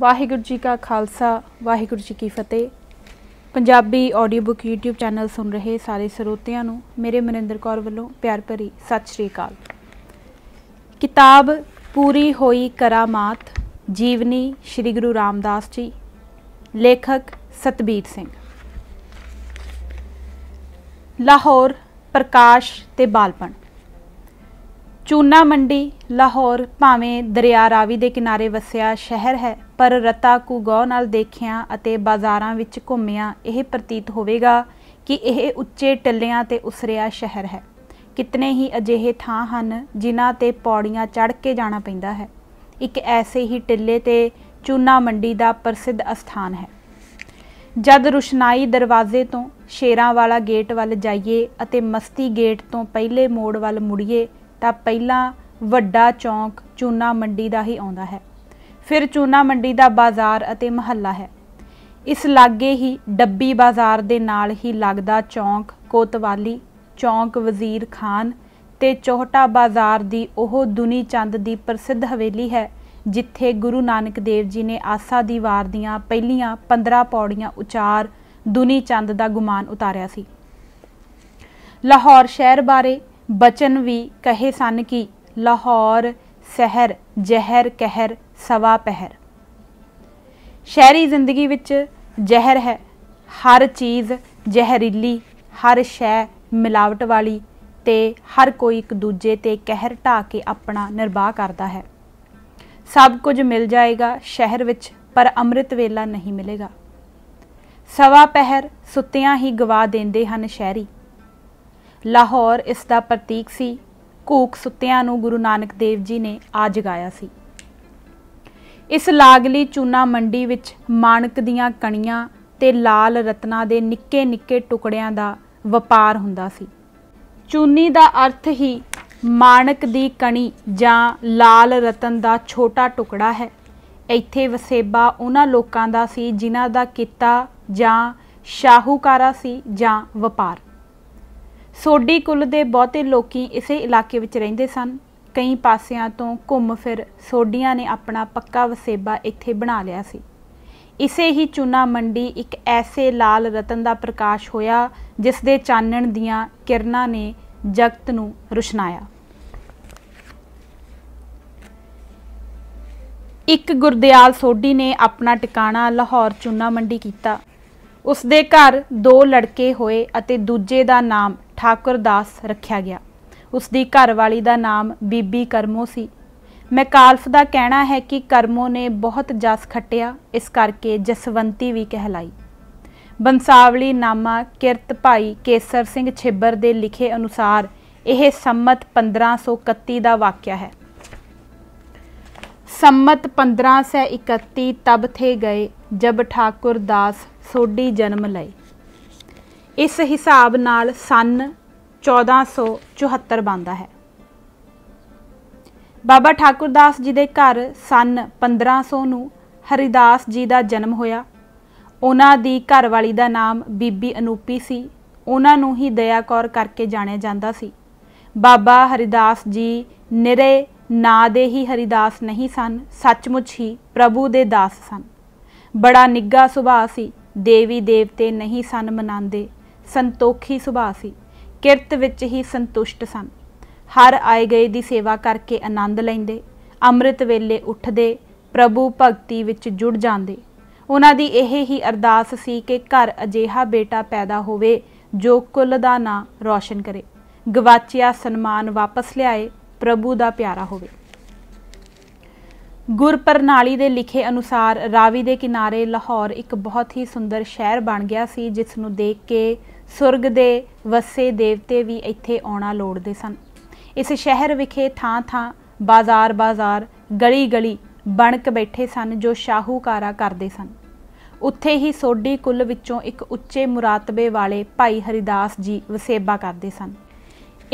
ਵਾਹਿਗੁਰੂ ਜੀ ਕਾ ਖਾਲਸਾ ਵਾਹਿਗੁਰੂ ਜੀ ਕੀ ਫਤਿਹ Punjabi audio book YouTube channel ਸੁਣ ਰਹੇ ਸਾਰੇ ਸਰੋਤਿਆਂ ਨੂੰ ਮੇਰੇ ਮਨਿੰਦਰ ਕੌਰ ਵੱਲੋਂ ਪਿਆਰ ਭਰੀ ਸਤਿ ਸ਼੍ਰੀ ਅਕਾਲ ਕਿਤਾਬ ਪੂਰੀ ਹੋਈ ਕਰਾਮਾਤ ਜੀਵਨੀ ਸ੍ਰੀ ਗੁਰੂ ਰਾਮਦਾਸ ਜੀ ਲੇਖਕ ਸਤਬੀਰ ਸਿੰਘ ਲਾਹੌਰ ਪ੍ਰਕਾਸ਼ ਤੇ ਬਾਲਪਨ ਚੂਨਾ ਮੰਡੀ ਲਾਹੌਰ ਭਾਵੇਂ ਦਰਿਆ ਰਾਵੀ ਦੇ ਕਿਨਾਰੇ ਵਸਿਆ ਸ਼ਹਿਰ ਹੈ ਪਰ ਰਤਾ ਕੋ ਗੌ ਨਾਲ ਦੇਖਿਆ ਅਤੇ ਬਾਜ਼ਾਰਾਂ ਵਿੱਚ ਘੁੰਮਿਆ ਇਹ ਪ੍ਰਤੀਤ ਹੋਵੇਗਾ ਕਿ ਇਹ ਉੱਚੇ ਟੱਲਿਆਂ ਤੇ ਉਸਰਿਆ ਸ਼ਹਿਰ ਹੈ ਕਿਤਨੇ ਹੀ ਅਜਿਹੇ ਥਾਂ ਹਨ ਜਿਨ੍ਹਾਂ ਤੇ ਪੌੜੀਆਂ ਚੜ੍ਹ ਕੇ ਜਾਣਾ ਪੈਂਦਾ ਹੈ ਇੱਕ ਐਸੇ ਹੀ ਟਿੱਲੇ ਤੇ ਚੂਨਾ ਮੰਡੀ ਦਾ ਪ੍ਰਸਿੱਧ ਅਸਥਾਨ ਹੈ ਜਦ ਰੁਸ਼ਨਾਈ ਦਰਵਾਜ਼ੇ ਤੋਂ ਸ਼ੇਰਾਂ ਵਾਲਾ ਗੇਟ ਵੱਲ ਜਾਈਏ ਅਤੇ ਮਸਤੀ ਗੇਟ ਤੋਂ ਪਹਿਲੇ ਮੋੜ ਵੱਲ ਮੁੜੀਏ ਤਾਂ ਪਹਿਲਾ ਵੱਡਾ ਚੌਂਕ ਚੂਨਾ ਮੰਡੀ ਦਾ ਹੀ ਆਉਂਦਾ ਹੈ ਫਿਰ ਚੂਨਾ ਮੰਡੀ ਦਾ ਬਾਜ਼ਾਰ ਅਤੇ ਮਹੱਲਾ ਹੈ ਇਸ ਲਾਗੇ ਹੀ ਡੱਬੀ ਬਾਜ਼ਾਰ ਦੇ ਨਾਲ ਹੀ ਲੱਗਦਾ ਚੌਂਕ ਕੋਤਵਾਲੀ ਚੌਂਕ ਵਜ਼ੀਰ ਖਾਨ ਤੇ ਚੋਹਟਾ ਬਾਜ਼ਾਰ ਦੀ ਉਹ ਦੁਨੀ ਚੰਦ ਦੀ ਪ੍ਰਸਿੱਧ ਹਵੇਲੀ ਹੈ ਜਿੱਥੇ ਗੁਰੂ ਨਾਨਕ ਦੇਵ ਜੀ ਨੇ ਆਸਾ ਦੀ ਵਾਰ ਦੀਆਂ ਪਹਿਲੀਆਂ 15 ਪੌੜੀਆਂ ਉਚਾਰ ਦੁਨੀ ਚੰਦ ਦਾ ਗੁਮਾਨ ਉਤਾਰਿਆ ਸੀ ਲਾਹੌਰ ਸ਼ਹਿਰ ਬਾਰੇ ਬਚਨ ਵੀ ਕਹੇ ਸਨ ਕਿ ਲਾਹੌਰ ਸਹਿਰ ਜ਼ਹਿਰ ਕਹਿਰ ਸਵਾ ਪਹਿਰ ਸ਼ਹਿਰੀ ਜ਼ਿੰਦਗੀ ਵਿੱਚ ਜ਼ਹਿਰ ਹੈ ਹਰ ਚੀਜ਼ ਜ਼ਹਿਰੀਲੀ ਹਰ ਸ਼ੈ ਮਿਲਾਵਟ ਵਾਲੀ ਤੇ ਹਰ ਕੋਈ ਇੱਕ ਦੂਜੇ ਤੇ ਕਹਿਰ ਢਾ ਕੇ ਆਪਣਾ ਨਿਰਵਾਹ ਕਰਦਾ ਹੈ ਸਭ ਕੁਝ ਮਿਲ ਜਾਏਗਾ ਸ਼ਹਿਰ ਵਿੱਚ ਪਰ ਅੰਮ੍ਰਿਤ ਵੇਲਾ ਨਹੀਂ ਮਿਲੇਗਾ ਸਵਾ ਪਹਿਰ ਸੁੱਤਿਆਂ ਹੀ ਗਵਾ ਦਿੰਦੇ ਹਨ ਸ਼ਹਿਰੀ ਲਾਹੌਰ ਇਸ ਦਾ ਪ੍ਰਤੀਕ ਸੀ ਘੂਕ ਸੁੱਤਿਆਂ ਨੂੰ ਗੁਰੂ ਨਾਨਕ ਦੇਵ ਜੀ ਨੇ ਆ ਜਗਾਇਆ ਸੀ ਇਸ ਲਾਗਲੀ ਚੂਨਾ ਮੰਡੀ ਵਿੱਚ ਮਾਨਕ ਦੀਆਂ ਕਣੀਆਂ ਤੇ ਲਾਲ ਰਤਨਾ ਦੇ ਨਿੱਕੇ-ਨਿੱਕੇ ਟੁਕੜਿਆਂ ਦਾ ਵਪਾਰ ਹੁੰਦਾ ਸੀ ਚੂਨੀ ਦਾ ਅਰਥ ਹੀ ਮਾਨਕ ਦੀ ਕਣੀ ਜਾਂ ਲਾਲ ਰਤਨ ਦਾ ਛੋਟਾ ਟੁਕੜਾ ਹੈ ਇੱਥੇ ਵਸੇਬਾ ਉਹਨਾਂ ਲੋਕਾਂ ਦਾ ਸੀ ਜਿਨ੍ਹਾਂ ਦਾ ਕੀਤਾ ਜਾਂ ਸ਼ਾਹੂਕਾਰਾ ਸੀ ਜਾਂ ਵਪਾਰ ਸੋਢੀ ਕੁੱਲ ਦੇ ਬਹੁਤੇ ਲੋਕੀ ਇਸੇ ਇਲਾਕੇ ਵਿੱਚ ਰਹਿੰਦੇ ਸਨ ਕਈ ਪਾਸਿਆਂ ਤੋਂ ਘੁੰਮ ਫਿਰ ਸੋਢੀਆਂ ਨੇ ਆਪਣਾ ਪੱਕਾ ਵਸੇਬਾ ਇੱਥੇ ਬਣਾ ਲਿਆ ਸੀ ਇਸੇ ਹੀ ਚੂਨਾ ਮੰਡੀ ਇੱਕ ਐਸੇ ਲਾਲ ਰਤਨ ਦਾ ਪ੍ਰਕਾਸ਼ ਹੋਇਆ ਜਿਸ ਦੇ ਚਾਨਣ ਦੀਆਂ ਕਿਰਨਾਂ ਨੇ ਜਗਤ ਨੂੰ ਰੁਸ਼ਨਾਇਆ ਇੱਕ ਗੁਰਦਿਆਲ ਸੋਢੀ ਨੇ ਆਪਣਾ ਟਿਕਾਣਾ ਲਾਹੌਰ ਚੂਨਾ ਮੰਡੀ ਕੀਤਾ ਉਸ ਦੇ ਘਰ ਦੋ ਲੜਕੇ ਹੋਏ ਅਤੇ ਦੂਜੇ ਦਾ ਨਾਮ ਠਾਕੁਰ ਦਾਸ ਰੱਖਿਆ ਗਿਆ ਉਸ ਦੀ ਘਰਵਾਲੀ ਦਾ ਨਾਮ ਬੀਬੀ ਕਰਮੋ ਸੀ ਮੈਕਾਲਫ ਦਾ ਕਹਿਣਾ ਹੈ ਕਿ ਕਰਮੋ ਨੇ ਬਹੁਤ ਜਸ ਖੱਟਿਆ ਇਸ ਕਰਕੇ ਜਸਵੰਤੀ ਵੀ ਕਹਿਲਾਈ ਬੰਸਾਵਲੀ ਨਾਮਾ ਕਿਰਤ ਭਾਈ ਕੇਸਰ ਸਿੰਘ ਛਿੱਬਰ ਦੇ ਲਿਖੇ ਅਨੁਸਾਰ ਇਹ ਸੰਮਤ 1531 ਦਾ ਵਾਕਿਆ ਹੈ ਸੰਮਤ 1531 ਤਬ ਥੇ ਗਏ ਜਬ ਠਾਕੁਰ ਦਾਸ ਸੋਢੀ ਜਨਮ ਲਏ ਇਸ ਹਿਸਾਬ ਨਾਲ ਸਨ 1474 ਬੰਦਾ ਹੈ ਬਾਬਾ ਠਾਕੁਰਦਾਸ ਜੀ ਦੇ ਘਰ ਸਨ 1500 ਨੂੰ ਹਰੀਦਾਸ ਜੀ ਦਾ ਜਨਮ ਹੋਇਆ ਉਹਨਾਂ ਦੀ ਘਰਵਾਲੀ ਦਾ ਨਾਮ ਬੀਬੀ ਅਨੂਪੀ ਸੀ ਉਹਨਾਂ ਨੂੰ ਹੀ ਦਇਆ ਕੌਰ ਕਰਕੇ ਜਾਣਿਆ ਜਾਂਦਾ ਸੀ ਬਾਬਾ ਹਰੀਦਾਸ ਜੀ ਨਿਰੇ ਨਾ ਦੇ ਹੀ ਹਰੀਦਾਸ ਨਹੀਂ ਸਨ ਸੱਚਮੁੱਚ ਹੀ ਪ੍ਰਭੂ ਦੇ ਦਾਸ ਸਨ ਬੜਾ ਨਿੱਗਾ ਸੁਭਾਅ ਸੀ ਦੇਵੀ ਦੇਵਤੇ ਨਹੀਂ ਸਨ ਮਨਾਉਂਦੇ ਸੰਤੋਖੀ ਸੁਭਾਅ ਸੀ ਕਿਰਤ ਵਿੱਚ ਹੀ ਸੰਤੁਸ਼ਟ ਸਨ ਹਰ ਆਏ ਗਏ ਦੀ ਸੇਵਾ ਕਰਕੇ ਆਨੰਦ ਲੈਂਦੇ ਅੰਮ੍ਰਿਤ ਵੇਲੇ ਉੱਠਦੇ ਪ੍ਰਭੂ ਭਗਤੀ ਵਿੱਚ ਜੁੜ ਜਾਂਦੇ ਉਹਨਾਂ ਦੀ ਇਹ ਹੀ ਅਰਦਾਸ ਸੀ ਕਿ ਘਰ ਅਜੇਹਾ ਬੇਟਾ ਪੈਦਾ ਹੋਵੇ ਜੋ ਕੁੱਲ ਦਾ ਨਾਂ ਰੌਸ਼ਨ ਕਰੇ ਗਵਾਚਿਆ ਸਨਮਾਨ ਵਾਪਸ ਲਿਆਏ ਪ੍ਰਭੂ ਦਾ ਪਿਆਰਾ ਹੋਵੇ ਗੁਰ ਪ੍ਰਣਾਲੀ ਦੇ ਲਿਖੇ ਅਨੁਸਾਰ ਰਾਵੀ ਦੇ ਕਿਨਾਰੇ ਲਾਹੌਰ ਇੱਕ ਬਹੁਤ ਹੀ ਸੁੰਦਰ ਸ਼ਹਿਰ ਬਣ ਗਿਆ ਸੀ ਜਿਸ ਨੂੰ ਦੇਖ ਕੇ ਸੁਰਗ ਦੇ ਵਸੇ ਦੇਵਤੇ ਵੀ ਇੱਥੇ ਆਉਣਾ ਲੋੜਦੇ ਸਨ ਇਸ ਸ਼ਹਿਰ ਵਿਖੇ ਥਾਂ-ਥਾਂ ਬਾਜ਼ਾਰ-ਬਾਜ਼ਾਰ ਗਲੀ-ਗਲੀ ਬਣਕ ਬੈਠੇ ਸਨ ਜੋ ਸ਼ਾਹੂਕਾਰਾ ਕਰਦੇ ਸਨ ਉੱਥੇ ਹੀ ਸੋਢੀ ਕੁੱਲ ਵਿੱਚੋਂ ਇੱਕ ਉੱਚੇ ਮੁਰਾਤਬੇ ਵਾਲੇ ਭਾਈ ਹਰੀਦਾਸ ਜੀ ਵਸੇਬਾ ਕਰਦੇ ਸਨ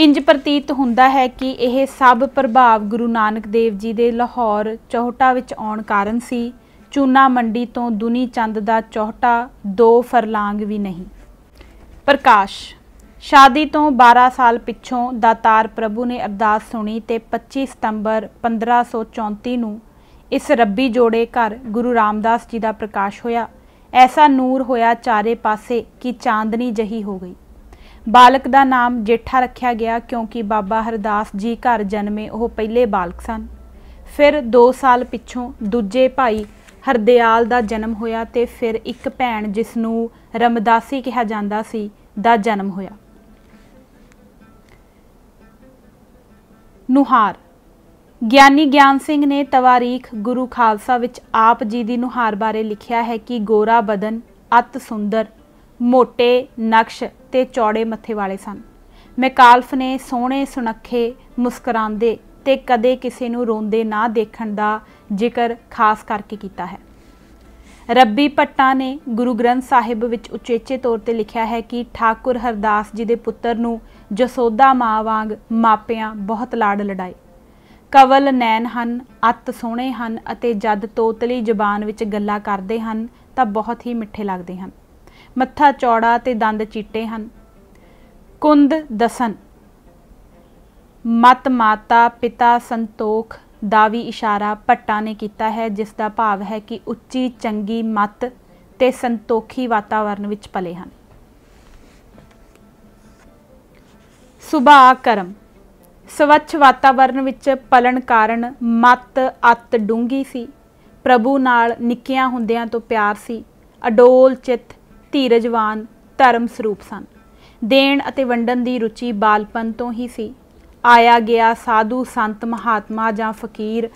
ਇੰਜ ਪ੍ਰਤੀਤ ਹੁੰਦਾ ਹੈ ਕਿ ਇਹ ਸਭ ਪ੍ਰਭਾਵ ਗੁਰੂ ਨਾਨਕ ਦੇਵ ਜੀ ਦੇ ਲਾਹੌਰ ਚੌਹਟਾ ਵਿੱਚ ਆਉਣ ਕਾਰਨ ਸੀ ਚੂਨਾ ਮੰਡੀ ਤੋਂ ਦੁਨੀ ਚੰਦ ਦਾ ਚੌਹਟਾ ਦੋ ਫਰਲਾਂਗ ਵੀ ਨਹੀਂ ਪ੍ਰਕਾਸ਼ ਸ਼ਾਦੀ ਤੋਂ 12 ਸਾਲ ਪਿੱਛੋਂ ਦਾਤਾਰ ਪ੍ਰਭੂ ਨੇ ਅਰਦਾਸ ਸੁਣੀ ਤੇ 25 ਸਤੰਬਰ 1534 ਨੂੰ ਇਸ ਰੱਬੀ ਜੋੜੇ ਘਰ ਗੁਰੂ ਰਾਮਦਾਸ ਜੀ ਦਾ ਪ੍ਰਕਾਸ਼ ਹੋਇਆ ਐਸਾ ਨੂਰ ਹੋਇਆ ਚਾਰੇ ਪਾਸੇ ਕਿ ਚਾਂਦਨੀ ਜਹੀ ਹੋ ਗਈ ਬਾਲਕ ਦਾ ਨਾਮ ਜੇਠਾ ਰੱਖਿਆ ਗਿਆ ਕਿਉਂਕਿ ਬਾਬਾ ਹਰਦਾਸ ਜੀ ਘਰ ਜਨਮੇ ਉਹ ਪਹਿਲੇ ਬਾਲਕ ਸਨ ਫਿਰ 2 ਸਾਲ ਪਿੱਛੋਂ ਦੂਜੇ ਭਾਈ ਹਰਦਿਆਲ ਦਾ ਜਨਮ ਹੋਇਆ ਤੇ ਫਿਰ ਇੱਕ ਭੈਣ ਜਿਸ ਨੂੰ ਰਮਦਾਸੀ ਕਿਹਾ ਜਾਂਦਾ ਸੀ ਦਾ ਜਨਮ ਹੋਇਆ ਨੁਹਾਰ ਗਿਆਨੀ ਗਿਆਨ ਸਿੰਘ ਨੇ ਤਵਾਰੀਖ ਗੁਰੂ ਖਾਲਸਾ ਵਿੱਚ ਆਪ ਜੀ ਦੀ ਨੁਹਾਰ ਬਾਰੇ ਲਿਖਿਆ ਹੈ ਕਿ ਗੋਰਾ ਬਦਨ ਅਤ ਸੁੰਦਰ ਮੋਟੇ ਨਕਸ਼ ਤੇ ਚੌੜੇ ਮੱਥੇ ਵਾਲੇ ਸਨ ਮੈਕਾਲਫ ਨੇ ਸੋਹਣੇ ਸੁਨੱਖੇ ਮੁਸਕਰਾਉਂਦੇ ਤੇ ਕਦੇ ਕਿਸੇ ਨੂੰ ਰੋਂਦੇ ਨਾ ਦੇਖਣ ਦਾ ਜ਼ਿਕਰ ਖਾਸ ਕਰਕੇ ਕੀਤਾ ਹੈ ਰੱਬੀ ਪੱਟਾ ਨੇ ਗੁਰੂ ਗ੍ਰੰਥ ਸਾਹਿਬ ਵਿੱਚ ਉਚੇਚੇ ਤੌਰ ਤੇ ਲਿਖਿਆ ਹੈ ਕਿ ਠਾਕੁਰ ਹਰਦਾਸ ਜੀ ਦੇ ਪੁੱਤਰ ਨੂੰ ਜਸੋਦਾ ਮਾਂ ਵਾਂਗ ਮਾਪਿਆਂ ਬਹੁਤ ਲਾਡ ਲੜਾਈ ਕਵਲ ਨੈਣ ਹਨ ਅਤ ਸੋਹਣੇ ਹਨ ਅਤੇ ਜਦ ਤੋਤਲੀ ਜ਼ਬਾਨ ਵਿੱਚ ਗੱਲਾਂ ਕਰਦੇ ਹਨ ਤਾਂ ਬਹੁਤ ਹੀ ਮਿੱਠੇ ਲੱਗਦੇ ਹਨ ਮੱਥਾ ਚੌੜਾ ਤੇ ਦੰਦ ਚੀਟੇ ਹਨ ਕੁੰਦ ਦਸਨ ਮਤ ਮਾਤਾ ਪਿਤਾ ਸੰਤੋਖ ਦਾ ਵੀ ਇਸ਼ਾਰਾ ਪੱਟਾ ਨੇ ਕੀਤਾ ਹੈ ਜਿਸ ਦਾ ਭਾਵ ਹੈ ਕਿ ਉੱਚੀ ਚੰਗੀ ਮਤ ਤੇ ਸੰਤੋਖੀ ਵਾਤਾਵਰਣ ਵਿੱਚ ਪਲੇ ਹਨ ਸੁਭਾ ਕਰਮ ਸਵੱਛ ਵਾਤਾਵਰਣ ਵਿੱਚ ਪਲਣ ਕਾਰਨ ਮਤ ਅਤ ਡੂੰਗੀ ਸੀ ਪ੍ਰਭੂ ਨਾਲ ਨਿੱਕਿਆਂ ਹੁੰਦਿਆਂ ਤੋਂ ਪਿਆਰ ਸੀ ਅਡੋਲ ਚਿੱਤ ਧੀਰਜਵਾਨ ਧਰਮ ਸਰੂਪ ਸਨ ਦੇਣ ਅਤੇ ਵੰਡਣ ਦੀ ਰੁਚੀ ਬਾਲਪਨ ਤੋਂ ਹੀ ਸੀ ਆਇਆ ਗਿਆ ਸਾਧੂ ਸੰਤ ਮਹਾਤਮਾ ਜਾਂ ਫਕੀਰ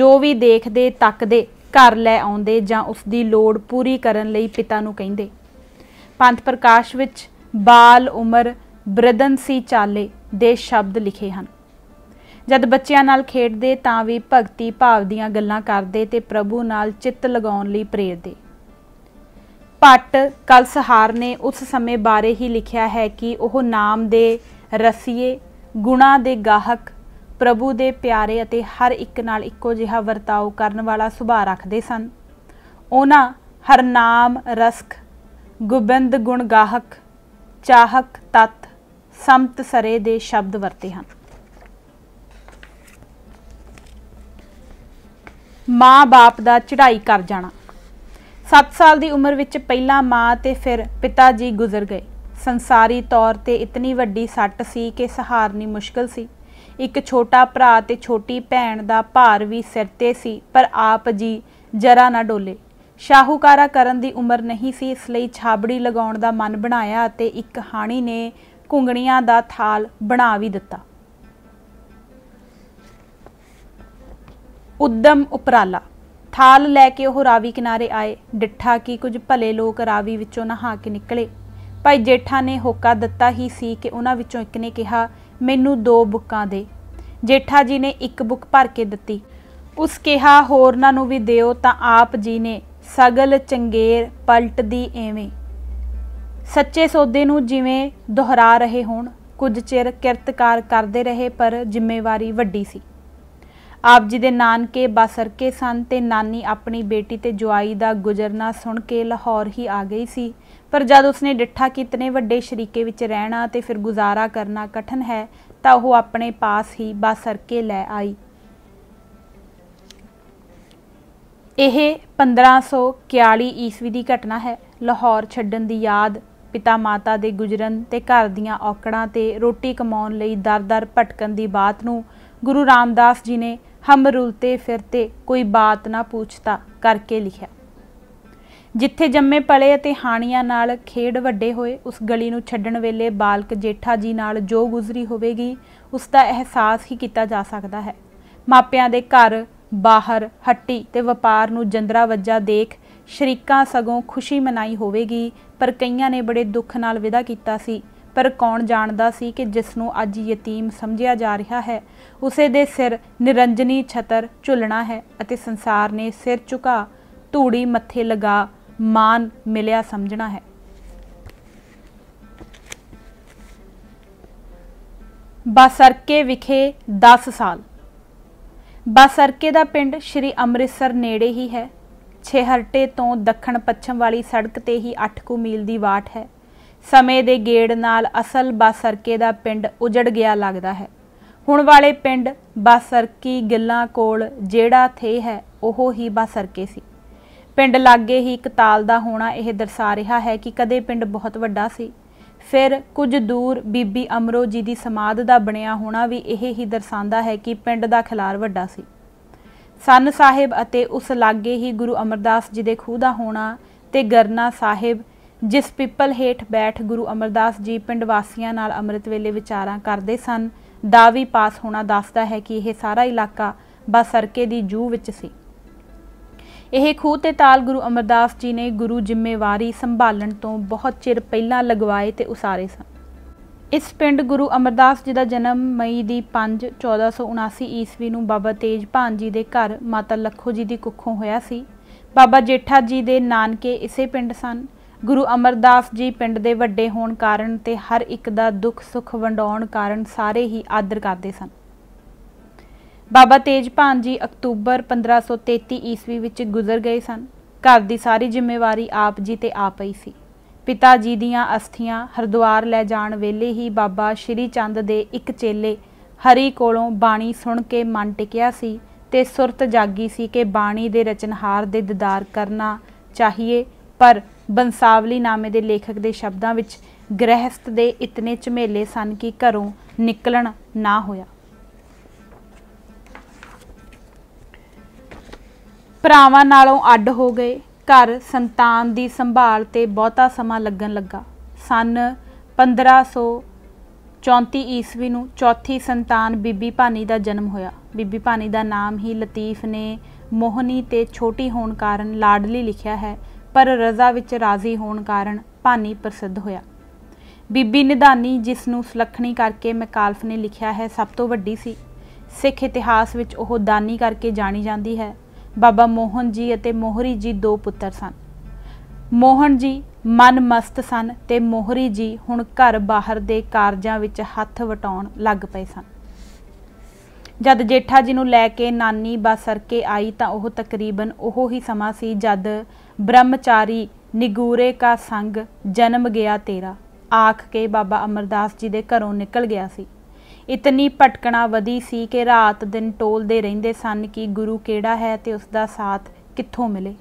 ਜੋ ਵੀ ਦੇਖਦੇ ਤੱਕਦੇ ਘਰ ਲੈ ਆਉਂਦੇ ਜਾਂ ਉਸ ਦੀ ਲੋੜ ਪੂਰੀ ਕਰਨ ਲਈ ਪਿਤਾ ਨੂੰ ਕਹਿੰਦੇ ਪੰਥ ਪ੍ਰਕਾਸ਼ ਵਿੱਚ ਬਾਲ ਉਮਰ ਬ੍ਰਦਨ ਸੀ ਚਾਲੇ ਦੇ ਸ਼ਬਦ ਲਿਖੇ ਹਨ ਜਦ ਬੱਚਿਆਂ ਨਾਲ ਖੇਡਦੇ ਤਾਂ ਵੀ ਭਗਤੀ ਭਾਵ ਦੀਆਂ ਗੱਲਾਂ ਕਰਦੇ ਤੇ ਪ੍ਰਭੂ ਨਾਲ ਚਿੱਤ ਲਗਾਉਣ ਲਈ ਪ੍ਰੇਰਦੇ ਪੱਟ ਕਲਸਹਾਰ ਨੇ ਉਸ ਸਮੇਂ ਬਾਰੇ ਹੀ ਲਿਖਿਆ ਹੈ ਕਿ ਉਹ ਨਾਮ ਦੇ ਰਸੀਏ ਗੁਣਾ ਦੇ ਗਾਹਕ ਪ੍ਰਭੂ ਦੇ ਪਿਆਰੇ ਅਤੇ ਹਰ ਇੱਕ ਨਾਲ ਇੱਕੋ ਜਿਹਾ ਵਰਤਾਓ ਕਰਨ ਵਾਲਾ ਸੁਭਾਅ ਰੱਖਦੇ ਸਨ ਉਹਨਾਂ ਹਰਨਾਮ ਰਸਕ ਗੁਬਿੰਦ ਗੁਣ ਗਾਹਕ ਚਾਹਕ ਤਤ ਸੰਤ ਸਰੇ ਦੇ ਸ਼ਬਦ ਵਰਤੇ ਹਨ ਮਾਂ-ਬਾਪ ਦਾ ਚੜ੍ਹਾਈ ਕਰ ਜਾਣਾ 7 ਸਾਲ ਦੀ ਉਮਰ ਵਿੱਚ ਪਹਿਲਾਂ ਮਾਂ ਤੇ ਫਿਰ ਪਿਤਾ ਜੀ ਗੁਜ਼ਰ ਗਏ ਸੰਸਾਰੀ ਤੌਰ ਤੇ ਇਤਨੀ ਵੱਡੀ ਸੱਟ ਸੀ ਕਿ ਸਹਾਰਨੀ ਮੁਸ਼ਕਲ ਸੀ ਇੱਕ ਛੋਟਾ ਭਰਾ ਤੇ ਛੋਟੀ ਭੈਣ ਦਾ ਭਾਰ ਵੀ ਸਿਰ ਤੇ ਸੀ ਪਰ ਆਪ ਜੀ ਜਰਾ ਨਾ ਡੋਲੇ ਸ਼ਾਹੂਕਾਰਾ ਕਰਨ ਦੀ ਉਮਰ ਨਹੀਂ ਸੀ ਇਸ ਲਈ ਛਾਬੜੀ ਲਗਾਉਣ ਦਾ ਮਨ ਬਣਾਇਆ ਅਤੇ ਇੱਕ ਹਾਣੀ ਨੇ ਕੁੰਗਣੀਆਂ ਦਾ ਥਾਲ ਬਣਾ ਵੀ ਦਿੱਤਾ ਉਦਮ ਉਪਰਾਲਾ ਥਾਲ ਲੈ ਕੇ ਉਹ ਰਾਵੀ ਕਿਨਾਰੇ ਆਏ ਡਿੱਠਾ ਕਿ ਕੁਝ ਭਲੇ ਲੋਕ ਰਾਵੀ ਵਿੱਚੋਂ ਨਹਾ ਕੇ ਨਿਕਲੇ ਭਾਈ ਜੇਠਾ ਨੇ ਹੋਕਾ ਦਿੱਤਾ ਹੀ ਸੀ ਕਿ ਉਹਨਾਂ ਵਿੱਚੋਂ ਇੱਕ ਨੇ ਕਿਹਾ ਮੈਨੂੰ ਦੋ ਬੁੱਕਾਂ ਦੇ ਜੇਠਾ ਜੀ ਨੇ ਇੱਕ ਬੁੱਕ ਭਰ ਕੇ ਦਿੱਤੀ ਉਸ ਕਿਹਾ ਹੋਰਨਾਂ ਨੂੰ ਵੀ ਦਿਓ ਤਾਂ ਆਪ ਜੀ ਨੇ ਸਗਲ ਚੰਗੇਰ ਪਲਟਦੀ ਐਵੇਂ ਸੱਚੇ ਸੌਦੇ ਨੂੰ ਜਿਵੇਂ ਦੁਹਰਾ ਰਹੇ ਹੋਣ ਕੁਝ ਚਿਰ ਕਿਰਤਕਾਰ ਕਰਦੇ ਰਹੇ ਪਰ ਜ਼ਿੰਮੇਵਾਰੀ ਵੱਡੀ ਸੀ ਆਪ ਜੀ ਦੇ ਨਾਨਕੇ ਬਸਰਕੇ ਸਨ ਤੇ ਨਾਨੀ ਆਪਣੀ ਬੇਟੀ ਤੇ ਜਵਾਈ ਦਾ ਗੁਜ਼ਰਨਾ ਸੁਣ ਕੇ ਲਾਹੌਰ ਹੀ ਆ ਗਈ ਸੀ ਪਰ ਜਦ ਉਸਨੇ ਡਿੱਠਾ ਕਿ ਇਤਨੇ ਵੱਡੇ ਸ਼ਰੀਕੇ ਵਿੱਚ ਰਹਿਣਾ ਤੇ ਫਿਰ ਗੁਜ਼ਾਰਾ ਕਰਨਾ ਕਠਨ ਹੈ ਤਾਂ ਉਹ ਆਪਣੇ ਪਾਸ ਹੀ ਬਸਰਕੇ ਲੈ ਆਈ ਇਹ 1541 ਈਸਵੀ ਦੀ ਘਟਨਾ ਹੈ ਲਾਹੌਰ ਛੱਡਣ ਦੀ ਯਾਦ ਪਿਤਾ ਮਾਤਾ ਦੇ ਗੁਜਰਨ ਤੇ ਘਰ ਦੀਆਂ ਔਕੜਾਂ ਤੇ ਰੋਟੀ ਕਮਾਉਣ ਲਈ ਦਰ-ਦਰ ਭਟਕਣ ਦੀ ਬਾਤ ਨੂੰ ਗੁਰੂ ਰਾਮਦਾਸ ਜੀ ਨੇ ਹਮ ਫਿਰਤੇ ਕੋਈ ਬਾਤ ਨਾ ਪੁੱਛਤਾ ਕਰਕੇ ਲਿਖਿਆ ਜਿੱਥੇ ਜੰਮੇ ਪਲੇ ਅਤੇ ਹਾਣੀਆਂ ਨਾਲ ਖੇਡ ਵੱਡੇ ਹੋਏ ਉਸ ਗਲੀ ਨੂੰ ਛੱਡਣ ਵੇਲੇ ਬਾਲਕ ਜੇਠਾ ਜੀ ਨਾਲ ਜੋ ਗੁਜ਼ਰੀ ਹੋਵੇਗੀ ਉਸ ਦਾ ਅਹਿਸਾਸ ਹੀ ਕੀਤਾ ਜਾ ਸਕਦਾ ਹੈ ਮਾਪਿਆਂ ਦੇ ਘਰ ਬਾਹਰ ਹੱਟੀ ਤੇ ਵਪਾਰ ਨੂੰ ਜੰਦਰਾ ਵੱਜਾ ਦੇਖ ਸ਼ਰੀਕਾਂ ਸਗੋਂ ਖੁਸ਼ੀ ਮਨਾਈ ਹੋਵੇਗੀ ਪਰ ਕਈਆਂ ਨੇ ਬੜੇ ਦੁੱਖ ਨਾਲ ਵਿਦਾ ਕੀਤਾ ਸੀ ਪਰ ਕੌਣ ਜਾਣਦਾ ਸੀ ਕਿ ਜਿਸ ਨੂੰ ਅੱਜ ਯਤੀਮ ਸਮਝਿਆ ਜਾ ਰਿਹਾ ਹੈ ਉਸੇ ਦੇ ਸਿਰ ਨਿਰੰਜਨੀ ਛਤਰ ਝੁੱਲਣਾ ਹੈ ਅਤੇ ਸੰਸਾਰ ਨੇ ਸਿਰ ਝੁਕਾ ਧੂੜੀ ਮੱਥੇ ਲਗਾ ਮਾਨ ਮਿਲਿਆ ਸਮਝਣਾ ਹੈ ਬਸਰਕੇ ਵਿਖੇ 10 ਸਾਲ ਬਸਰਕੇ ਦਾ ਪਿੰਡ ਸ਼੍ਰੀ ਅੰਮ੍ਰਿਤਸਰ ਨੇੜੇ ਹੀ ਹੈ ਛੇਹਰਟੇ ਤੋਂ ਦੱਖਣ ਪੱਛਮ ਵਾਲੀ ਸੜਕ ਤੇ ਹੀ 8 ਕੁ ਮੀਲ ਦੀ ਵਾਟ ਹੈ ਸਮੇਂ ਦੇ ਗੇੜ ਨਾਲ ਅਸਲ ਬਾਸਰਕੇ ਦਾ ਪਿੰਡ ਉਜੜ ਗਿਆ ਲੱਗਦਾ ਹੈ ਹੁਣ ਵਾਲੇ ਪਿੰਡ ਬਾਸਰਕੀ ਗਿੱਲਾਂ ਕੋਲ ਜਿਹੜਾ ਥੇ ਹੈ ਉਹ ਹੀ ਬਾਸਰਕੇ ਸੀ ਪਿੰਡ ਲਾਗੇ ਹੀ ਇੱਕ ਤਾਲ ਦਾ ਹੋਣਾ ਇਹ ਦਰਸਾ ਰਿਹਾ ਹੈ ਕਿ ਕਦੇ ਪਿੰਡ ਬਹੁਤ ਵੱਡਾ ਸੀ ਫਿਰ ਕੁਝ ਦੂਰ ਬੀਬੀ ਅਮਰੋ ਜੀ ਦੀ ਸਮਾਧ ਦਾ ਬਣਿਆ ਹੋਣਾ ਵੀ ਇਹ ਹੀ ਦਰਸਾਉਂਦਾ ਹੈ ਕਿ ਪਿੰਡ ਦਾ ਖਿਲਾਰ ਵੱਡਾ ਸੀ ਸੰਨ ਸਾਹਿਬ ਅਤੇ ਉਸ ਲਾਗੇ ਹੀ ਗੁਰੂ ਅਮਰਦਾਸ ਜੀ ਦੇ ਖੂਹ ਦਾ ਹੋਣਾ ਤੇ ਗਰਨਾ ਸਾਹਿਬ ਜਿਸ ਪੀਪਲ ਹੇਠ ਬੈਠ ਗੁਰੂ ਅਮਰਦਾਸ ਜੀ ਪਿੰਡ ਵਾਸੀਆਂ ਨਾਲ ਅੰਮ੍ਰਿਤ ਵੇਲੇ ਵਿਚਾਰਾਂ ਕਰਦੇ ਸਨ ਦਾ ਵੀ ਪਾਸ ਹੋਣਾ ਦੱਸਦਾ ਹੈ ਕਿ ਇਹ ਸਾਰਾ ਇਲਾਕਾ ਬਸਰਕੇ ਦੀ ਜੂ ਵਿੱਚ ਸੀ ਇਹ ਖੂਹ ਤੇ ਤਾਲ ਗੁਰੂ ਅਮਰਦਾਸ ਜੀ ਨੇ ਗੁਰੂ ਜ਼ਿੰਮੇਵਾਰੀ ਸੰਭਾਲਣ ਤੋਂ ਬਹੁਤ ਚਿਰ ਪਹਿਲਾਂ ਲਗਵਾਏ ਤੇ ਉਸਾਰੇ ਸਨ ਇਸ ਪਿੰਡ ਗੁਰੂ ਅਮਰਦਾਸ ਜੀ ਦਾ ਜਨਮ ਮਈ ਦੀ 5 1479 ਈਸਵੀ ਨੂੰ ਬਾਬਾ ਤੇਜ ਭਾਨ ਜੀ ਦੇ ਘਰ ਮਾਤਾ ਲਖੋ ਜੀ ਦੀ ਕੁੱਖੋਂ ਹੋਇਆ ਸੀ ਬਾਬਾ ਜੇਠਾ ਜੀ ਦੇ ਨਾਨਕੇ ਇਸੇ ਪਿੰਡ ਸਨ ਗੁਰੂ ਅਮਰਦਾਸ ਜੀ ਪਿੰਡ ਦੇ ਵੱਡੇ ਹੋਣ ਕਾਰਨ ਤੇ ਹਰ ਇੱਕ ਦਾ ਦੁੱਖ ਸੁੱਖ ਵੰਡਾਉਣ ਕਾਰਨ ਸਾਰੇ ਹੀ ਆਦਰ ਕਰਦੇ ਸਨ ਬਾਬਾ ਤੇਜਪਾਨ ਜੀ ਅਕਤੂਬਰ 1533 ਈਸਵੀ ਵਿੱਚ ਗੁਜ਼ਰ ਗਏ ਸਨ ਘਰ ਦੀ ਸਾਰੀ ਜ਼ਿੰਮੇਵਾਰੀ ਆਪ ਜੀ ਤੇ ਆ ਪਈ ਸੀ ਪਿਤਾ ਜੀ ਦੀਆਂ ਅਸਥੀਆਂ ਹਰਦੁਆਰ ਲੈ ਜਾਣ ਵੇਲੇ ਹੀ ਬਾਬਾ ਸ਼੍ਰੀ ਚੰਦ ਦੇ ਇੱਕ ਚੇਲੇ ਹਰੀ ਕੋਲੋਂ ਬਾਣੀ ਸੁਣ ਕੇ ਮਨ ਟਿਕਿਆ ਸੀ ਤੇ ਸੁਰਤ ਜਾਗੀ ਸੀ ਕਿ ਬਾਣੀ ਦੇ ਰਚਨਹਾਰ ਦੇ ਦਿਦਾਰ ਕਰਨਾ ਚਾਹੀਏ ਪਰ ਬੰਸਾਵਲੀ ਨਾਮੇ ਦੇ ਲੇਖਕ ਦੇ ਸ਼ਬਦਾਂ ਵਿੱਚ ਗ੍ਰਹਿਸਥ ਦੇ ਇਤਨੇ ਝਮੇਲੇ ਸਨ ਕਿ ਘਰੋਂ ਨਿਕਲਣ ਨਾ ਹੋਇਆ ਭਰਾਵਾਂ ਨਾਲੋਂ ਅੱਡ ਹੋ ਗਏ ਘਰ ਸੰਤਾਨ ਦੀ ਸੰਭਾਲ ਤੇ ਬਹੁਤਾ ਸਮਾਂ ਲੱਗਣ ਲੱਗਾ ਸਨ 1534 ਈਸਵੀ ਨੂੰ ਚੌਥੀ ਸੰਤਾਨ ਬੀਬੀ ਭਾਨੀ ਦਾ ਜਨਮ ਹੋਇਆ ਬੀਬੀ ਭਾਨੀ ਦਾ ਨਾਮ ਹੀ ਲਤੀਫ ਨੇ ਮੋਹਨੀ ਤੇ ਛੋਟੀ ਹੋਣ ਕਾਰਨ ਲਾਡਲੀ ਲਿਖਿਆ ਹੈ ਪਰ ਰਜ਼ਾ ਵਿੱਚ ਰਾਜ਼ੀ ਹੋਣ ਕਾਰਨ ਭਾਨੀ ਪ੍ਰਸਿੱਧ ਹੋਇਆ ਬੀਬੀ ਨਿਧਾਨੀ ਜਿਸ ਨੂੰ ਸੁਲੱਖਣੀ ਕਰਕੇ ਮਕਾਲਫ ਨੇ ਲਿਖਿਆ ਹੈ ਸਭ ਤੋਂ ਵੱਡੀ ਸੀ ਸਿੱਖ ਇਤਿਹਾਸ ਵਿੱਚ ਉਹ ਦਾਨੀ ਕਰਕੇ ਜਾਣੀ ਜਾਂਦੀ ਹੈ ਬਾਬਾ ਮੋਹਨ ਜੀ ਅਤੇ ਮੋਹਰੀ ਜੀ ਦੋ ਪੁੱਤਰ ਸਨ ਮੋਹਨ ਜੀ ਮਨਮਸਤ ਸਨ ਤੇ ਮੋਹਰੀ ਜੀ ਹੁਣ ਘਰ ਬਾਹਰ ਦੇ ਕਾਰਜਾਂ ਵਿੱਚ ਹੱਥ ਵਟਾਉਣ ਲੱਗ ਪਏ ਸਨ ਜਦ ਜੇਠਾ ਜੀ ਨੂੰ ਲੈ ਕੇ ਨਾਨੀ ਬਸਰ ਕੇ ਆਈ ਤਾਂ ਉਹ ਤਕਰੀਬਨ ਉਹ ਹੀ ਸਮਾਂ ਸੀ ਜਦ ਬ੍ਰਹਮਚਾਰੀ ਨਿਗੂਰੇ ਕਾ ਸੰਗ ਜਨਮ ਗਿਆ ਤੇਰਾ ਆਖ ਕੇ ਬਾਬਾ ਅਮਰਦਾਸ ਜੀ ਦੇ ਘਰੋਂ ਨਿਕਲ ਗਿਆ ਸੀ ਇਤਨੀ ਭਟਕਣਾ ਵਧੀ ਸੀ ਕਿ ਰਾਤ ਦਿਨ ਟੋਲਦੇ ਰਹਿੰਦੇ ਸਨ ਕਿ ਗੁਰੂ ਕਿਹੜਾ ਹੈ ਤੇ ਉਸ ਦਾ ਸਾਥ ਕਿੱਥੋਂ ਮਿਲੇ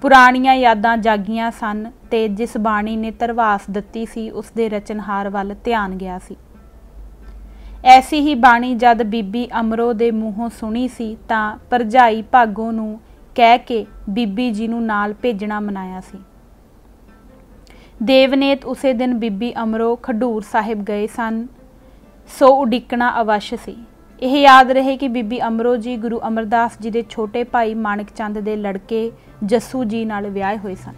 ਪੁਰਾਣੀਆਂ ਯਾਦਾਂ ਜਾਗੀਆਂ ਸਨ ਤੇ ਜਿਸ ਬਾਣੀ ਨੇ ਤਰਵਾਸ ਦਿੱਤੀ ਸੀ ਉਸ ਦੇ ਰਚਨਹਾਰ ਵੱਲ ਧਿਆਨ ਗਿਆ ਸੀ ਐਸੀ ਹੀ ਬਾਣੀ ਜਦ ਬੀਬੀ ਅਮਰੋ ਦੇ ਮੂੰਹੋਂ ਸੁਣੀ ਸੀ ਤਾਂ ਪਰਜਾਈ ਭਾਗੋ ਨੂੰ ਕਹਿ ਕੇ ਬੀਬੀ ਜੀ ਨੂੰ ਨਾਲ ਭੇਜਣਾ ਮਨਾਇਆ ਸੀ ਦੇਵਨੇਤ ਉਸੇ ਦਿਨ ਬੀਬੀ ਅਮਰੋ ਖਡੂਰ ਸਾਹਿਬ ਗਏ ਸਨ ਸੋ ਉਡੀਕਣਾ ਅਵਸ਼ ਸੀ ਇਹ ਯਾਦ ਰਹੇ ਕਿ ਬੀਬੀ ਅਮਰੋ ਜੀ ਗੁਰੂ ਅਮਰਦਾਸ ਜੀ ਦੇ ਛੋਟੇ ਭਾਈ ਮਾਨਕ ਚੰਦ ਦੇ ਲੜਕੇ ਜੱਸੂ ਜੀ ਨਾਲ ਵਿਆਹ ਹੋਏ ਸਨ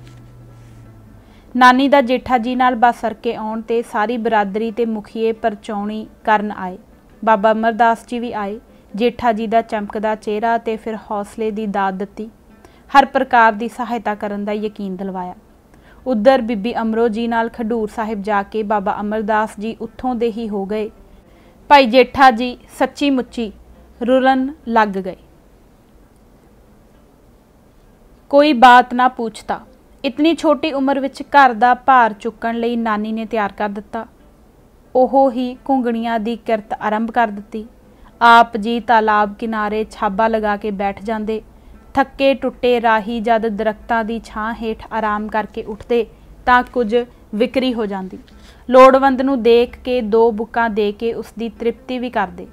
ਨਾਨੀ ਦਾ ਜੇਠਾ ਜੀ ਨਾਲ ਬਸਰ ਕੇ ਆਉਣ ਤੇ ਸਾਰੀ ਬਰਾਦਰੀ ਤੇ ਮੁਖੀਏ ਪਰਚੌਣੀ ਕਰਨ ਆਏ ਬਾਬਾ ਅਮਰਦਾਸ ਜੀ ਵੀ ਆਏ ਜੇਠਾ ਜੀ ਦਾ ਚਮਕਦਾ ਚਿਹਰਾ ਤੇ ਫਿਰ ਹੌਸਲੇ ਦੀ ਦਾਤ ਦਿੱਤੀ ਹਰ ਪ੍ਰਕਾਰ ਦੀ ਸਹਾਇਤਾ ਕਰਨ ਦਾ ਯਕੀਨ ਦਿਲਵਾਇਆ ਉਧਰ ਬੀਬੀ ਅਮਰੋ ਜੀ ਨਾਲ ਖਡੂਰ ਸਾਹਿਬ ਜਾ ਕੇ ਬਾਬਾ ਅਮਰਦਾਸ ਜੀ ਉੱਥੋਂ ਦੇ ਹੀ ਹੋ ਗਏ ਭਾਈ ਜੇਠਾ ਜੀ ਸੱਚੀ ਮੁੱਚੀ ਰੁਲਨ ਲੱਗ ਗਏ ਕੋਈ ਬਾਤ ਨਾ ਪੁੱਛਤਾ ਇਤਨੀ ਛੋਟੀ ਉਮਰ ਵਿੱਚ ਘਰ ਦਾ ਭਾਰ ਚੁੱਕਣ ਲਈ ਨਾਨੀ ਨੇ ਤਿਆਰ ਕਰ ਦਿੱਤਾ ਉਹ ਹੀ ਕੁੰਗਣੀਆਂ ਦੀ ਕਿਰਤ ਆਰੰਭ ਕਰ ਦਿੱਤੀ ਆਪ ਜੀ ਤਾਲਾਬ ਕਿਨਾਰੇ ਛਾਬਾ ਲਗਾ ਕੇ ਬੈਠ ਜਾਂਦੇ ਥੱਕੇ ਟੁੱਟੇ ਰਾਹੀ ਜਦ ਦਰਖਤਾਂ ਦੀ ਛਾਂ ਹੇਠ ਆਰਾਮ ਕਰਕੇ ਉੱਠਦੇ ਤਾਂ ਕੁਝ ਵਿਕਰੀ ਹੋ ਜਾਂਦੀ ਲੋੜਵੰਦ ਨੂੰ ਦੇਖ ਕੇ ਦੋ ਬੁੱਕਾਂ ਦੇ ਕੇ ਉਸ ਦੀ ਤ੍ਰਿਪਤੀ ਵੀ ਕਰਦੇ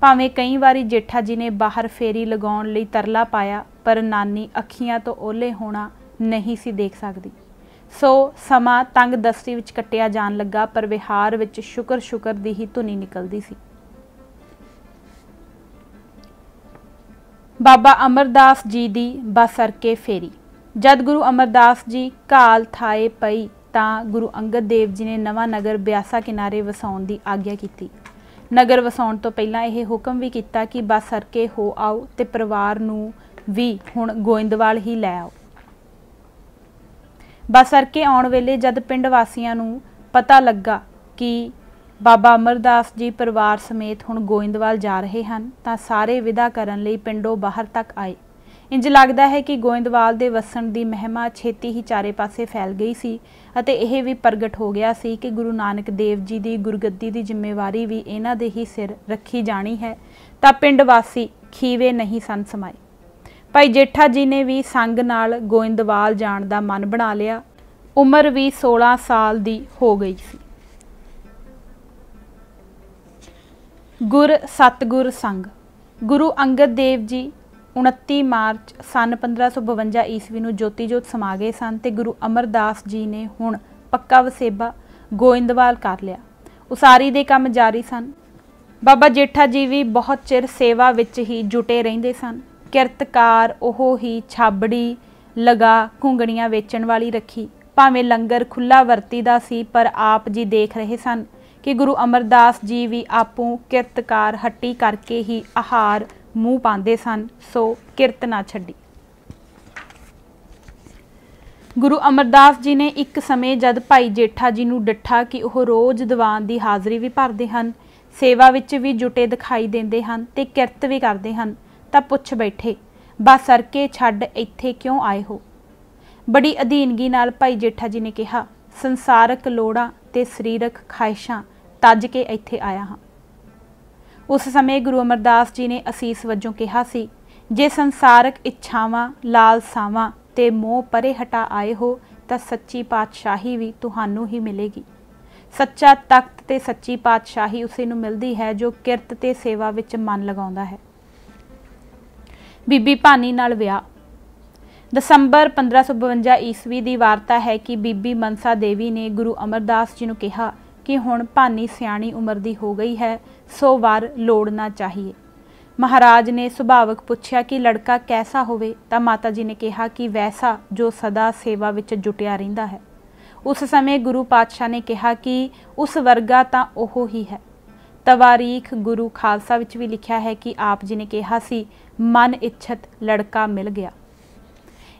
ਭਾਵੇਂ ਕਈ ਵਾਰੀ ਜੇਠਾ ਜੀ ਨੇ ਬਾਹਰ ਫੇਰੀ ਲਗਾਉਣ ਲਈ ਤਰਲਾ ਪਾਇਆ ਪਰ ਨਾਨੀ ਅੱਖੀਆਂ ਤੋਂ ਓਲੇ ਹੋਣਾ ਨਹੀਂ ਸੀ ਦੇਖ ਸਕਦੀ ਸੋ ਸਮਾਂ ਤੰਗ ਦਸਤੀ ਵਿੱਚ ਕੱਟਿਆ ਜਾਣ ਲੱਗਾ ਪਰ ਵਿਹਾਰ ਵਿੱਚ ਸ਼ੁਕਰ ਸ਼ੁਕਰ ਦੀ ਹੀ ਧੁਨੀ ਨਿਕਲਦੀ ਸੀ ਬਾਬਾ ਅਮਰਦਾਸ ਜੀ ਦੀ ਬਸਰ ਕੇ ਫੇਰੀ ਜਦ ਗੁਰੂ ਅਮਰਦਾਸ ਜੀ ਕਾਲ ਥਾਏ ਪਈ ਤਾਂ ਗੁਰੂ ਅੰਗਦ ਦੇਵ ਜੀ ਨੇ ਨਵਾਂ ਨਗਰ ਬਿਆਸਾ ਕਿਨਾਰੇ ਵਸਾਉਣ ਦੀ ਆਗਿਆ ਕੀਤੀ ਨਗਰ ਵਸਾਉਣ ਤੋਂ ਪਹਿਲਾਂ ਇਹ ਹੁਕਮ ਵੀ ਕੀਤਾ ਕਿ ਬਸਰ ਕੇ ਹੋ ਆਓ ਤੇ ਪਰਿਵਾਰ ਨੂੰ ਵੀ ਹੁਣ ਗੋਇੰਦਵਾਲ ਹੀ ਲੈ ਆਓ ਬਸਰ ਕੇ ਆਉਣ ਵੇਲੇ ਜਦ ਪਿੰਡ ਵਾਸੀਆਂ ਨੂੰ ਪਤਾ ਲੱਗਾ ਕਿ ਬਾਬਾ ਅਮਰਦਾਸ ਜੀ ਪਰਿਵਾਰ ਸਮੇਤ ਹੁਣ ਗੋਇੰਦਵਾਲ ਜਾ ਰਹੇ ਹਨ ਤਾਂ ਸਾਰੇ ਵਿਦਾ ਕਰਨ ਲਈ ਪਿੰਡੋਂ ਬਾਹਰ ਤੱਕ ਆਏ ਇੰਜ ਲੱਗਦਾ ਹੈ ਕਿ ਗੋਇੰਦਵਾਲ ਦੇ ਵਸਣ ਦੀ ਮਹਿਮਾ ਛੇਤੀ ਹੀ ਚਾਰੇ ਪਾਸੇ ਫੈਲ ਗਈ ਸੀ ਅਤੇ ਇਹ ਵੀ ਪ੍ਰਗਟ ਹੋ ਗਿਆ ਸੀ ਕਿ ਗੁਰੂ ਨਾਨਕ ਦੇਵ ਜੀ ਦੀ ਗੁਰਗੱਦੀ ਦੀ ਜ਼ਿੰਮੇਵਾਰੀ ਵੀ ਇਹਨਾਂ ਦੇ ਹੀ ਸਿਰ ਰੱਖੀ ਜਾਣੀ ਹੈ ਤਾਂ ਪਿੰਡ ਵਾਸੀ ਖੀਵੇ ਨਹੀਂ ਸਨ ਸਮਾਏ ਭਾਈ ਜੇਠਾ ਜੀ ਨੇ ਵੀ ਸੰਗ ਨਾਲ ਗੋਇੰਦਵਾਲ ਜਾਣ ਦਾ ਮਨ ਬਣਾ ਲਿਆ ਉਮਰ ਵੀ 16 ਸਾਲ ਦੀ ਹੋ ਗਈ ਸੀ ਗੁਰ ਸਤਗੁਰ ਸੰਗ ਗੁਰੂ ਅੰਗਦ ਦੇਵ ਜੀ 29 ਮਾਰਚ ਸਨ 1552 ਈਸਵੀ ਨੂੰ ਜੋਤੀ ਜੋਤ ਸਮਾ ਗਏ ਸਨ ਤੇ ਗੁਰੂ ਅਮਰਦਾਸ ਜੀ ਨੇ ਹੁਣ ਪੱਕਾ ਵਸੇਬਾ ਗੋਇੰਦਵਾਲ ਕਰ ਲਿਆ ਉਸਾਰੀ ਦੇ ਕੰਮ ਜਾਰੀ ਸਨ ਬਾਬਾ ਜੇਠਾ ਜੀ ਵੀ ਬਹੁਤ ਚਿਰ ਸੇਵਾ ਵਿੱਚ ਹੀ ਜੁਟੇ ਰਹਿੰਦੇ ਸਨ ਕਿਰਤਕਾਰ ਉਹ ਹੀ ਛਾਬੜੀ ਲਗਾ ਕੁੰਗਣੀਆਂ ਵੇਚਣ ਵਾਲੀ ਰੱਖੀ ਭਾਵੇਂ ਲੰਗਰ ਖੁੱਲਾ ਵਰਤੀ ਦਾ ਸੀ ਪਰ ਆਪ ਜੀ ਦੇਖ ਰਹੇ ਸਨ ਕਿ ਗੁਰੂ ਅਮਰਦਾਸ ਜੀ ਵੀ ਆਪੂ ਕਿਰਤਕਾਰ ਹੱਟੀ ਕਰਕੇ ਹੀ ਆਹਾਰ ਮੂੰਹ ਪਾਉਂਦੇ ਸਨ ਸੋ ਕਿਰਤ ਨਾ ਛੱਡੀ ਗੁਰੂ ਅਮਰਦਾਸ ਜੀ ਨੇ ਇੱਕ ਸਮੇਂ ਜਦ ਭਾਈ ਜੇਠਾ ਜੀ ਨੂੰ ਡੱਠਾ ਕਿ ਉਹ ਰੋਜ਼ ਦੀਵਾਨ ਦੀ ਹਾਜ਼ਰੀ ਵੀ ਭਰਦੇ ਹਨ ਸੇਵਾ ਵਿੱਚ ਵੀ ਜੁਟੇ ਦਿਖਾਈ ਦਿੰਦੇ ਹਨ ਤੇ ਕਿਰਤ ਵੀ ਕਰਦੇ ਹਨ ਤਾਂ ਪੁੱਛ ਬੈਠੇ ਬਸ ਸਰਕੇ ਛੱਡ ਇੱਥੇ ਕਿਉਂ ਆਏ ਹੋ ਬੜੀ ਅਧੀਨਗੀ ਨਾਲ ਭਾਈ ਜੇਠਾ ਜੀ ਨੇ ਕਿਹਾ ਸੰਸਾਰਕ ਲੋੜਾਂ ਤੇ ਸਰੀਰਕ ਖਾਹਿਸ਼ਾਂ ਤੱਜ ਕੇ ਇੱਥੇ ਆਇਆ ਹਾਂ ਉਸ ਸਮੇਂ ਗੁਰੂ ਅਮਰਦਾਸ ਜੀ ਨੇ ਅਸੀਸ ਵਜੋਂ ਕਿਹਾ ਸੀ ਜੇ ਸੰਸਾਰਕ ਇੱਛਾਵਾਂ ਲਾਲਸਾਵਾਂ ਤੇ ਮੋਹ ਪਰੇ ਹਟਾ ਆਏ ਹੋ ਤਾਂ ਸੱਚੀ ਪਾਤਸ਼ਾਹੀ ਵੀ ਤੁਹਾਨੂੰ ਹੀ ਮਿਲੇਗੀ ਸੱਚਾ ਤਖਤ ਤੇ ਸੱਚੀ ਪਾਤਸ਼ਾਹੀ ਉਸੇ ਨੂੰ ਮਿਲਦੀ ਹੈ ਜੋ ਕਿਰਤ ਤੇ ਸੇਵਾ ਵਿੱਚ ਮਨ ਲਗਾਉਂਦਾ ਹੈ ਬੀਬੀ ਭਾਨੀ ਨਾਲ ਵਿਆਹ ਦਸੰਬਰ 1552 ਈਸਵੀ ਦੀ ਵਾਰਤਾ ਹੈ ਕਿ ਬੀਬੀ ਮਨਸਾ ਦੇਵੀ ਨੇ ਗੁਰੂ ਅਮਰਦਾਸ ਜੀ ਨੂੰ ਕਿਹਾ ਕਿ ਹੁਣ ਭਾਨੀ ਸਿਆਣੀ ਉਮਰ ਦੀ ਹੋ ਗਈ ਹੈ ਸੋ ਵਾਰ ਲੋੜਨਾ ਚਾਹੀਏ ਮਹਾਰਾਜ ਨੇ ਸੁਭਾਵਕ ਪੁੱਛਿਆ ਕਿ ਲੜਕਾ ਕੈਸਾ ਹੋਵੇ ਤਾਂ ਮਾਤਾ ਜੀ ਨੇ ਕਿਹਾ ਕਿ ਵੈਸਾ ਜੋ ਸਦਾ ਸੇਵਾ ਵਿੱਚ ਜੁਟਿਆ ਰਹਿੰਦਾ ਹੈ ਉਸ ਸਮੇਂ ਗੁਰੂ ਪਾਤਸ਼ਾਹ ਨੇ ਕਿਹਾ ਕਿ ਉਸ ਵਰਗਾ ਤਾਂ ਉਹ ਹੀ ਹੈ ਤਵਾਰੀਖ ਗੁਰੂ ਖਾਲਸਾ ਵਿੱਚ ਵੀ ਲਿਖਿਆ ਹੈ ਕਿ ਆਪ ਜੀ ਨੇ ਕਿਹਾ ਸੀ ਮਨ ਇੱਛਤ ਲੜਕਾ ਮਿਲ ਗਿਆ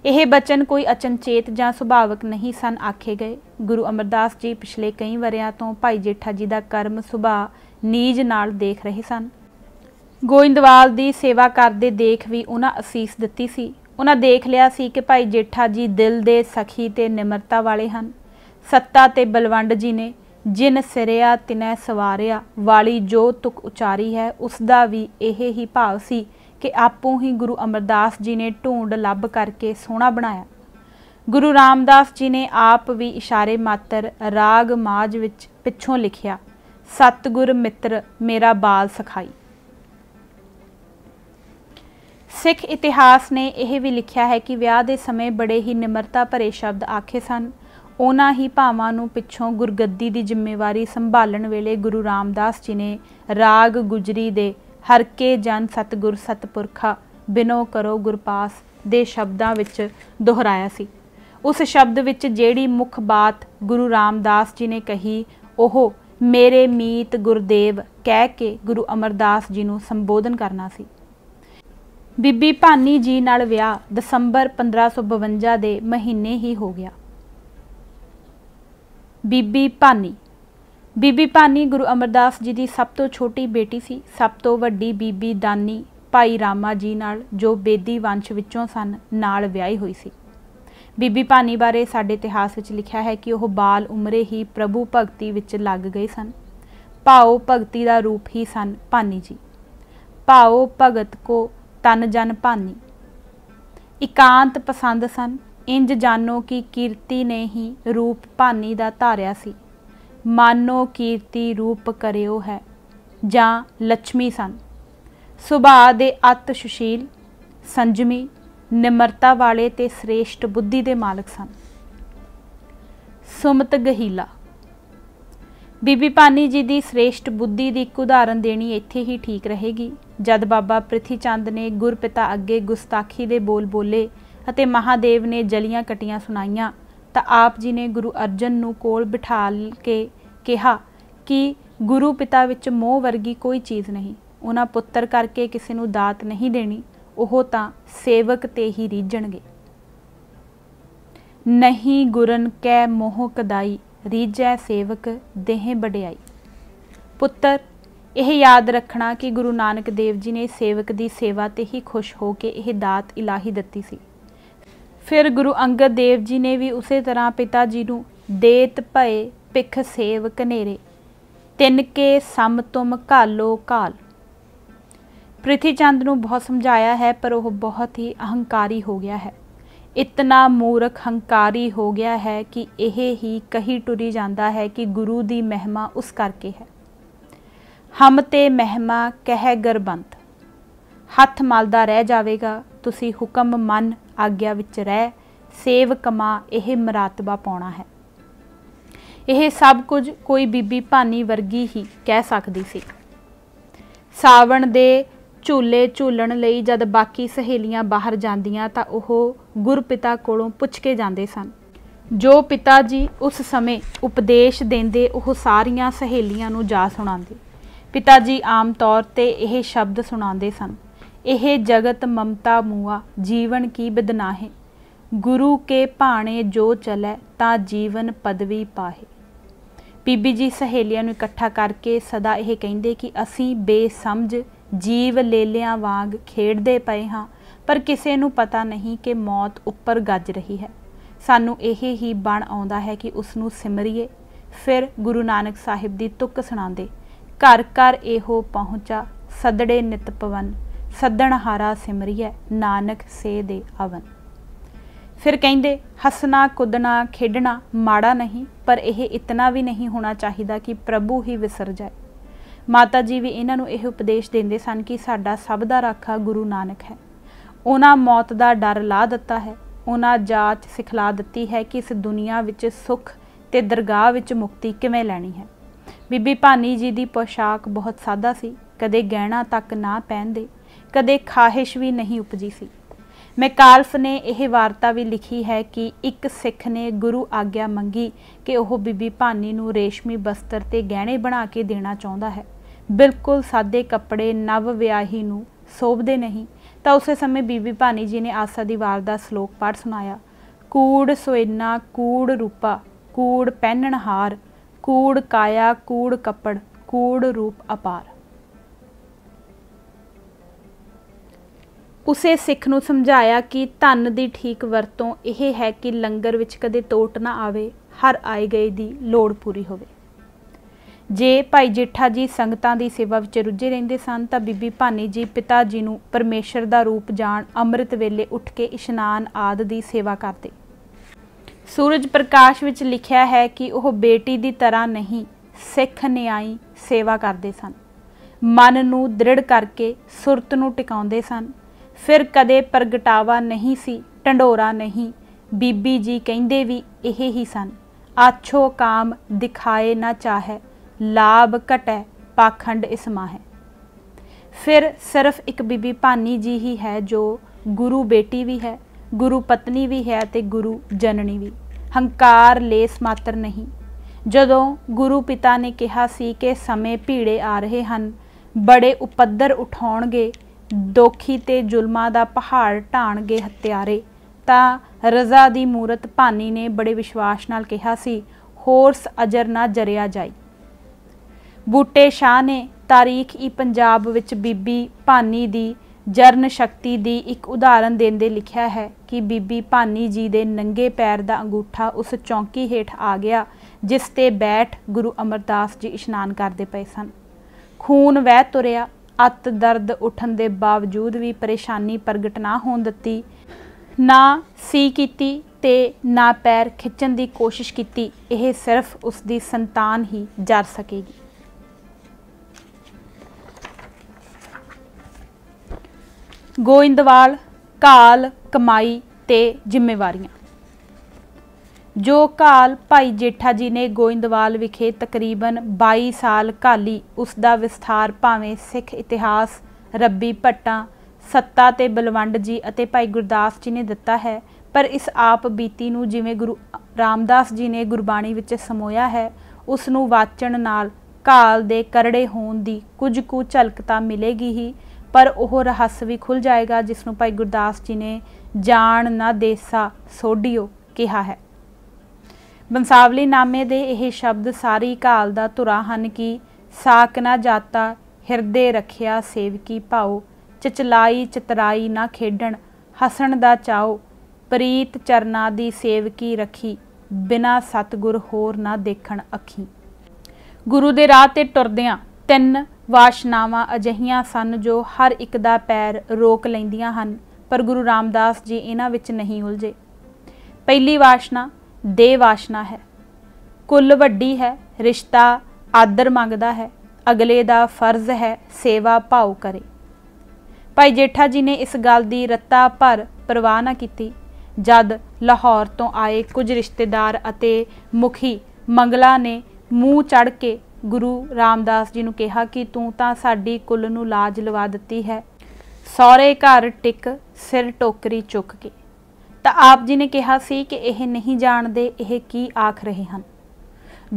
ਇਹ ਬਚਨ ਕੋਈ ਅਚਨਚੇਤ ਜਾਂ ਸੁਭਾਵਕ ਨਹੀਂ ਸਨ ਆਖੇ ਗਏ ਗੁਰੂ ਅਮਰਦਾਸ ਜੀ ਪਿਛਲੇ ਕਈ ਵਰਿਆਂ ਤੋਂ ਭਾਈ ਜੇਠਾ ਜੀ ਦਾ ਕਰਮ ਸੁਭਾ ਨੀਜ ਨਾਲ ਦੇਖ ਰਹੇ ਸਨ ਗੋਇੰਦਵਾਲ ਦੀ ਸੇਵਾ ਕਰਦੇ ਦੇਖ ਵੀ ਉਹਨਾਂ ਅਸੀਸ ਦਿੱਤੀ ਸੀ ਉਹਨਾਂ ਦੇਖ ਲਿਆ ਸੀ ਕਿ ਭਾਈ ਜੇਠਾ ਜੀ ਦਿਲ ਦੇ ਸਖੀ ਤੇ ਨਿਮਰਤਾ ਵਾਲੇ ਹਨ ਸੱਤਾ ਤੇ ਬਲਵੰਡ ਜੀ ਨੇ ਜਿਨ ਸਿਰਿਆ ਤਿਨੈ ਸਵਾਰਿਆ ਵਾਲੀ ਜੋ ਤੁਕ ਉਚਾਰੀ ਹੈ ਉਸ ਦਾ ਵੀ ਇਹ ਹੀ ਭਾਵ ਸੀ ਕਿ ਆਪੋਂ ਹੀ ਗੁਰੂ ਅਮਰਦਾਸ ਜੀ ਨੇ ਢੂੰਡ ਲੱਭ ਕਰਕੇ ਸੋਹਣਾ ਬਣਾਇਆ ਗੁਰੂ ਰਾਮਦਾਸ ਜੀ ਨੇ ਆਪ ਵੀ ਇਸ਼ਾਰੇ ਮਾਤਰ ਰਾਗ ਮਾਜ ਵਿੱਚ ਪਿੱਛੋਂ ਲਿਖਿਆ ਸਤਗੁਰ ਮਿੱਤਰ ਮੇਰਾ ਬਾਲ ਸਖਾਈ ਸਿੱਖ ਇਤਿਹਾਸ ਨੇ ਇਹ ਵੀ ਲਿਖਿਆ ਹੈ ਕਿ ਵਿਆਹ ਦੇ ਸਮੇਂ ਬੜੇ ਹੀ ਨਿਮਰਤਾ ਭਰੇ ਸ਼ਬਦ ਆਖੇ ਸਨ ਉਹਨਾਂ ਹੀ ਭਾਵਾਂ ਨੂੰ ਪਿੱਛੋਂ ਗੁਰਗੱਦੀ ਦੀ ਜ਼ਿੰਮੇਵਾਰੀ ਸੰਭਾਲਣ ਵੇਲੇ ਗੁਰੂ ਰਾਮਦਾਸ ਜੀ ਨੇ ਰਾਗ ਗੁਜਰੀ ਦੇ ਹਰ ਕੇ ਜਨ ਸਤਗੁਰ ਸਤਪੁਰਖਾ ਬਿਨੋ ਕਰੋ ਗੁਰਪਾਸ ਦੇ ਸ਼ਬਦਾਂ ਵਿੱਚ ਦੁਹਰਾਇਆ ਸੀ ਉਸ ਸ਼ਬਦ ਵਿੱਚ ਜਿਹੜੀ ਮੁੱਖ ਬਾਤ ਗੁਰੂ ਰਾਮਦਾਸ ਜੀ ਨੇ ਕਹੀ ਉਹ ਮੇਰੇ ਮੀਤ ਗੁਰਦੇਵ ਕਹਿ ਕੇ ਗੁਰੂ ਅਮਰਦਾਸ ਜੀ ਨੂੰ ਸੰਬੋਧਨ ਕਰਨਾ ਸੀ ਬੀਬੀ ਭਾਨੀ ਜੀ ਨਾਲ ਵਿਆਹ ਦਸੰਬਰ 1552 ਦੇ ਮਹੀਨੇ ਹੀ ਹੋ ਗਿਆ ਬੀਬੀ ਭਾਨੀ ਬੀਬੀ ਪਾਨੀ ਗੁਰੂ ਅਮਰਦਾਸ ਜੀ ਦੀ ਸਭ ਤੋਂ ਛੋਟੀ ਬੇਟੀ ਸੀ ਸਭ ਤੋਂ ਵੱਡੀ ਬੀਬੀ ਦਾਨੀ ਭਾਈ ਰਾਮਾ ਜੀ ਨਾਲ ਜੋ ਬੇਦੀ ਵੰਸ਼ ਵਿੱਚੋਂ ਸਨ ਨਾਲ ਵਿਆਹੀ ਹੋਈ ਸੀ ਬੀਬੀ ਪਾਨੀ ਬਾਰੇ ਸਾਡੇ ਇਤਿਹਾਸ ਵਿੱਚ ਲਿਖਿਆ ਹੈ ਕਿ ਉਹ ਬਾਲ ਉਮਰੇ ਹੀ ਪ੍ਰਭੂ ਭਗਤੀ ਵਿੱਚ ਲੱਗ ਗਏ ਸਨ ਭਾਉ ਭਗਤੀ ਦਾ ਰੂਪ ਹੀ ਸਨ ਪਾਨੀ ਜੀ ਭਾਉ ਭਗਤ ਕੋ ਤਨ ਜਨ ਪਾਨੀ ਇਕਾਂਤ ਪਸੰਦ ਸਨ ਇੰਜ ਜਾਨੋ ਕਿ ਕੀਰਤੀ ਨੇ ਹੀ ਰੂਪ ਪਾਨੀ ਦਾ ਧਾਰਿਆ ਸੀ ਮਾਨੋ ਕੀਰਤੀ ਰੂਪ ਕਰਿਓ ਹੈ ਜਾਂ ਲక్ష్ਮੀ ਸਨ ਸੁਭਾਅ ਦੇ ਅਤ ਸੁਸ਼ੀਲ ਸੰਜਮੀ ਨਿਮਰਤਾ ਵਾਲੇ ਤੇ ਸ੍ਰੇਸ਼ਟ ਬੁੱਧੀ ਦੇ ਮਾਲਕ ਸਨ ਸੁਮਤ ਗਹੀਲਾ ਬੀਬੀ ਪਾਨੀ ਜੀ ਦੀ ਸ੍ਰੇਸ਼ਟ ਬੁੱਧੀ ਦੀ ਇੱਕ ਉਦਾਹਰਨ ਦੇਣੀ ਇੱਥੇ ਹੀ ਠੀਕ ਰਹੇਗੀ ਜਦ ਬਾਬਾ ਪ੍ਰਿਥੀ ਚੰਦ ਨੇ ਗੁਰਪਿਤਾ ਅੱਗੇ ਗੁਸਤਾਖੀ ਦੇ ਬੋਲ ਬੋਲੇ ਅਤੇ ਮਹਾਦੇਵ ਨੇ ਜਲੀਆਂ ਕਟੀਆਂ ਸੁਣਾਈਆਂ ਤਾਂ ਆਪ ਜੀ ਨੇ ਗੁਰੂ ਅਰਜਨ ਨੂੰ ਕੋਲ ਬਿਠਾ ਕੇ ਕਿਹਾ ਕਿ ਗੁਰੂ ਪਿਤਾ ਵਿੱਚ ਮੋਹ ਵਰਗੀ ਕੋਈ ਚੀਜ਼ ਨਹੀਂ ਉਹਨਾਂ ਪੁੱਤਰ ਕਰਕੇ ਕਿਸੇ ਨੂੰ ਦਾਤ ਨਹੀਂ ਦੇਣੀ ਉਹ ਤਾਂ ਸੇਵਕ ਤੇ ਹੀ ਰੀਜਣਗੇ ਨਹੀਂ ਗੁਰਨ ਕੈ ਮੋਹ ਕਦਾਈ ਰੀਜੈ ਸੇਵਕ ਦੇਹ ਬੜਿਆਈ ਪੁੱਤਰ ਇਹ ਯਾਦ ਰੱਖਣਾ ਕਿ ਗੁਰੂ ਨਾਨਕ ਦੇਵ ਜੀ ਨੇ ਸੇਵਕ ਦੀ ਸੇਵਾ ਤੇ ਹੀ ਖੁਸ਼ ਹੋ ਕੇ ਇਹ ਦਾਤ ਇਲਾਹੀ ਦਿੱਤੀ ਸੀ ਫਿਰ ਗੁਰੂ ਅੰਗਦ ਦੇਵ ਜੀ ਨੇ ਵੀ ਉਸੇ ਤਰ੍ਹਾਂ ਪਿਤਾ ਜੀ ਨੂੰ ਦੇਤ ਭਏ ਪਿਖ ਸੇਵ ਕਨੇਰੇ ਤਿੰਨ ਕੇ ਸਮ ਤੁਮ ਕਾਲੋ ਕਾਲ ਪ੍ਰਿਥੀ ਚੰਦ ਨੂੰ ਬਹੁਤ ਸਮਝਾਇਆ ਹੈ ਪਰ ਉਹ ਬਹੁਤ ਹੀ ਅਹੰਕਾਰੀ ਹੋ ਗਿਆ ਹੈ ਇਤਨਾ ਮੂਰਖ ਹੰਕਾਰੀ ਹੋ ਗਿਆ ਹੈ ਕਿ ਇਹ ਹੀ ਕਹੀ ਟੁਰੀ ਜਾਂਦਾ ਹੈ ਕਿ ਗੁਰੂ ਦੀ ਮਹਿਮਾ ਉਸ ਕਰਕੇ ਹੈ ਹਮ ਤੇ ਮਹਿਮਾ ਕਹਿ ਗਰਬੰਤ ਹੱਥ ਮਲਦਾ ਰਹਿ ਜਾਵੇਗਾ ਤੁਸੀਂ ਹੁਕਮ ਮੰਨ ਆਗਿਆ ਵਿੱਚ ਰਹਿ ਸੇਵ ਕਮਾ ਇਹ ਮਰਾਤਬਾ ਪਾਉਣਾ ਹੈ ਇਹ ਸਭ ਕੁਝ ਕੋਈ ਬੀਬੀ ਭਾਨੀ ਵਰਗੀ ਹੀ ਕਹਿ ਸਕਦੀ ਸੀ ਸਾਵਣ ਦੇ ਝੂਲੇ ਝੂਲਣ ਲਈ ਜਦ ਬਾਕੀ ਸਹੇਲੀਆਂ ਬਾਹਰ ਜਾਂਦੀਆਂ ਤਾਂ ਉਹ ਗੁਰਪਿਤਾ ਕੋਲੋਂ ਪੁੱਛ ਕੇ ਜਾਂਦੇ ਸਨ ਜੋ ਪਿਤਾ ਜੀ ਉਸ ਸਮੇਂ ਉਪਦੇਸ਼ ਦਿੰਦੇ ਉਹ ਸਾਰੀਆਂ ਸਹੇਲੀਆਂ ਨੂੰ ਜਾ ਸੁਣਾਉਂਦੇ ਪਿਤਾ ਜੀ ਆਮ ਤੌਰ ਤੇ ਇਹ ਸ਼ਬਦ ਸੁਣਾਉਂਦੇ ਸਨ ਇਹ ਜਗਤ ਮਮਤਾ ਮੂਆ ਜੀਵਨ ਕੀ ਬਦਨਾਹੇ ਗੁਰੂ ਕੇ ਭਾਣੇ ਜੋ ਚਲੇ ਤਾਂ ਜੀਵਨ ਪਦਵੀ ਪਾਹੇ ਬੀਬੀ ਜੀ ਸਹੇਲੀਆਂ ਨੂੰ ਇਕੱਠਾ ਕਰਕੇ ਸਦਾ ਇਹ ਕਹਿੰਦੇ ਕਿ ਅਸੀਂ ਬੇਸਮਝ ਜੀਵ ਲੇਲਿਆਂ ਵਾਂਗ ਖੇਡਦੇ ਪਏ ਹਾਂ ਪਰ ਕਿਸੇ ਨੂੰ ਪਤਾ ਨਹੀਂ ਕਿ ਮੌਤ ਉੱਪਰ ਗੱਜ ਰਹੀ ਹੈ ਸਾਨੂੰ ਇਹ ਹੀ ਬਣ ਆਉਂਦਾ ਹੈ ਕਿ ਉਸ ਨੂੰ ਸਿਮਰਿਏ ਫਿਰ ਗੁਰੂ ਨਾਨਕ ਸਾਹਿਬ ਦੀ ਤੁਕ ਸੁਣਾਉਂਦੇ ਘਰ ਘਰ ਇਹੋ ਪਹੁੰਚਾ ਸਦੜੇ ਨਿਤ ਪਵਨ ਸੱਦਣ ਹਾਰਾ ਸਿਮਰੀਐ ਨਾਨਕ ਸੇ ਦੇ ਅਵਨ ਫਿਰ ਕਹਿੰਦੇ ਹੱਸਣਾ ਕੁੱਦਣਾ ਖੇਡਣਾ ਮਾੜਾ ਨਹੀਂ ਪਰ ਇਹ ਇਤਨਾ ਵੀ ਨਹੀਂ ਹੋਣਾ ਚਾਹੀਦਾ ਕਿ ਪ੍ਰਭੂ ਹੀ ਵਿਸਰ ਜਾਏ ਮਾਤਾ ਜੀ ਵੀ ਇਹਨਾਂ ਨੂੰ ਇਹ ਉਪਦੇਸ਼ ਦਿੰਦੇ ਸਨ ਕਿ ਸਾਡਾ ਸਭ ਦਾ ਰਾਖਾ ਗੁਰੂ ਨਾਨਕ ਹੈ ਉਹਨਾਂ ਮੌਤ ਦਾ ਡਰ ਲਾ ਦਿੱਤਾ ਹੈ ਉਹਨਾਂ ਜਾਚ ਸਿਖਲਾ ਦਿੱਤੀ ਹੈ ਕਿ ਇਸ ਦੁਨੀਆ ਵਿੱਚ ਸੁੱਖ ਤੇ ਦਰਗਾਹ ਵਿੱਚ ਮੁਕਤੀ ਕਿਵੇਂ ਲੈਣੀ ਹੈ ਬੀਬੀ ਭਾਨੀ ਜੀ ਦੀ ਪੋਸ਼ਾਕ ਬਹੁਤ ਸਾਦਾ ਸੀ ਕਦੇ ਗਹਿਣਾ ਤੱਕ ਨਾ ਪਹਿਨਦੇ ਕਦੇ ਖਾਹਿਸ਼ ਵੀ ਨਹੀਂ ਉਪਜੀ ਸੀ ਮੈਕਾਲਫ ਨੇ ਇਹ ਵਾਰਤਾ ਵੀ ਲਿਖੀ ਹੈ ਕਿ ਇੱਕ ਸਿੱਖ ਨੇ ਗੁਰੂ ਆਗਿਆ ਮੰਗੀ ਕਿ ਉਹ ਬੀਬੀ ਭਾਨੀ ਨੂੰ ਰੇਸ਼ਮੀ ਬਸਤਰ ਤੇ ਗਹਿਣੇ ਬਣਾ ਕੇ ਦੇਣਾ ਚਾਹੁੰਦਾ ਹੈ ਬਿਲਕੁਲ ਸਾਦੇ ਕੱਪੜੇ ਨਵ ਵਿਆਹੀ ਨੂੰ ਸੋਭਦੇ ਨਹੀਂ ਤਾਂ ਉਸੇ ਸਮੇਂ ਬੀਬੀ ਭਾਨੀ ਜੀ ਨੇ ਆਸਾ ਦੀ ਵਾਰ ਦਾ ਸ਼ਲੋਕ ਪੜ ਸੁਣਾਇਆ ਕੂੜ ਸੋਇਨਾ ਕੂੜ ਰੂਪਾ ਕੂੜ ਪਹਿਨਣ ਹਾਰ ਕੂੜ ਕਾਇਆ ਕੂੜ ਕੱਪੜ ਕੂੜ ਰੂਪ ਅਪਾਰ ਉਸੇ ਸਿੱਖ ਨੂੰ ਸਮਝਾਇਆ ਕਿ ਧਨ ਦੀ ਠੀਕ ਵਰਤੋਂ ਇਹ ਹੈ ਕਿ ਲੰਗਰ ਵਿੱਚ ਕਦੇ ਟੋਟ ਨਾ ਆਵੇ ਹਰ ਆਏ ਗਏ ਦੀ ਲੋੜ ਪੂਰੀ ਹੋਵੇ ਜੇ ਭਾਈ ਜੇਠਾ ਜੀ ਸੰਗਤਾਂ ਦੀ ਸੇਵਾ ਵਿੱਚ ਰੁੱਝੇ ਰਹਿੰਦੇ ਸਨ ਤਾਂ ਬੀਬੀ ਭਾਨੀ ਜੀ ਪਿਤਾ ਜੀ ਨੂੰ ਪਰਮੇਸ਼ਰ ਦਾ ਰੂਪ ਜਾਣ ਅੰਮ੍ਰਿਤ ਵੇਲੇ ਉੱਠ ਕੇ ਇਸ਼ਨਾਨ ਆਦ ਦੀ ਸੇਵਾ ਕਰਦੇ ਸੂਰਜ ਪ੍ਰਕਾਸ਼ ਵਿੱਚ ਲਿਖਿਆ ਹੈ ਕਿ ਉਹ ਬੇਟੀ ਦੀ ਤਰ੍ਹਾਂ ਨਹੀਂ ਸਿੱਖ ਨਿਆਈ ਸੇਵਾ ਕਰਦੇ ਸਨ ਮਨ ਨੂੰ ਦ੍ਰਿੜ ਕਰਕੇ ਸੁਰਤ ਨੂੰ ਟਿਕਾਉਂਦੇ ਸਨ ਫਿਰ ਕਦੇ ਪ੍ਰਗਟਾਵਾ ਨਹੀਂ ਸੀ ਟੰਡੋਰਾ ਨਹੀਂ ਬੀਬੀ ਜੀ ਕਹਿੰਦੇ ਵੀ ਇਹ ਹੀ ਸਨ ਆਛੋ ਕਾਮ ਦਿਖਾਏ ਨਾ ਚਾਹੇ ਲਾਭ ਘਟੈ ਪਾਖੰਡ ਇਸਮਾ ਹੈ ਫਿਰ ਸਿਰਫ ਇੱਕ ਬੀਬੀ ਭਾਨੀ ਜੀ ਹੀ ਹੈ ਜੋ ਗੁਰੂ ਬੇਟੀ ਵੀ ਹੈ ਗੁਰੂ ਪਤਨੀ ਵੀ ਹੈ ਤੇ ਗੁਰੂ ਜਨਨੀ ਵੀ ਹੰਕਾਰ ਲੇਸ ਮਾਤਰ ਨਹੀਂ ਜਦੋਂ ਗੁਰੂ ਪਿਤਾ ਨੇ ਕਿਹਾ ਸੀ ਕਿ ਸਮੇਂ ਭੀੜੇ ਆ ਰਹੇ ਹਨ ਬੜੇ ਉਪੱਦਰ ਉਠਾਉਣਗੇ ਦੋਖੀ ਤੇ ਜ਼ੁਲਮਾਂ ਦਾ ਪਹਾੜ ਢਾਣਗੇ ਹਤਿਆਰੇ ਤਾਂ ਰਜ਼ਾ ਦੀ ਮੂਰਤ ਭਾਨੀ ਨੇ ਬੜੇ ਵਿਸ਼ਵਾਸ ਨਾਲ ਕਿਹਾ ਸੀ ਹੋਰਸ ਅਜਰ ਨਾ ਜਰਿਆ ਜਾਈ ਬੂਟੇ ਸ਼ਾਹ ਨੇ ਤਾਰੀਖ ਈ ਪੰਜਾਬ ਵਿੱਚ ਬੀਬੀ ਭਾਨੀ ਦੀ ਜਰਨ ਸ਼ਕਤੀ ਦੀ ਇੱਕ ਉਦਾਹਰਨ ਦਿੰਦੇ ਲਿਖਿਆ ਹੈ ਕਿ ਬੀਬੀ ਭਾਨੀ ਜੀ ਦੇ ਨੰਗੇ ਪੈਰ ਦਾ ਅੰਗੂਠਾ ਉਸ ਚੌਂਕੀ ਹੇਠ ਆ ਗਿਆ ਜਿਸ ਤੇ ਬੈਠ ਗੁਰੂ ਅਮਰਦਾਸ ਜੀ ਇਸ਼ਨਾਨ ਕਰਦੇ ਪਏ ਸਨ ਖੂਨ ਵਹਿ ਤੁਰਿਆ ਅੱਤ ਦਰਦ ਉਠਣ ਦੇ ਬਾਵਜੂਦ ਵੀ ਪਰੇਸ਼ਾਨੀ ਪ੍ਰਗਟ ਨਾ ਹੋਣ ਦਿੱਤੀ ਨਾ ਸੀ ਕੀਤੀ ਤੇ ਨਾ ਪੈਰ ਖਿੱਚਣ ਦੀ ਕੋਸ਼ਿਸ਼ ਕੀਤੀ ਇਹ ਸਿਰਫ ਉਸ ਦੀ ਸੰਤਾਨ ਹੀ ਜਰ ਸਕੇਗੀ ਗੋਇੰਦਵਾਲ ਕਾਲ ਕਮਾਈ ਤੇ ਜ਼ਿੰਮੇਵਾਰੀਆਂ ਜੋ ਕਾਲ ਭਾਈ ਜੇਠਾ ਜੀ ਨੇ ਗੋਇੰਦਵਾਲ ਵਿਖੇ ਤਕਰੀਬਨ 22 ਸਾਲ ਕਾਲੀ ਉਸ ਦਾ ਵਿਸਥਾਰ ਭਾਵੇਂ ਸਿੱਖ ਇਤਿਹਾਸ ਰੱਬੀ ਪੱਟਾ ਸੱਤਾ ਤੇ ਬਲਵੰਡ ਜੀ ਅਤੇ ਭਾਈ ਗੁਰਦਾਸ ਜੀ ਨੇ ਦਿੱਤਾ ਹੈ ਪਰ ਇਸ ਆਪ ਬੀਤੀ ਨੂੰ ਜਿਵੇਂ ਗੁਰੂ ਰਾਮਦਾਸ ਜੀ ਨੇ ਗੁਰਬਾਣੀ ਵਿੱਚ ਸਮੋਇਆ ਹੈ ਉਸ ਨੂੰ ਵਾਚਣ ਨਾਲ ਕਾਲ ਦੇ ਕਰੜੇ ਹੋਣ ਦੀ ਕੁਝ ਕੁ ਝਲਕ ਤਾਂ ਮਿਲੇਗੀ ਹੀ ਪਰ ਉਹ ਰਹੱਸ ਵੀ ਖੁੱਲ ਜਾਏਗਾ ਜਿਸ ਨੂੰ ਭਾਈ ਗੁਰਦਾਸ ਜੀ ਨੇ ਜਾਣ ਨਾ ਦੇਸਾ ਸੋਢਿਓ ਕਿਹਾ ਹੈ ਬੰਸਾਵਲੀ ਨਾਮੇ ਦੇ ਇਹ ਸ਼ਬਦ ਸਾਰੀ ਕਾਲ ਦਾ ਤੁਰਾ ਹਨ ਕਿ ਸਾਕ ਨਾ ਜਾਤਾ ਹਿਰਦੇ ਰਖਿਆ ਸੇਵਕੀ ਭਾਉ ਚਚਲਾਈ ਚਤਰਾਈ ਨਾ ਖੇਡਣ ਹਸਣ ਦਾ ਚਾਉ ਪ੍ਰੀਤ ਚਰਨਾ ਦੀ ਸੇਵਕੀ ਰਖੀ ਬਿਨਾ ਸਤਗੁਰ ਹੋਰ ਨਾ ਦੇਖਣ ਅੱਖੀ ਗੁਰੂ ਦੇ ਰਾਹ ਤੇ ਟੁਰਦਿਆਂ ਤਿੰਨ ਵਾਸ਼ਨਾਵਾਂ ਅਜਹੀਆਂ ਸਨ ਜੋ ਹਰ ਇੱਕ ਦਾ ਪੈਰ ਰੋਕ ਲੈਂਦੀਆਂ ਹਨ ਪਰ ਗੁਰੂ ਰਾਮਦਾਸ ਜੀ ਇਹਨਾਂ ਵਿੱਚ ਨਹੀਂ ਉਲਝੇ ਪਹਿਲੀ ਵਾਸ਼ਨਾ ਦੇ ਵਾਸ਼ਨਾ ਹੈ ਕੁੱਲ ਵੱਡੀ ਹੈ ਰਿਸ਼ਤਾ ਆਦਰ ਮੰਗਦਾ ਹੈ ਅਗਲੇ ਦਾ ਫਰਜ਼ ਹੈ ਸੇਵਾ ਭਾਉ ਕਰੇ ਭਾਈ ਜੇਠਾ ਜੀ ਨੇ ਇਸ ਗੱਲ ਦੀ ਰੱਤਾ ਭਰ ਪਰਵਾਹ ਨਾ ਕੀਤੀ ਜਦ ਲਾਹੌਰ ਤੋਂ ਆਏ ਕੁਝ ਰਿਸ਼ਤੇਦਾਰ ਅਤੇ ਮੁਖੀ ਮੰਗਲਾ ਨੇ ਮੂੰਹ ਚੜ ਕੇ ਗੁਰੂ ਰਾਮਦਾਸ ਜੀ ਨੂੰ ਕਿਹਾ ਕਿ ਤੂੰ ਤਾਂ ਸਾਡੀ ਕੁੱਲ ਨੂੰ ਲਾਜ ਲਵਾ ਦਿੱਤੀ ਹੈ ਸੌਰੇ ਘਰ ਟਿਕ ਸਿਰ ਟੋਕਰੀ ਚੁੱਕ ਕੇ ਤਾਂ ਆਪ ਜੀ ਨੇ ਕਿਹਾ ਸੀ ਕਿ ਇਹ ਨਹੀਂ ਜਾਣਦੇ ਇਹ ਕੀ ਆਖ ਰਹੇ ਹਨ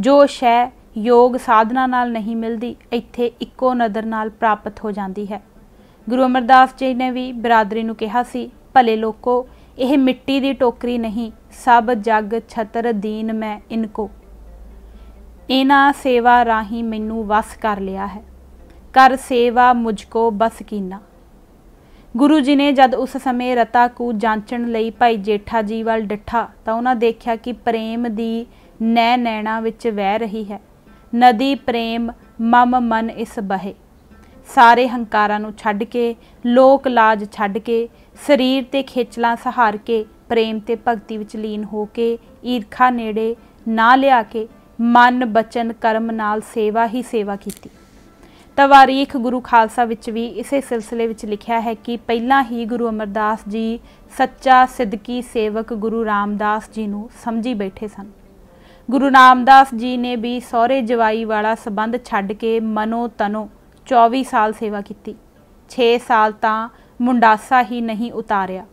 ਜੋ ਸ਼ੈ ਯੋਗ ਸਾਧਨਾ ਨਾਲ ਨਹੀਂ ਮਿਲਦੀ ਇੱਥੇ ਇੱਕੋ ਨਦਰ ਨਾਲ ਪ੍ਰਾਪਤ ਹੋ ਜਾਂਦੀ ਹੈ ਗੁਰੂ ਅਮਰਦਾਸ ਜੀ ਨੇ ਵੀ ਬਰਾਦਰੀ ਨੂੰ ਕਿਹਾ ਸੀ ਭਲੇ ਲੋਕੋ ਇਹ ਮਿੱਟੀ ਦੀ ਟੋਕਰੀ ਨਹੀਂ ਸਭ ਜਗ ਛਤਰ ਦੀਨ ਮੈਂ ਇਨਕੋ ਇਹਨਾ ਸੇਵਾ ਰਾਹੀ ਮੈਨੂੰ ਵਸ ਕਰ ਲਿਆ ਹੈ ਕਰ ਸੇਵਾ ਕੋ ਬਸ ਕੀਨਾ ਗੁਰੂ ਜੀ ਨੇ ਜਦ ਉਸ ਸਮੇਂ ਰਤਾ ਕੋ ਜਾਂਚਣ ਲਈ ਭਾਈ ਜੇਠਾ ਜੀ ਵੱਲ ਡਿੱਠਾ ਤਾਂ ਉਹਨਾਂ ਦੇਖਿਆ ਕਿ ਪ੍ਰੇਮ ਦੀ ਨੈ ਨੈਣਾ ਵਿੱਚ ਵਹਿ ਰਹੀ ਹੈ ਨਦੀ ਪ੍ਰੇਮ ਮਮ ਮਨ ਇਸ ਬਹੇ ਸਾਰੇ ਹੰਕਾਰਾਂ ਨੂੰ ਛੱਡ ਕੇ ਲੋਕ ਲਾਜ ਛੱਡ ਕੇ ਸਰੀਰ ਤੇ ਖੇਚਲਾਂ ਸਹਾਰ ਕੇ ਪ੍ਰੇਮ ਤੇ ਭਗਤੀ ਵਿੱਚ ਲੀਨ ਹੋ ਕੇ ਈਰਖਾ ਨੇੜੇ ਨਾ ਲਿਆ ਕੇ ਮਨ ਬਚਨ ਕਰਮ ਨਾਲ ਸੇਵਾ ਹੀ ਸੇਵਾ ਕੀਤੀ ਤਵਾਰੀਖ ਗੁਰੂ ਖਾਲਸਾ ਵਿੱਚ ਵੀ ਇਸੇ ਸਿਲਸਿਲੇ ਵਿੱਚ ਲਿਖਿਆ ਹੈ ਕਿ ਪਹਿਲਾਂ ਹੀ ਗੁਰੂ ਅਮਰਦਾਸ ਜੀ ਸੱਚਾ ਸਿੱਧਕੀ ਸੇਵਕ ਗੁਰੂ ਰਾਮਦਾਸ ਜੀ ਨੂੰ ਸਮਝੀ ਬੈਠੇ ਸਨ ਗੁਰੂ ਰਾਮਦਾਸ ਜੀ ਨੇ ਵੀ ਸਹੁਰੇ ਜਵਾਈ ਵਾਲਾ ਸਬੰਧ ਛੱਡ ਕੇ ਮਨੋ ਤਨੋ 24 ਸਾਲ ਸੇਵਾ ਕੀਤੀ 6 ਸਾਲ ਤਾਂ ਮੁੰਡਾਸਾ ਹੀ ਨਹੀਂ ਉਤਾਰਿਆ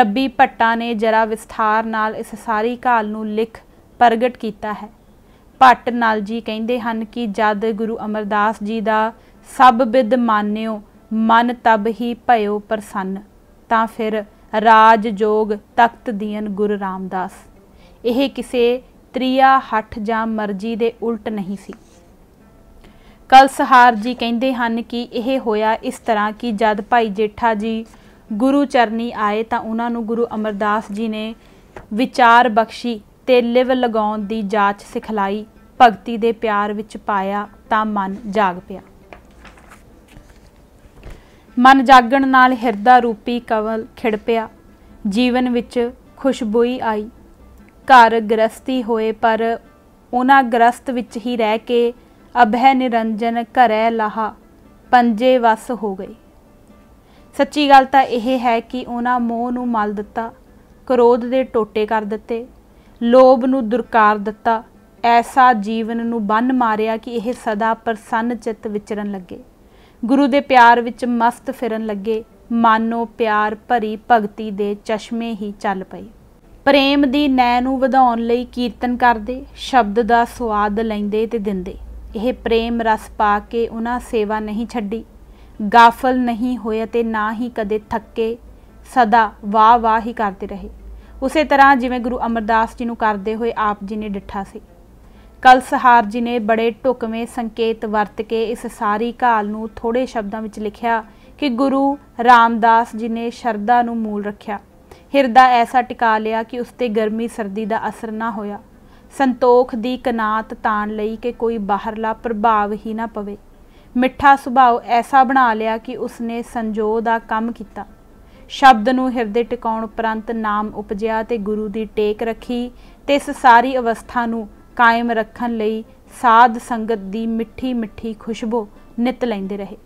ਰੱਬੀ ਭੱਟਾ ਨੇ ਜਰਾ ਵਿਸਥਾਰ ਨਾਲ ਇਸ ਸਾਰੀ ਕਹਾਣੀ ਨੂੰ ਲਿਖ ਪ੍ਰਗਟ ਕੀਤਾ ਹੈ ਭੱਟ ਨਾਲ ਜੀ ਕਹਿੰਦੇ ਹਨ ਕਿ ਜਦ ਗੁਰੂ ਅਮਰਦਾਸ ਜੀ ਦਾ ਸਭ ਵਿਦ ਮਾਨਿਓ ਮਨ ਤਬ ਹੀ ਭਇਓ ਪ੍ਰਸੰਨ ਤਾਂ ਫਿਰ ਰਾਜ ਜੋਗ ਤਖਤ ਦੀਨ ਗੁਰੂ ਰਾਮਦਾਸ ਇਹ ਕਿਸੇ ਤ੍ਰਿਆ ਹੱਠ ਜਾਂ ਮਰਜ਼ੀ ਦੇ ਉਲਟ ਨਹੀਂ ਸੀ ਕਲਸਹਾਰ ਜੀ ਕਹਿੰਦੇ ਹਨ ਕਿ ਇਹ ਹੋਇਆ ਇਸ ਤਰ੍ਹਾਂ ਕਿ ਜਦ ਭਾਈ ਜੇਠਾ ਜੀ ਗੁਰੂ ਚਰਨੀ ਆਏ ਤਾਂ ਉਹਨਾਂ ਨੂੰ ਗੁਰੂ ਅਮਰਦਾਸ ਜੀ ਨੇ ਵਿਚਾਰ ਬਖਸ਼ੀ ਤੇ ਲਿਵ ਲਗਾਉਣ ਦੀ ਜਾਂਚ ਸਿਖਲਾਈ ਭਗਤੀ ਦੇ ਪਿਆਰ ਵਿੱਚ ਪਾਇਆ ਤਾਂ ਮਨ ਜਾਗ ਪਿਆ ਮਨ ਜਾਗਣ ਨਾਲ ਹਿਰਦਾ ਰੂਪੀ ਕਵਲ ਖਿੜ ਪਿਆ ਜੀਵਨ ਵਿੱਚ ਖੁਸ਼ਬੂਈ ਆਈ ਘਰ ਗ੍ਰਸਤੀ ਹੋਏ ਪਰ ਉਹਨਾਂ ਗ੍ਰਸਤ ਵਿੱਚ ਹੀ ਰਹਿ ਕੇ ਅਭੈ ਨਿਰੰਜਨ ਘਰੈ ਲਾਹਾ ਪੰਜੇ ਵਸ ਹੋ ਗਏ ਸੱਚੀ ਗੱਲ ਤਾਂ ਇਹ ਹੈ ਕਿ ਉਹਨਾਂ ਮੋਹ ਨੂੰ ਮਲ ਦਿੱਤਾ ਕ੍ਰੋਧ ਦੇ ਟੋਟੇ ਕਰ ਦਿੱਤੇ ਲੋਭ ਨੂੰ ਦੁਰਕਾਰ ਦਿੱਤਾ ਐਸਾ ਜੀਵਨ ਨੂੰ ਬੰਨ ਮਾਰਿਆ ਕਿ ਇਹ ਸਦਾ ਪ੍ਰਸੰਨ ਚਿੱਤ ਵਿਚਰਨ ਲੱਗੇ ਗੁਰੂ ਦੇ ਪਿਆਰ ਵਿੱਚ ਮਸਤ ਫਿਰਨ ਲੱਗੇ ਮਾਨੋ ਪਿਆਰ ਭਰੀ ਭਗਤੀ ਦੇ ਚਸ਼ਮੇ ਹੀ ਚੱਲ ਪਏ ਪ੍ਰੇਮ ਦੀ ਨੈ ਨੂੰ ਵਧਾਉਣ ਲਈ ਕੀਰਤਨ ਕਰਦੇ ਸ਼ਬਦ ਦਾ ਸਵਾਦ ਲੈਂਦੇ ਤੇ ਦਿੰਦੇ ਇਹ ਪ੍ਰੇਮ ਰਸ ਪਾ ਕੇ ਉਹਨਾਂ ਸੇਵਾ ਨਹੀਂ ਛੱਡੀ ਗਾਫਲ ਨਹੀਂ ਹੋਏ ਤੇ ਨਾ ਹੀ ਕਦੇ ਥੱਕੇ ਸਦਾ ਵਾਹ ਵਾਹ ਹੀ ਕਰਦੇ ਰਹੇ ਉਸੇ ਤਰ੍ਹਾਂ ਜਿਵੇਂ ਗੁਰੂ ਅਮਰਦਾਸ ਜੀ ਨੂੰ ਕਰਦੇ ਹੋਏ ਆਪ ਜੀ ਨੇ ਡਿੱਠਾ ਸੀ ਕਲਸਹਾਰ ਜੀ ਨੇ ਬੜੇ ਟੁਕਵੇਂ ਸੰਕੇਤ ਵਰਤ ਕੇ ਇਸ ਸਾਰੀ ਘਾਲ ਨੂੰ ਥੋੜੇ ਸ਼ਬਦਾਂ ਵਿੱਚ ਲਿਖਿਆ ਕਿ ਗੁਰੂ ਰਾਮਦਾਸ ਜੀ ਨੇ ਸ਼ਰਧਾ ਨੂੰ ਮੂਲ ਰੱਖਿਆ ਹਿਰਦਾ ਐਸਾ ਟਿਕਾ ਲਿਆ ਕਿ ਉਸ ਤੇ ਗਰਮੀ ਸਰਦੀ ਦਾ ਅਸਰ ਨਾ ਹੋਇਆ ਸੰਤੋਖ ਦੀ ਕਨਾਤ ਤਾਣ ਲਈ ਕਿ ਕੋਈ ਬਾਹਰਲਾ ਪ੍ਰਭਾਵ ਹੀ ਨਾ ਪਵੇ ਮਿੱਠਾ ਸੁਭਾਅ ਐਸਾ ਬਣਾ ਲਿਆ ਕਿ ਉਸਨੇ ਸੰਜੋਗ ਦਾ ਕੰਮ ਕੀਤਾ ਸ਼ਬਦ ਨੂੰ ਹਿਰਦੇ ਟਿਕਾਉਣ ਉਪਰੰਤ ਨਾਮ ਉਪਜਿਆ ਤੇ ਗੁਰੂ ਦੀ ਟੇਕ ਰੱਖੀ ਤੇ ਇਸ ਸਾਰੀ ਅਵਸਥਾ ਨੂੰ ਕਾਇਮ ਰੱਖਣ ਲਈ ਸਾਧ ਸੰਗਤ ਦੀ ਮਿੱਠੀ ਮਿੱਠੀ ਖੁਸ਼ਬੂ ਨਿਤ ਲੈਂਦੇ ਰਹੇ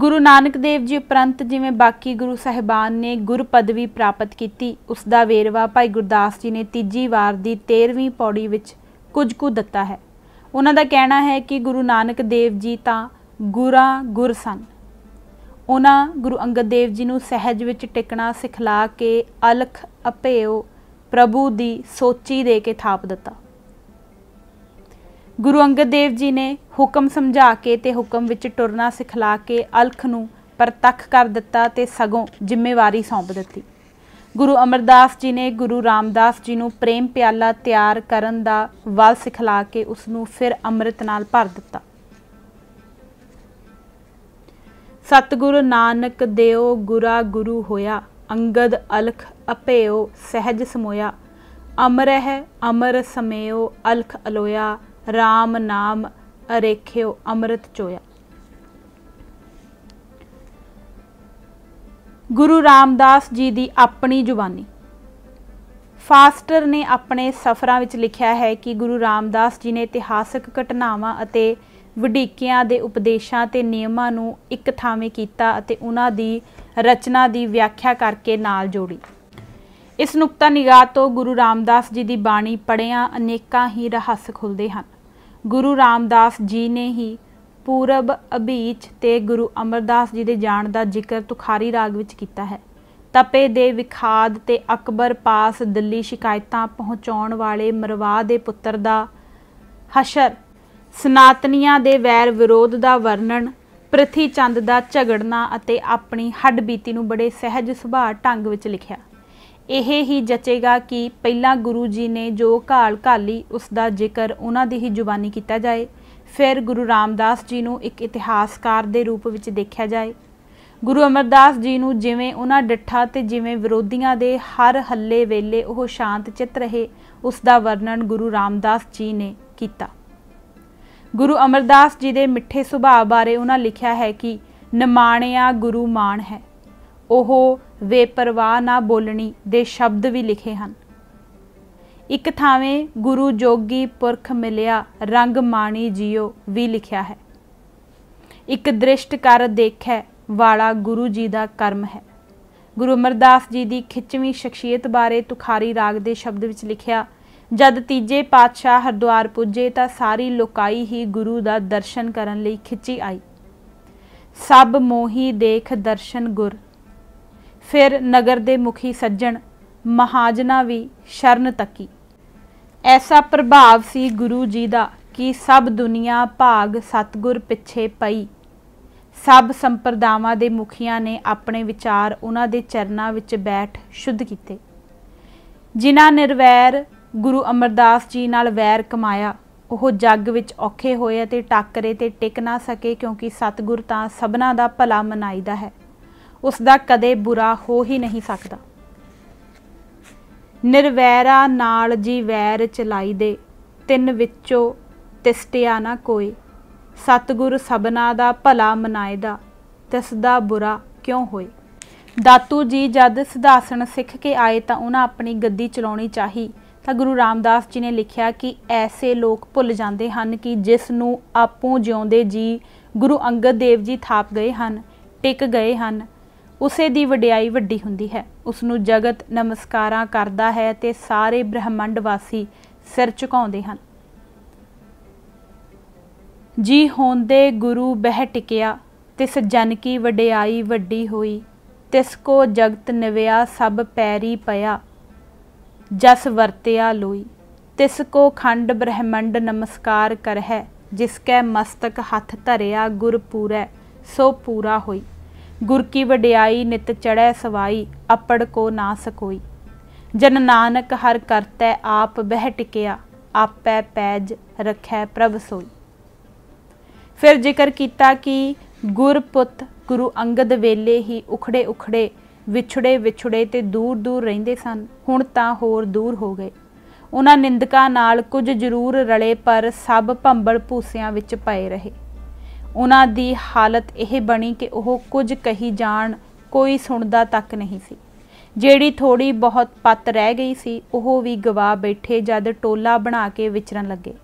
ਗੁਰੂ ਨਾਨਕ ਦੇਵ ਜੀ ਉਪਰੰਤ ਜਿਵੇਂ ਬਾਕੀ ਗੁਰੂ ਸਾਹਿਬਾਨ ਨੇ ਗੁਰ ਪਦਵੀ ਪ੍ਰਾਪਤ ਕੀਤੀ ਉਸ ਦਾ ਵੇਰਵਾ ਭਾਈ ਗੁਰਦਾਸ ਜੀ ਨੇ ਤੀਜੀ ਵਾਰ ਦੀ 13ਵੀਂ ਪੌੜੀ ਵਿੱਚ ਕੁਝ ਕੁ ਦਿੱਤਾ ਹੈ ਉਹਨਾਂ ਦਾ ਕਹਿਣਾ ਹੈ ਕਿ ਗੁਰੂ ਨਾਨਕ ਦੇਵ ਜੀ ਤਾਂ ਗੁਰਾ ਗੁਰ ਸਨ ਉਹਨਾਂ ਗੁਰੂ ਅੰਗਦ ਦੇਵ ਜੀ ਨੂੰ ਸਹਿਜ ਵਿੱਚ ਟਿਕਣਾ ਸਿਖਲਾ ਕੇ ਅਲਖ ਅਪੇਉ ਪ੍ਰਭੂ ਦੀ ਸੋਚੀ ਦੇ ਕੇ ਥਾਪ ਦਿੱਤਾ ਗੁਰੂ ਅੰਗਦ ਦੇਵ ਜੀ ਨੇ ਹੁਕਮ ਸਮਝਾ ਕੇ ਤੇ ਹੁਕਮ ਵਿੱਚ ਟੁਰਨਾ ਸਿਖਲਾ ਕੇ ਅਲਖ ਨੂੰ ਪ੍ਰਤੱਖ ਕਰ ਦਿੱਤਾ ਤੇ ਸਗੋਂ ਜ਼ਿੰਮੇਵਾਰੀ ਸੌਂਪ ਦਿੱਤੀ ਗੁਰੂ ਅਮਰਦਾਸ ਜੀ ਨੇ ਗੁਰੂ ਰਾਮਦਾਸ ਜੀ ਨੂੰ ਪ੍ਰੇਮ ਪਿਆਲਾ ਤਿਆਰ ਕਰਨ ਦਾ ਵਲ ਸਿਖਲਾ ਕੇ ਉਸ ਨੂੰ ਫਿਰ ਅੰਮ੍ਰਿਤ ਨਾਲ ਭਰ ਦਿੱਤਾ ਸਤਿਗੁਰ ਨਾਨਕ ਦੇਓ ਗੁਰਾ ਗੁਰੂ ਹੋਇਆ ਅੰਗਦ ਅਲਖ ਅਪੇਓ ਸਹਿਜ ਸਮੋਇਆ ਅਮਰਹਿ ਅਮਰ ਸਮੇਓ ਅਲਖ ਅਲੋਇਆ RAM ਨਾਮ ਅਰੇਖਿਓ ਅੰਮ੍ਰਿਤ ਚੋਇਆ ਗੁਰੂ ਰਾਮਦਾਸ ਜੀ ਦੀ ਆਪਣੀ ਜ਼ੁਬਾਨੀ ਫਾਸਟਰ ਨੇ ਆਪਣੇ ਸਫਰਾਂ ਵਿੱਚ ਲਿਖਿਆ ਹੈ ਕਿ ਗੁਰੂ ਰਾਮਦਾਸ ਜੀ ਨੇ ਇਤਿਹਾਸਕ ਘਟਨਾਵਾਂ ਅਤੇ ਵਡਿਕਿਆਂ ਦੇ ਉਪਦੇਸ਼ਾਂ ਤੇ ਨਿਯਮਾਂ ਨੂੰ ਇੱਕ ਥਾਵੇਂ ਕੀਤਾ ਅਤੇ ਉਹਨਾਂ ਦੀ ਰਚਨਾ ਦੀ ਵਿਆਖਿਆ ਕਰਕੇ ਨਾਲ ਜੋੜੀ ਇਸ ਨੁਕਤਾ ਨਿਗਾਹ ਤੋਂ ਗੁਰੂ ਰਾਮਦਾਸ ਜੀ ਦੀ ਬਾਣੀ ਪੜਿਆਂ ਅਨੇਕਾਂ ਹੀ ਰਹੱਸ ਖੁੱਲਦੇ ਹਨ ਗੁਰੂ ਰਾਮਦਾਸ ਜੀ ਨੇ ਹੀ ਪੂਰਬ ਅਭੀਚ ਤੇ ਗੁਰੂ ਅਮਰਦਾਸ ਜੀ ਦੇ ਜਾਣ ਦਾ ਜ਼ਿਕਰ ਤੁਖਾਰੀ ਰਾਗ ਵਿੱਚ ਕੀਤਾ ਹੈ ਤਪੇ ਦੇ ਵਿਖਾਦ ਤੇ ਅਕਬਰ ਪਾਸ ਦਿੱਲੀ ਸ਼ਿਕਾਇਤਾਂ ਪਹੁੰਚਾਉਣ ਵਾਲੇ ਮਰਵਾ ਦੇ ਪੁੱਤਰ ਦਾ ਹਸ਼ਰ ਸਨਾਤਨੀਆਂ ਦੇ ਵੈਰ ਵਿਰੋਧ ਦਾ ਵਰਣਨ ਪ੍ਰਥੀ ਚੰਦ ਦਾ ਝਗੜਨਾ ਅਤੇ ਆਪਣੀ ਹੱਡਬੀਤੀ ਨੂੰ ਬੜੇ ਸਹਿਜ ਸੁਭਾਅ ਢੰਗ ਵਿੱਚ ਲਿਖਿਆ ਇਹ ਹੀ ਜਚੇਗਾ ਕਿ ਪਹਿਲਾਂ ਗੁਰੂ ਜੀ ਨੇ ਜੋ ਘਾਲ ਘਾਲੀ ਉਸ ਦਾ ਜ਼ਿਕਰ ਉਹਨਾਂ ਦੀ ਹੀ ਜ਼ੁਬਾਨੀ ਕੀਤਾ ਜਾਏ ਫਿਰ ਗੁਰੂ ਰਾਮਦਾਸ ਜੀ ਨੂੰ ਇੱਕ ਇਤਿਹਾਸਕਾਰ ਦੇ ਰੂਪ ਵਿੱਚ ਦੇਖਿਆ ਜਾਏ ਗੁਰੂ ਅਮਰਦਾਸ ਜੀ ਨੂੰ ਜਿਵੇਂ ਉਹਨਾਂ ਡੱਠਾ ਤੇ ਜਿਵੇਂ ਵਿਰੋਧੀਆਂ ਦੇ ਹਰ ਹੱਲੇ ਵੇਲੇ ਉਹ ਸ਼ਾਂਤ ਚਿੱਤ ਰਹੇ ਉਸ ਦਾ ਵਰਣਨ ਗੁਰੂ ਰਾਮਦਾਸ ਜੀ ਨੇ ਕੀਤਾ ਗੁਰੂ ਅਮਰਦਾਸ ਜੀ ਦੇ ਮਿੱਠੇ ਸੁਭਾਅ ਬਾਰੇ ਉਹਨਾਂ ਲਿਖਿਆ ਹੈ ਕਿ ਨਿਮਾਣਿਆ ਗੁਰੂ ਮਾਨ ਹੈ ਉਹ ਵੇਪਰਵਾ ਨਾ ਬੋਲਣੀ ਦੇ ਸ਼ਬਦ ਵੀ ਲਿਖੇ ਹਨ ਇੱਕ ਥਾਵੇਂ ਗੁਰੂ ਜੋਗੀ ਪੁਰਖ ਮਿਲਿਆ ਰੰਗ ਮਾਣੀ ਜਿਉ ਵੀ ਲਿਖਿਆ ਹੈ ਇੱਕ ਦ੍ਰਿਸ਼ਟ ਕਰ ਦੇਖੈ ਵਾਲਾ ਗੁਰੂ ਜੀ ਦਾ ਕਰਮ ਹੈ ਗੁਰੂ ਅਮਰਦਾਸ ਜੀ ਦੀ ਖਿੱਚਵੀਂ ਸ਼ਖਸੀਅਤ ਬਾਰੇ ਤੁਖਾਰੀ ਰਾਗ ਦੇ ਸ਼ਬਦ ਵਿੱਚ ਲਿਖਿਆ ਜਦ ਤੀਜੇ ਪਾਤਸ਼ਾਹ ਹਰਦੁਆਰ ਪੁੱਜੇ ਤਾਂ ਸਾਰੀ ਲੋਕਾਈ ਹੀ ਗੁਰੂ ਦਾ ਦਰਸ਼ਨ ਕਰਨ ਲਈ ਖਿੱਚੀ ਆਈ ਸਭ ਮੋਹੀ ਦੇਖ ਦਰਸ਼ਨ ਗੁਰ ਫਿਰ ਨਗਰ ਦੇ ਮੁਖੀ ਸੱਜਣ ਮਹਾਜਨਾ ਵੀ ਸ਼ਰਨ ਤੱਕੀ ਐਸਾ ਪ੍ਰਭਾਵ ਸੀ ਗੁਰੂ ਜੀ ਦਾ ਕਿ ਸਭ ਦੁਨੀਆ ਭਾਗ ਸਤਗੁਰ ਪਿੱਛੇ ਪਈ ਸਭ ਸੰਪਰਦਾਵਾਂ ਦੇ ਮੁਖੀਆਂ ਨੇ ਆਪਣੇ ਵਿਚਾਰ ਉਹਨਾਂ ਦੇ ਚਰਨਾਂ ਵਿੱਚ ਬੈਠ ਸ਼ੁੱਧ ਕੀਤੇ ਜਿਨ੍ਹਾਂ ਨਿਰਵੈਰ ਗੁਰੂ ਅਮਰਦਾਸ ਜੀ ਨਾਲ ਵੈਰ ਕਮਾਇਆ ਉਹ ਜੱਗ ਵਿੱਚ ਔਖੇ ਹੋਏ ਅਤੇ ਟੱਕਰੇ ਤੇ ਟਿਕ ਨਾ ਸਕੇ ਕਿਉਂਕਿ ਸਤਗੁਰ ਤਾਂ ਸਭਨਾ ਦਾ ਭਲਾ ਮਨਾਈਦਾ ਹੈ ਉਸ ਦਾ ਕਦੇ ਬੁਰਾ ਹੋ ਹੀ ਨਹੀਂ ਸਕਦਾ ਨਿਰਵੈਰਾ ਨਾਲ ਜੀ ਵੈਰ ਚਲਾਈ ਦੇ ਤਿੰਨ ਵਿੱਚੋਂ ਤਿਸਟਿਆ ਨਾ ਕੋਈ ਸਤਗੁਰ ਸਭਨਾ ਦਾ ਭਲਾ ਮਨਾਈਦਾ ਤਿਸ ਦਾ ਬੁਰਾ ਕਿਉਂ ਹੋਏ ਦਾਤੂ ਜੀ ਜਦ ਸਿਧਾਸਣ ਸਿੱਖ ਕੇ ਆਏ ਤਾਂ ਉਹਨਾਂ ਆਪਣੀ ਗੱਦੀ ਚਲਾਉਣੀ ਚਾਹੀ ਤਾਂ ਗੁਰੂ ਰਾਮਦਾਸ ਜੀ ਨੇ ਲਿਖਿਆ ਕਿ ਐਸੇ ਲੋਕ ਭੁੱਲ ਜਾਂਦੇ ਹਨ ਕਿ ਜਿਸ ਨੂੰ ਆਪੋਂ ਜਿਉਂਦੇ ਜੀ ਗੁਰੂ ਅੰਗਦ ਦੇਵ ਜੀ ਥਾਪ ਗਏ ਹਨ ਟਿਕ ਗਏ ਹਨ ਉਸੇ ਦੀ ਵਡਿਆਈ ਵੱਡੀ ਹੁੰਦੀ ਹੈ ਉਸ ਨੂੰ ਜਗਤ ਨਮਸਕਾਰਾਂ ਕਰਦਾ ਹੈ ਤੇ ਸਾਰੇ ਬ੍ਰਹਿਮੰਡ ਵਾਸੀ ਸਿਰ ਝੁਕਾਉਂਦੇ ਹਨ ਜੀ ਹੋਂਦੇ ਗੁਰੂ ਬਹਿ ਟਿਕਿਆ ਤਿਸ ਜਨ ਕੀ ਵਡਿਆਈ ਵੱਡੀ ਹੋਈ ਤਿਸ ਕੋ ਜਗਤ ਨਿਵਿਆ ਸਭ ਪੈਰੀ ਪਿਆ ਜਸ ਵਰਤਿਆ ਲੋਈ ਤਿਸ ਕੋ ਖੰਡ ਬ੍ਰਹਮੰਡ ਨਮਸਕਾਰ ਕਰਹਿ ਜਿਸ ਕੈ ਮਸਤਕ ਹੱਥ ਧਰਿਆ ਗੁਰ ਪੂਰੈ ਸੋ ਪੂਰਾ ਹੋਈ ਗੁਰ ਕੀ ਵਡਿਆਈ ਨਿਤ ਚੜੈ ਸਵਾਈ ਅਪੜ ਕੋ ਨਾ ਸਕੋਈ ਜਨ ਨਾਨਕ ਹਰ ਕਰਤੈ ਆਪ ਬਹਿ ਟਿਕਿਆ ਆਪੈ ਪੈਜ ਰਖੈ ਪ੍ਰਭ ਸੋਈ ਫਿਰ ਜ਼ਿਕਰ ਕੀਤਾ ਕਿ ਗੁਰਪੁੱਤ ਗੁਰੂ ਅੰਗਦ ਵੇਲੇ ਹੀ ਉਖੜੇ ਉਖੜੇ ਵਿਛੜੇ ਵਿਛੜੇ ਤੇ ਦੂਰ ਦੂਰ ਰਹਿੰਦੇ ਸਨ ਹੁਣ ਤਾਂ ਹੋਰ ਦੂਰ ਹੋ ਗਏ ਉਹਨਾਂ ਨਿੰਦਕਾਂ ਨਾਲ ਕੁਝ ਜ਼ਰੂਰ ਰਲੇ ਪਰ ਸਭ ਭੰਬਲ ਭੂਸਿਆਂ ਵਿੱਚ ਪਏ ਰਹੇ ਉਹਨਾਂ ਦੀ ਹਾਲਤ ਇਹ ਬਣੀ ਕਿ ਉਹ ਕੁਝ ਕਹੀ ਜਾਣ ਕੋਈ ਸੁਣਦਾ ਤੱਕ ਨਹੀਂ ਸੀ ਜਿਹੜੀ ਥੋੜੀ ਬਹੁਤ ਪੱਤ ਰਹਿ ਗਈ ਸੀ ਉਹ ਵੀ ਗਵਾ ਬੈਠੇ ਜਦ ਟੋਲਾ ਬਣਾ ਕੇ ਵਿਚਰਨ ਲੱਗੇ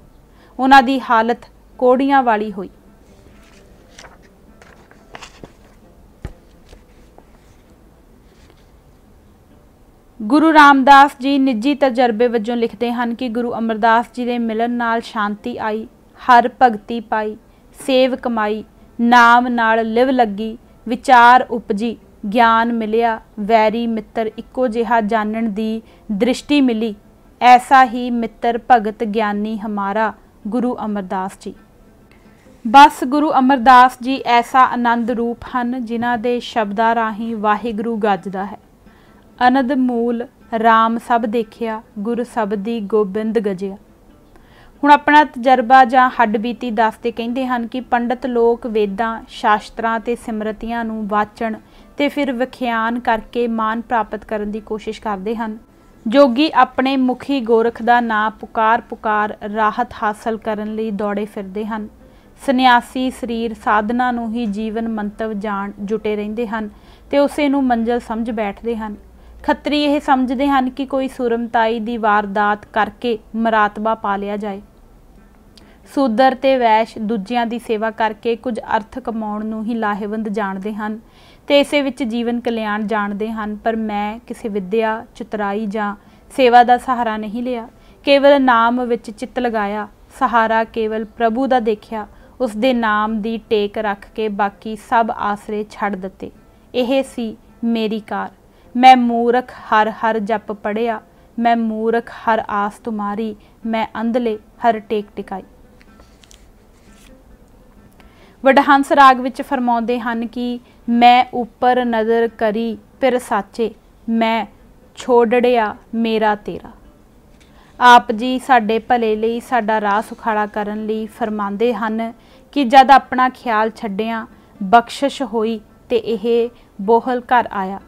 ਉਹਨਾਂ ਦੀ ਹਾਲਤ ਕੋੜੀਆਂ ਵਾਲੀ ਹੋਈ ਗੁਰੂ ਰਾਮਦਾਸ ਜੀ ਨਿੱਜੀ ਤਜਰਬੇ ਵੱਜੋਂ ਲਿਖਦੇ ਹਨ ਕਿ ਗੁਰੂ ਅਮਰਦਾਸ ਜੀ ਦੇ ਮਿਲਣ ਨਾਲ ਸ਼ਾਂਤੀ ਆਈ ਹਰ ਭਗਤੀ ਪਾਈ ਸੇਵ ਕਮਾਈ ਨਾਮ ਨਾਲ ਲਿਵ ਲੱਗੀ ਵਿਚਾਰ ਉਪਜੀ ਗਿਆਨ ਮਿਲਿਆ ਵੈਰੀ ਮਿੱਤਰ ਇੱਕੋ ਜਿਹਾ ਜਾਣਨ ਦੀ ਦ੍ਰਿਸ਼ਟੀ ਮਿਲੀ ਐਸਾ ਹੀ ਮਿੱਤਰ ਭਗਤ ਗਿਆਨੀ ਹਮਾਰਾ ਗੁਰੂ ਅਮਰਦਾਸ ਜੀ ਬਸ ਗੁਰੂ ਅਮਰਦਾਸ ਜੀ ਐਸਾ ਆਨੰਦ ਰੂਪ ਹਨ ਜਿਨ੍ਹਾਂ ਦੇ ਸ਼ਬਦਾਂ ਰਾਹੀਂ ਵਾਹਿਗੁਰੂ ਗੱਜਦਾ ਹੈ ਅਨਦ ਮੂਲ RAM ਸਭ ਦੇਖਿਆ ਗੁਰ ਸਬਦੀ ਗੋਬਿੰਦ ਗਜਿਆ ਹੁਣ ਆਪਣਾ ਤਜਰਬਾ ਜਾਂ ਹੱਡ ਬੀਤੀ ਦੱਸਦੇ ਕਹਿੰਦੇ ਹਨ ਕਿ ਪੰਡਤ ਲੋਕ ਵੇਦਾਂ ਸ਼ਾਸਤਰਾਂ ਤੇ ਸਿਮਰਤੀਆਂ ਨੂੰ ਵਾਚਣ ਤੇ ਫਿਰ ਵਿਖਿਆਨ ਕਰਕੇ ਮਾਨ ਪ੍ਰਾਪਤ ਕਰਨ ਦੀ ਕੋਸ਼ਿਸ਼ ਕਰਦੇ ਹਨ ਜੋਗੀ ਆਪਣੇ ਮੁਖੀ ਗੋਰਖ ਦਾ ਨਾਮ ਪੁਕਾਰ ਪੁਕਾਰ ਰਾਹਤ ਹਾਸਲ ਕਰਨ ਲਈ ਦੌੜੇ ਫਿਰਦੇ ਹਨ ਸੰਨਿਆਸੀ ਸਰੀਰ ਸਾਧਨਾ ਨੂੰ ਹੀ ਜੀਵਨ ਮੰਤਵ ਜਾਣ ਜੁਟੇ ਰਹਿੰਦੇ ਹਨ ਤੇ ਉਸੇ ਨੂੰ ਮੰਜ਼ਲ ਸਮਝ ਬੈਠਦੇ ਹਨ ਖੱਤਰੀ ਇਹ ਸਮਝਦੇ ਹਨ ਕਿ ਕੋਈ ਸੁਰਮਤਾਈ ਦੀ ਵਾਰਦਾਤ ਕਰਕੇ ਮਰਾਤਬਾ ਪਾ ਲਿਆ ਜਾਏ ਸੂਦਰ ਤੇ ਵੈਸ਼ ਦੂਜਿਆਂ ਦੀ ਸੇਵਾ ਕਰਕੇ ਕੁਝ ਅਰਥ ਕਮਾਉਣ ਨੂੰ ਹੀ ਲਾਹੇਵੰਦ ਜਾਣਦੇ ਹਨ ਤੇ ਇਸੇ ਵਿੱਚ ਜੀਵਨ ਕਲਿਆਣ ਜਾਣਦੇ ਹਨ ਪਰ ਮੈਂ ਕਿਸੇ ਵਿਦਿਆ ਚਤਰਾਈ ਜਾਂ ਸੇਵਾ ਦਾ ਸਹਾਰਾ ਨਹੀਂ ਲਿਆ ਕੇਵਲ ਨਾਮ ਵਿੱਚ ਚਿੱਤ ਲਗਾਇਆ ਸਹਾਰਾ ਕੇਵਲ ਪ੍ਰਭੂ ਦਾ ਦੇਖਿਆ ਉਸ ਦੇ ਨਾਮ ਦੀ ਟੇਕ ਰੱਖ ਕੇ ਬਾਕੀ ਸਭ ਆਸਰੇ ਛੱਡ ਦਿੱਤੇ ਇਹ ਸੀ ਮੇਰੀ ਕਾਰ ਮੈਂ ਮੂਰਖ ਹਰ ਹਰ ਜਪ ਪੜਿਆ ਮੈਂ ਮੂਰਖ ਹਰ ਆਸ ਤੁਮਾਰੀ ਮੈਂ ਅੰਧਲੇ ਹਰ ਟੇਕ ਟਿਕਾਈ ਵਡਹੰਸ ਰਾਗ ਵਿੱਚ ਫਰਮਾਉਂਦੇ ਹਨ ਕਿ ਮੈਂ ਉੱਪਰ ਨਜ਼ਰ ਕਰੀ ਫਿਰ ਸਾਚੇ ਮੈਂ ਛੋੜੜਿਆ ਮੇਰਾ ਤੇਰਾ ਆਪ ਜੀ ਸਾਡੇ ਭਲੇ ਲਈ ਸਾਡਾ ਰਾਹ ਸੁਖਾਲਾ ਕਰਨ ਲਈ ਫਰਮਾਉਂਦੇ ਹਨ ਕਿ ਜਦ ਆਪਣਾ ਖਿਆਲ ਛੱਡਿਆ ਬਖਸ਼ਿਸ਼ ਹੋਈ ਤੇ ਇਹ ਬੋਹਲ ਘਰ ਆਇਆ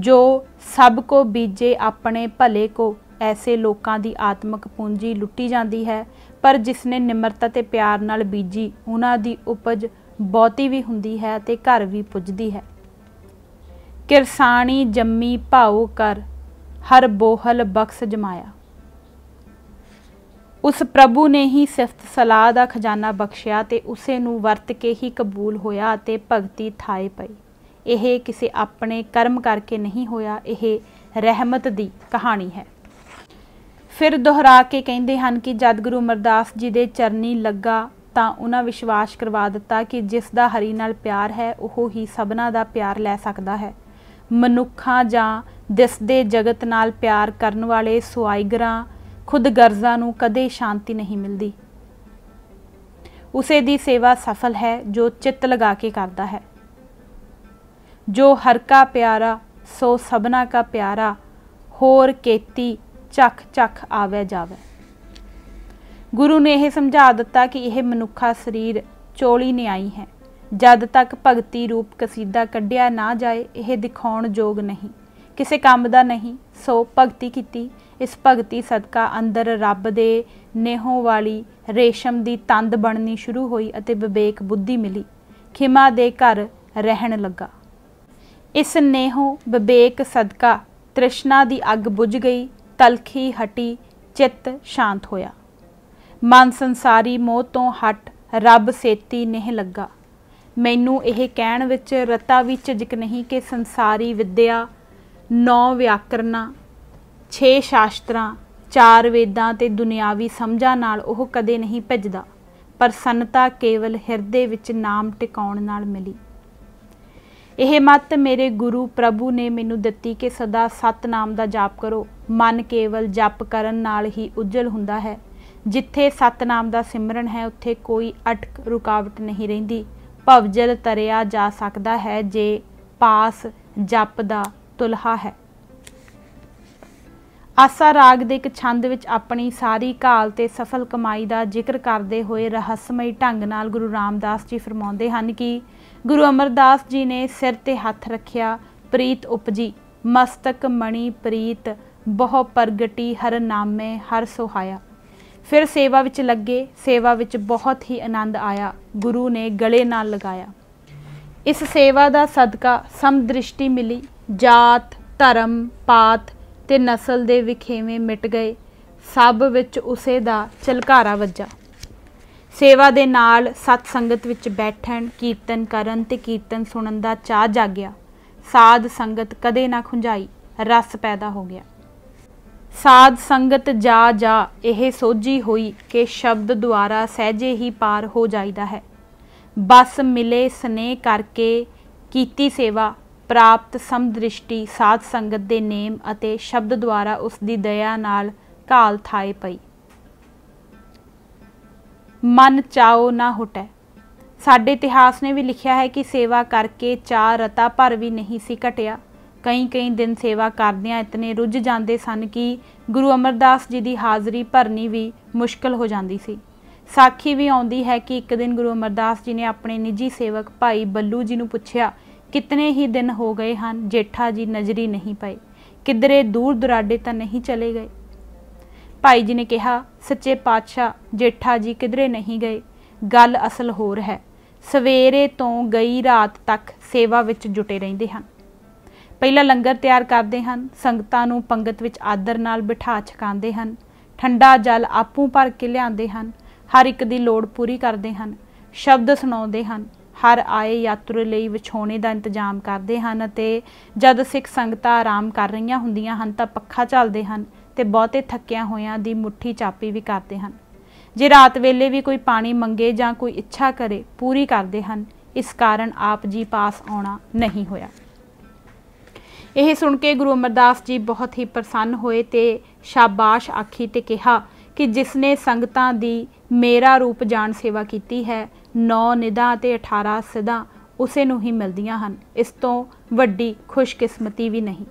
ਜੋ ਸਭ ਕੋ ਬੀਜੇ ਆਪਣੇ ਭਲੇ ਕੋ ਐਸੇ ਲੋਕਾਂ ਦੀ ਆਤਮਿਕ ਪੂੰਜੀ ਲੁੱਟੀ ਜਾਂਦੀ ਹੈ ਪਰ ਜਿਸਨੇ ਨਿਮਰਤਾ ਤੇ ਪਿਆਰ ਨਾਲ ਬੀਜੀ ਉਹਨਾਂ ਦੀ ਉਪਜ ਬਹੁਤੀ ਵੀ ਹੁੰਦੀ ਹੈ ਤੇ ਘਰ ਵੀ ਪੁੱਜਦੀ ਹੈ ਕਿਰਸਾਣੀ ਜੰਮੀ ਭਾਉ ਕਰ ਹਰ ਬੋਹਲ ਬਖਸ਼ ਜਮਾਇਆ ਉਸ ਪ੍ਰਭੂ ਨੇ ਹੀ ਸਿਫਤ ਸਲਾਹ ਦਾ ਖਜ਼ਾਨਾ ਬਖਸ਼ਿਆ ਤੇ ਉਸੇ ਨੂੰ ਵਰਤ ਕੇ ਹੀ ਕਬੂਲ ਹੋਇਆ ਤੇ ਭਗਤੀ ਥਾਏ ਪਈ ਇਹ ਕਿਸੇ ਆਪਣੇ ਕਰਮ ਕਰਕੇ ਨਹੀਂ ਹੋਇਆ ਇਹ ਰਹਿਮਤ ਦੀ ਕਹਾਣੀ ਹੈ ਫਿਰ ਦੁਹਰਾ ਕੇ ਕਹਿੰਦੇ ਹਨ ਕਿ ਜਦ ਗੁਰੂ ਅਮਰਦਾਸ ਜੀ ਦੇ ਚਰਨੀ ਲੱਗਾ ਤਾਂ ਉਹਨਾਂ ਵਿਸ਼ਵਾਸ ਕਰਵਾ ਦਿੱਤਾ ਕਿ ਜਿਸ ਦਾ ਹਰੀ ਨਾਲ ਪਿਆਰ ਹੈ ਉਹ ਹੀ ਸਭਨਾ ਦਾ ਪਿਆਰ ਲੈ ਸਕਦਾ ਹੈ ਮਨੁੱਖਾਂ ਜਾਂ ਦਿਸਦੇ ਜਗਤ ਨਾਲ ਪਿਆਰ ਕਰਨ ਵਾਲੇ ਸੁਆਇਗਰਾਂ ਖੁਦਗਰਜ਼ਾਂ ਨੂੰ ਕਦੇ ਸ਼ਾਂਤੀ ਨਹੀਂ ਮਿਲਦੀ ਉਸੇ ਦੀ ਸੇਵਾ ਸਫਲ ਹੈ ਜੋ ਚਿੱਤ ਲਗਾ ਕੇ ਕਰਦਾ ਹੈ ਜੋ ਹਰ ਕਾ ਪਿਆਰਾ ਸੋ ਸਭਨਾ ਕਾ ਪਿਆਰਾ ਹੋਰ ਕੇਤੀ ਚਖ ਚਖ ਆਵੇ ਜਾਵੇ ਗੁਰੂ ਨੇ ਇਹ ਸਮਝਾ ਦਿੱਤਾ ਕਿ ਇਹ ਮਨੁੱਖਾ ਸਰੀਰ ਚੋਲੀ ਨਿਆਈ ਹੈ ਜਦ ਤੱਕ ਭਗਤੀ ਰੂਪ ਕਸੀਦਾ ਕੱਢਿਆ ਨਾ ਜਾਏ ਇਹ ਦਿਖਾਉਣ ਯੋਗ ਨਹੀਂ ਕਿਸੇ ਕੰਮ ਦਾ ਨਹੀਂ ਸੋ ਭਗਤੀ ਕੀਤੀ ਇਸ ਭਗਤੀ ਸਦਕਾ ਅੰਦਰ ਰੱਬ ਦੇ ਨੇਹੋਂ ਵਾਲੀ ਰੇਸ਼ਮ ਦੀ ਤੰਦ ਬਣਨੀ ਸ਼ੁਰੂ ਹੋਈ ਅਤੇ ਵਿਵੇਕ ਬੁੱਧੀ ਮਿਲੀ ਖਿਮਾ ਦੇ ਘਰ ਰਹਿਣ ਲੱਗਾ ਇਸ ਨੇਹੋ ਬਿਬੇਕ ਸਦਕਾ ਤ੍ਰਿਸ਼ਨਾ ਦੀ ਅੱਗ ਬੁਝ ਗਈ ਤਲਖੀ ਹਟੀ ਚਿੱਤ ਸ਼ਾਂਤ ਹੋਇਆ ਮਨ ਸੰਸਾਰੀ ਮੋਹ ਤੋਂ ਹਟ ਰੱਬ ਸੇਤੀ ਨਹਿ ਲੱਗਾ ਮੈਨੂੰ ਇਹ ਕਹਿਣ ਵਿੱਚ ਰਤਾ ਵਿੱਚ ਝਿਜਕ ਨਹੀਂ ਕਿ ਸੰਸਾਰੀ ਵਿਦਿਆ ਨੌ ਵਿਆਕਰਨਾ ਛੇ ਸ਼ਾਸਤਰਾਂ ਚਾਰ ਵੇਦਾਂ ਤੇ ਦੁਨਿਆਵੀ ਸਮਝਾਂ ਨਾਲ ਉਹ ਕਦੇ ਨਹੀਂ ਭਜਦਾ ਪਰ ਸੰਨਤਾ ਕੇਵਲ ਹਿਰਦੇ ਵਿੱਚ ਨਾਮ ਟਿਕਾਉਣ ਨਾਲ ਮਿਲੀ ਇਹ ਮਤ ਮੇਰੇ ਗੁਰੂ ਪ੍ਰਭੂ ਨੇ ਮੈਨੂੰ ਦਿੱਤੀ ਕਿ ਸਦਾ ਸਤਨਾਮ ਦਾ ਜਾਪ ਕਰੋ ਮਨ ਕੇਵਲ ਜਪ ਕਰਨ ਨਾਲ ਹੀ ਉਜਲ ਹੁੰਦਾ ਹੈ ਜਿੱਥੇ ਸਤਨਾਮ ਦਾ ਸਿਮਰਨ ਹੈ ਉੱਥੇ ਕੋਈ ਅਟਕ ਰੁਕਾਵਟ ਨਹੀਂ ਰਹਿੰਦੀ ਭਵਜਲ ਤਰਿਆ ਜਾ ਸਕਦਾ ਹੈ ਜੇ ਪਾਸ ਜਪ ਦਾ ਤੁਲਹਾ ਹੈ ਆਸਾ ਰਾਗ ਦੇ ਇੱਕ ਛੰਦ ਵਿੱਚ ਆਪਣੀ ਸਾਰੀ ਕਾਲ ਤੇ ਸਫਲ ਕਮਾਈ ਦਾ ਜ਼ਿਕਰ ਕਰਦੇ ਹੋਏ ਰਹੱਸਮਈ ਢੰਗ ਨਾਲ ਗੁਰੂ ਰਾਮਦਾਸ ਜੀ ਫਰਮਾਉਂਦੇ ਹਨ ਕਿ ਗੁਰੂ ਅਮਰਦਾਸ ਜੀ ਨੇ ਸਿਰ ਤੇ ਹੱਥ ਰੱਖਿਆ ਪ੍ਰੀਤ ਉਪਜੀ ਮਸਤਕ ਮਣੀ ਪ੍ਰੀਤ ਬਹੁ ਪ੍ਰਗਟੀ ਹਰ ਨਾਮੇ ਹਰ ਸੁਹਾਇਆ ਫਿਰ ਸੇਵਾ ਵਿੱਚ ਲੱਗੇ ਸੇਵਾ ਵਿੱਚ ਬਹੁਤ ਹੀ ਆਨੰਦ ਆਇਆ ਗੁਰੂ ਨੇ ਗਲੇ ਨਾਲ ਲਗਾਇਆ ਇਸ ਸੇਵਾ ਦਾ ਸਦਕਾ ਸਮਦ੍ਰਿਸ਼ਟੀ ਮਿਲੀ ਜਾਤ ਧਰਮ ਪਾਤ ਤੇ ਨਸਲ ਦੇ ਵਿਖੇਵੇਂ ਮਿਟ ਗਏ ਸਭ ਵਿੱਚ ਉਸੇ ਦਾ ਚਲਕਾਰਾ ਵੱਜਾ ਸੇਵਾ ਦੇ ਨਾਲ ਸਤ ਸੰਗਤ ਵਿੱਚ ਬੈਠਣ ਕੀਰਤਨ ਕਰਨ ਤੇ ਕੀਰਤਨ ਸੁਣਨ ਦਾ ਚਾਹ ਜਾਗਿਆ ਸਾਧ ਸੰਗਤ ਕਦੇ ਨਾ ਖੁੰਝਾਈ ਰਸ ਪੈਦਾ ਹੋ ਗਿਆ ਸਾਧ ਸੰਗਤ ਜਾ ਜਾ ਇਹ ਸੋਝੀ ਹੋਈ ਕਿ ਸ਼ਬਦ ਦੁਆਰਾ ਸਹਿਜੇ ਹੀ ਪਾਰ ਹੋ ਜਾਂਦਾ ਹੈ ਬਸ ਮਿਲੇ ਸਨੇਹ ਕਰਕੇ ਕੀਤੀ ਸੇਵਾ ਪ੍ਰਾਪਤ ਸਮਦ੍ਰਿਸ਼ਟੀ ਸਾਧ ਸੰਗਤ ਦੇ ਨੇਮ ਅਤੇ ਸ਼ਬਦ ਦੁਆਰਾ ਉਸ ਦੀ ਦਇਆ ਨਾਲ ਕਾਲ ਥਾਏ ਪਈ ਮਨ ਚਾਓ ਨਾ ਹਟੇ ਸਾਡੇ ਇਤਿਹਾਸ ਨੇ ਵੀ ਲਿਖਿਆ ਹੈ ਕਿ ਸੇਵਾ ਕਰਕੇ ਚਾਰ ਰਤਾ ਭਰ ਵੀ ਨਹੀਂ ਸੀ ਘਟਿਆ ਕਈ ਕਈ ਦਿਨ ਸੇਵਾ ਕਰਦਿਆਂ ਇਤਨੇ ਰੁੱਝ ਜਾਂਦੇ ਸਨ ਕਿ ਗੁਰੂ ਅਮਰਦਾਸ ਜੀ ਦੀ ਹਾਜ਼ਰੀ ਭਰਨੀ ਵੀ ਮੁਸ਼ਕਲ ਹੋ ਜਾਂਦੀ ਸੀ ਸਾਖੀ ਵੀ ਆਉਂਦੀ ਹੈ ਕਿ ਇੱਕ ਦਿਨ ਗੁਰੂ ਅਮਰਦਾਸ ਜੀ ਨੇ ਆਪਣੇ ਨਿੱਜੀ ਸੇਵਕ ਭਾਈ ਬੱਲੂ ਜੀ ਨੂੰ ਪੁੱਛਿਆ ਕਿਤਨੇ ਹੀ ਦਿਨ ਹੋ ਗਏ ਹਨ ਜੇਠਾ ਜੀ ਨਜ਼ਰੀ ਨਹੀਂ ਪਏ ਕਿਧਰੇ ਦੂਰ ਦੁਰਾਡੇ ਤਾਂ ਨਹੀਂ ਚਲੇ ਗਏ ਭਾਈ ਜੀ ਨੇ ਕਿਹਾ ਸੱਚੇ ਪਾਤਸ਼ਾਹ ਜੇਠਾ ਜੀ ਕਿਧਰੇ ਨਹੀਂ ਗਏ ਗੱਲ ਅਸਲ ਹੋਰ ਹੈ ਸਵੇਰੇ ਤੋਂ ਗਈ ਰਾਤ ਤੱਕ ਸੇਵਾ ਵਿੱਚ ਜੁਟੇ ਰਹਿੰਦੇ ਹਨ ਪਹਿਲਾਂ ਲੰਗਰ ਤਿਆਰ ਕਰਦੇ ਹਨ ਸੰਗਤਾਂ ਨੂੰ ਪੰਗਤ ਵਿੱਚ ਆਦਰ ਨਾਲ ਬਿਠਾ ਛਕਾਉਂਦੇ ਹਨ ਠੰਡਾ ਜਲ ਆਪੂ ਭਰ ਕੇ ਲਿਆਉਂਦੇ ਹਨ ਹਰ ਇੱਕ ਦੀ ਲੋੜ ਪੂਰੀ ਕਰਦੇ ਹਨ ਸ਼ਬਦ ਸੁਣਾਉਂਦੇ ਹਨ ਹਰ ਆਏ ਯਾਤਰੂ ਲਈ ਵਿਛੋਣੇ ਦਾ ਇੰਤਜ਼ਾਮ ਕਰਦੇ ਹਨ ਅਤੇ ਜਦ ਸਿੱਖ ਸੰਗਤਾਂ ਆਰਾਮ ਕਰ ਰਹੀਆਂ ਹੁੰਦੀਆਂ ਹਨ ਤਾਂ ਪੱਖਾ ਚੱਲਦੇ ਹਨ ਤੇ ਬਹੁਤੇ ਥੱਕਿਆਂ ਹੋਇਆਂ ਦੀ ਮੁੱਠੀ ਚਾਪੀ ਵੀ ਕਰਦੇ ਹਨ ਜੇ ਰਾਤ ਵੇਲੇ ਵੀ ਕੋਈ ਪਾਣੀ ਮੰਗੇ ਜਾਂ ਕੋਈ ਇੱਛਾ ਕਰੇ ਪੂਰੀ ਕਰਦੇ ਹਨ ਇਸ ਕਾਰਨ ਆਪ ਜੀ ਪਾਸ ਆਉਣਾ ਨਹੀਂ ਹੋਇਆ ਇਹ ਸੁਣ ਕੇ ਗੁਰੂ ਅਮਰਦਾਸ ਜੀ ਬਹੁਤ ਹੀ ਪ੍ਰਸੰਨ ਹੋਏ ਤੇ ਸ਼ਾਬਾਸ਼ ਆਖੀ ਤੇ ਕਿਹਾ ਕਿ ਜਿਸ ਨੇ ਸੰਗਤਾਂ ਦੀ ਮੇਰਾ ਰੂਪ ਜਾਣ ਸੇਵਾ ਕੀਤੀ ਹੈ 9 ਨਿਦਾ ਤੇ 18 ਸਿਦਾ ਉਸੇ ਨੂੰ ਹੀ ਮਿਲਦੀਆਂ ਹਨ ਇਸ ਤੋਂ ਵੱਡੀ ਖੁਸ਼ਕਿਸਮਤੀ ਵੀ ਨਹੀਂ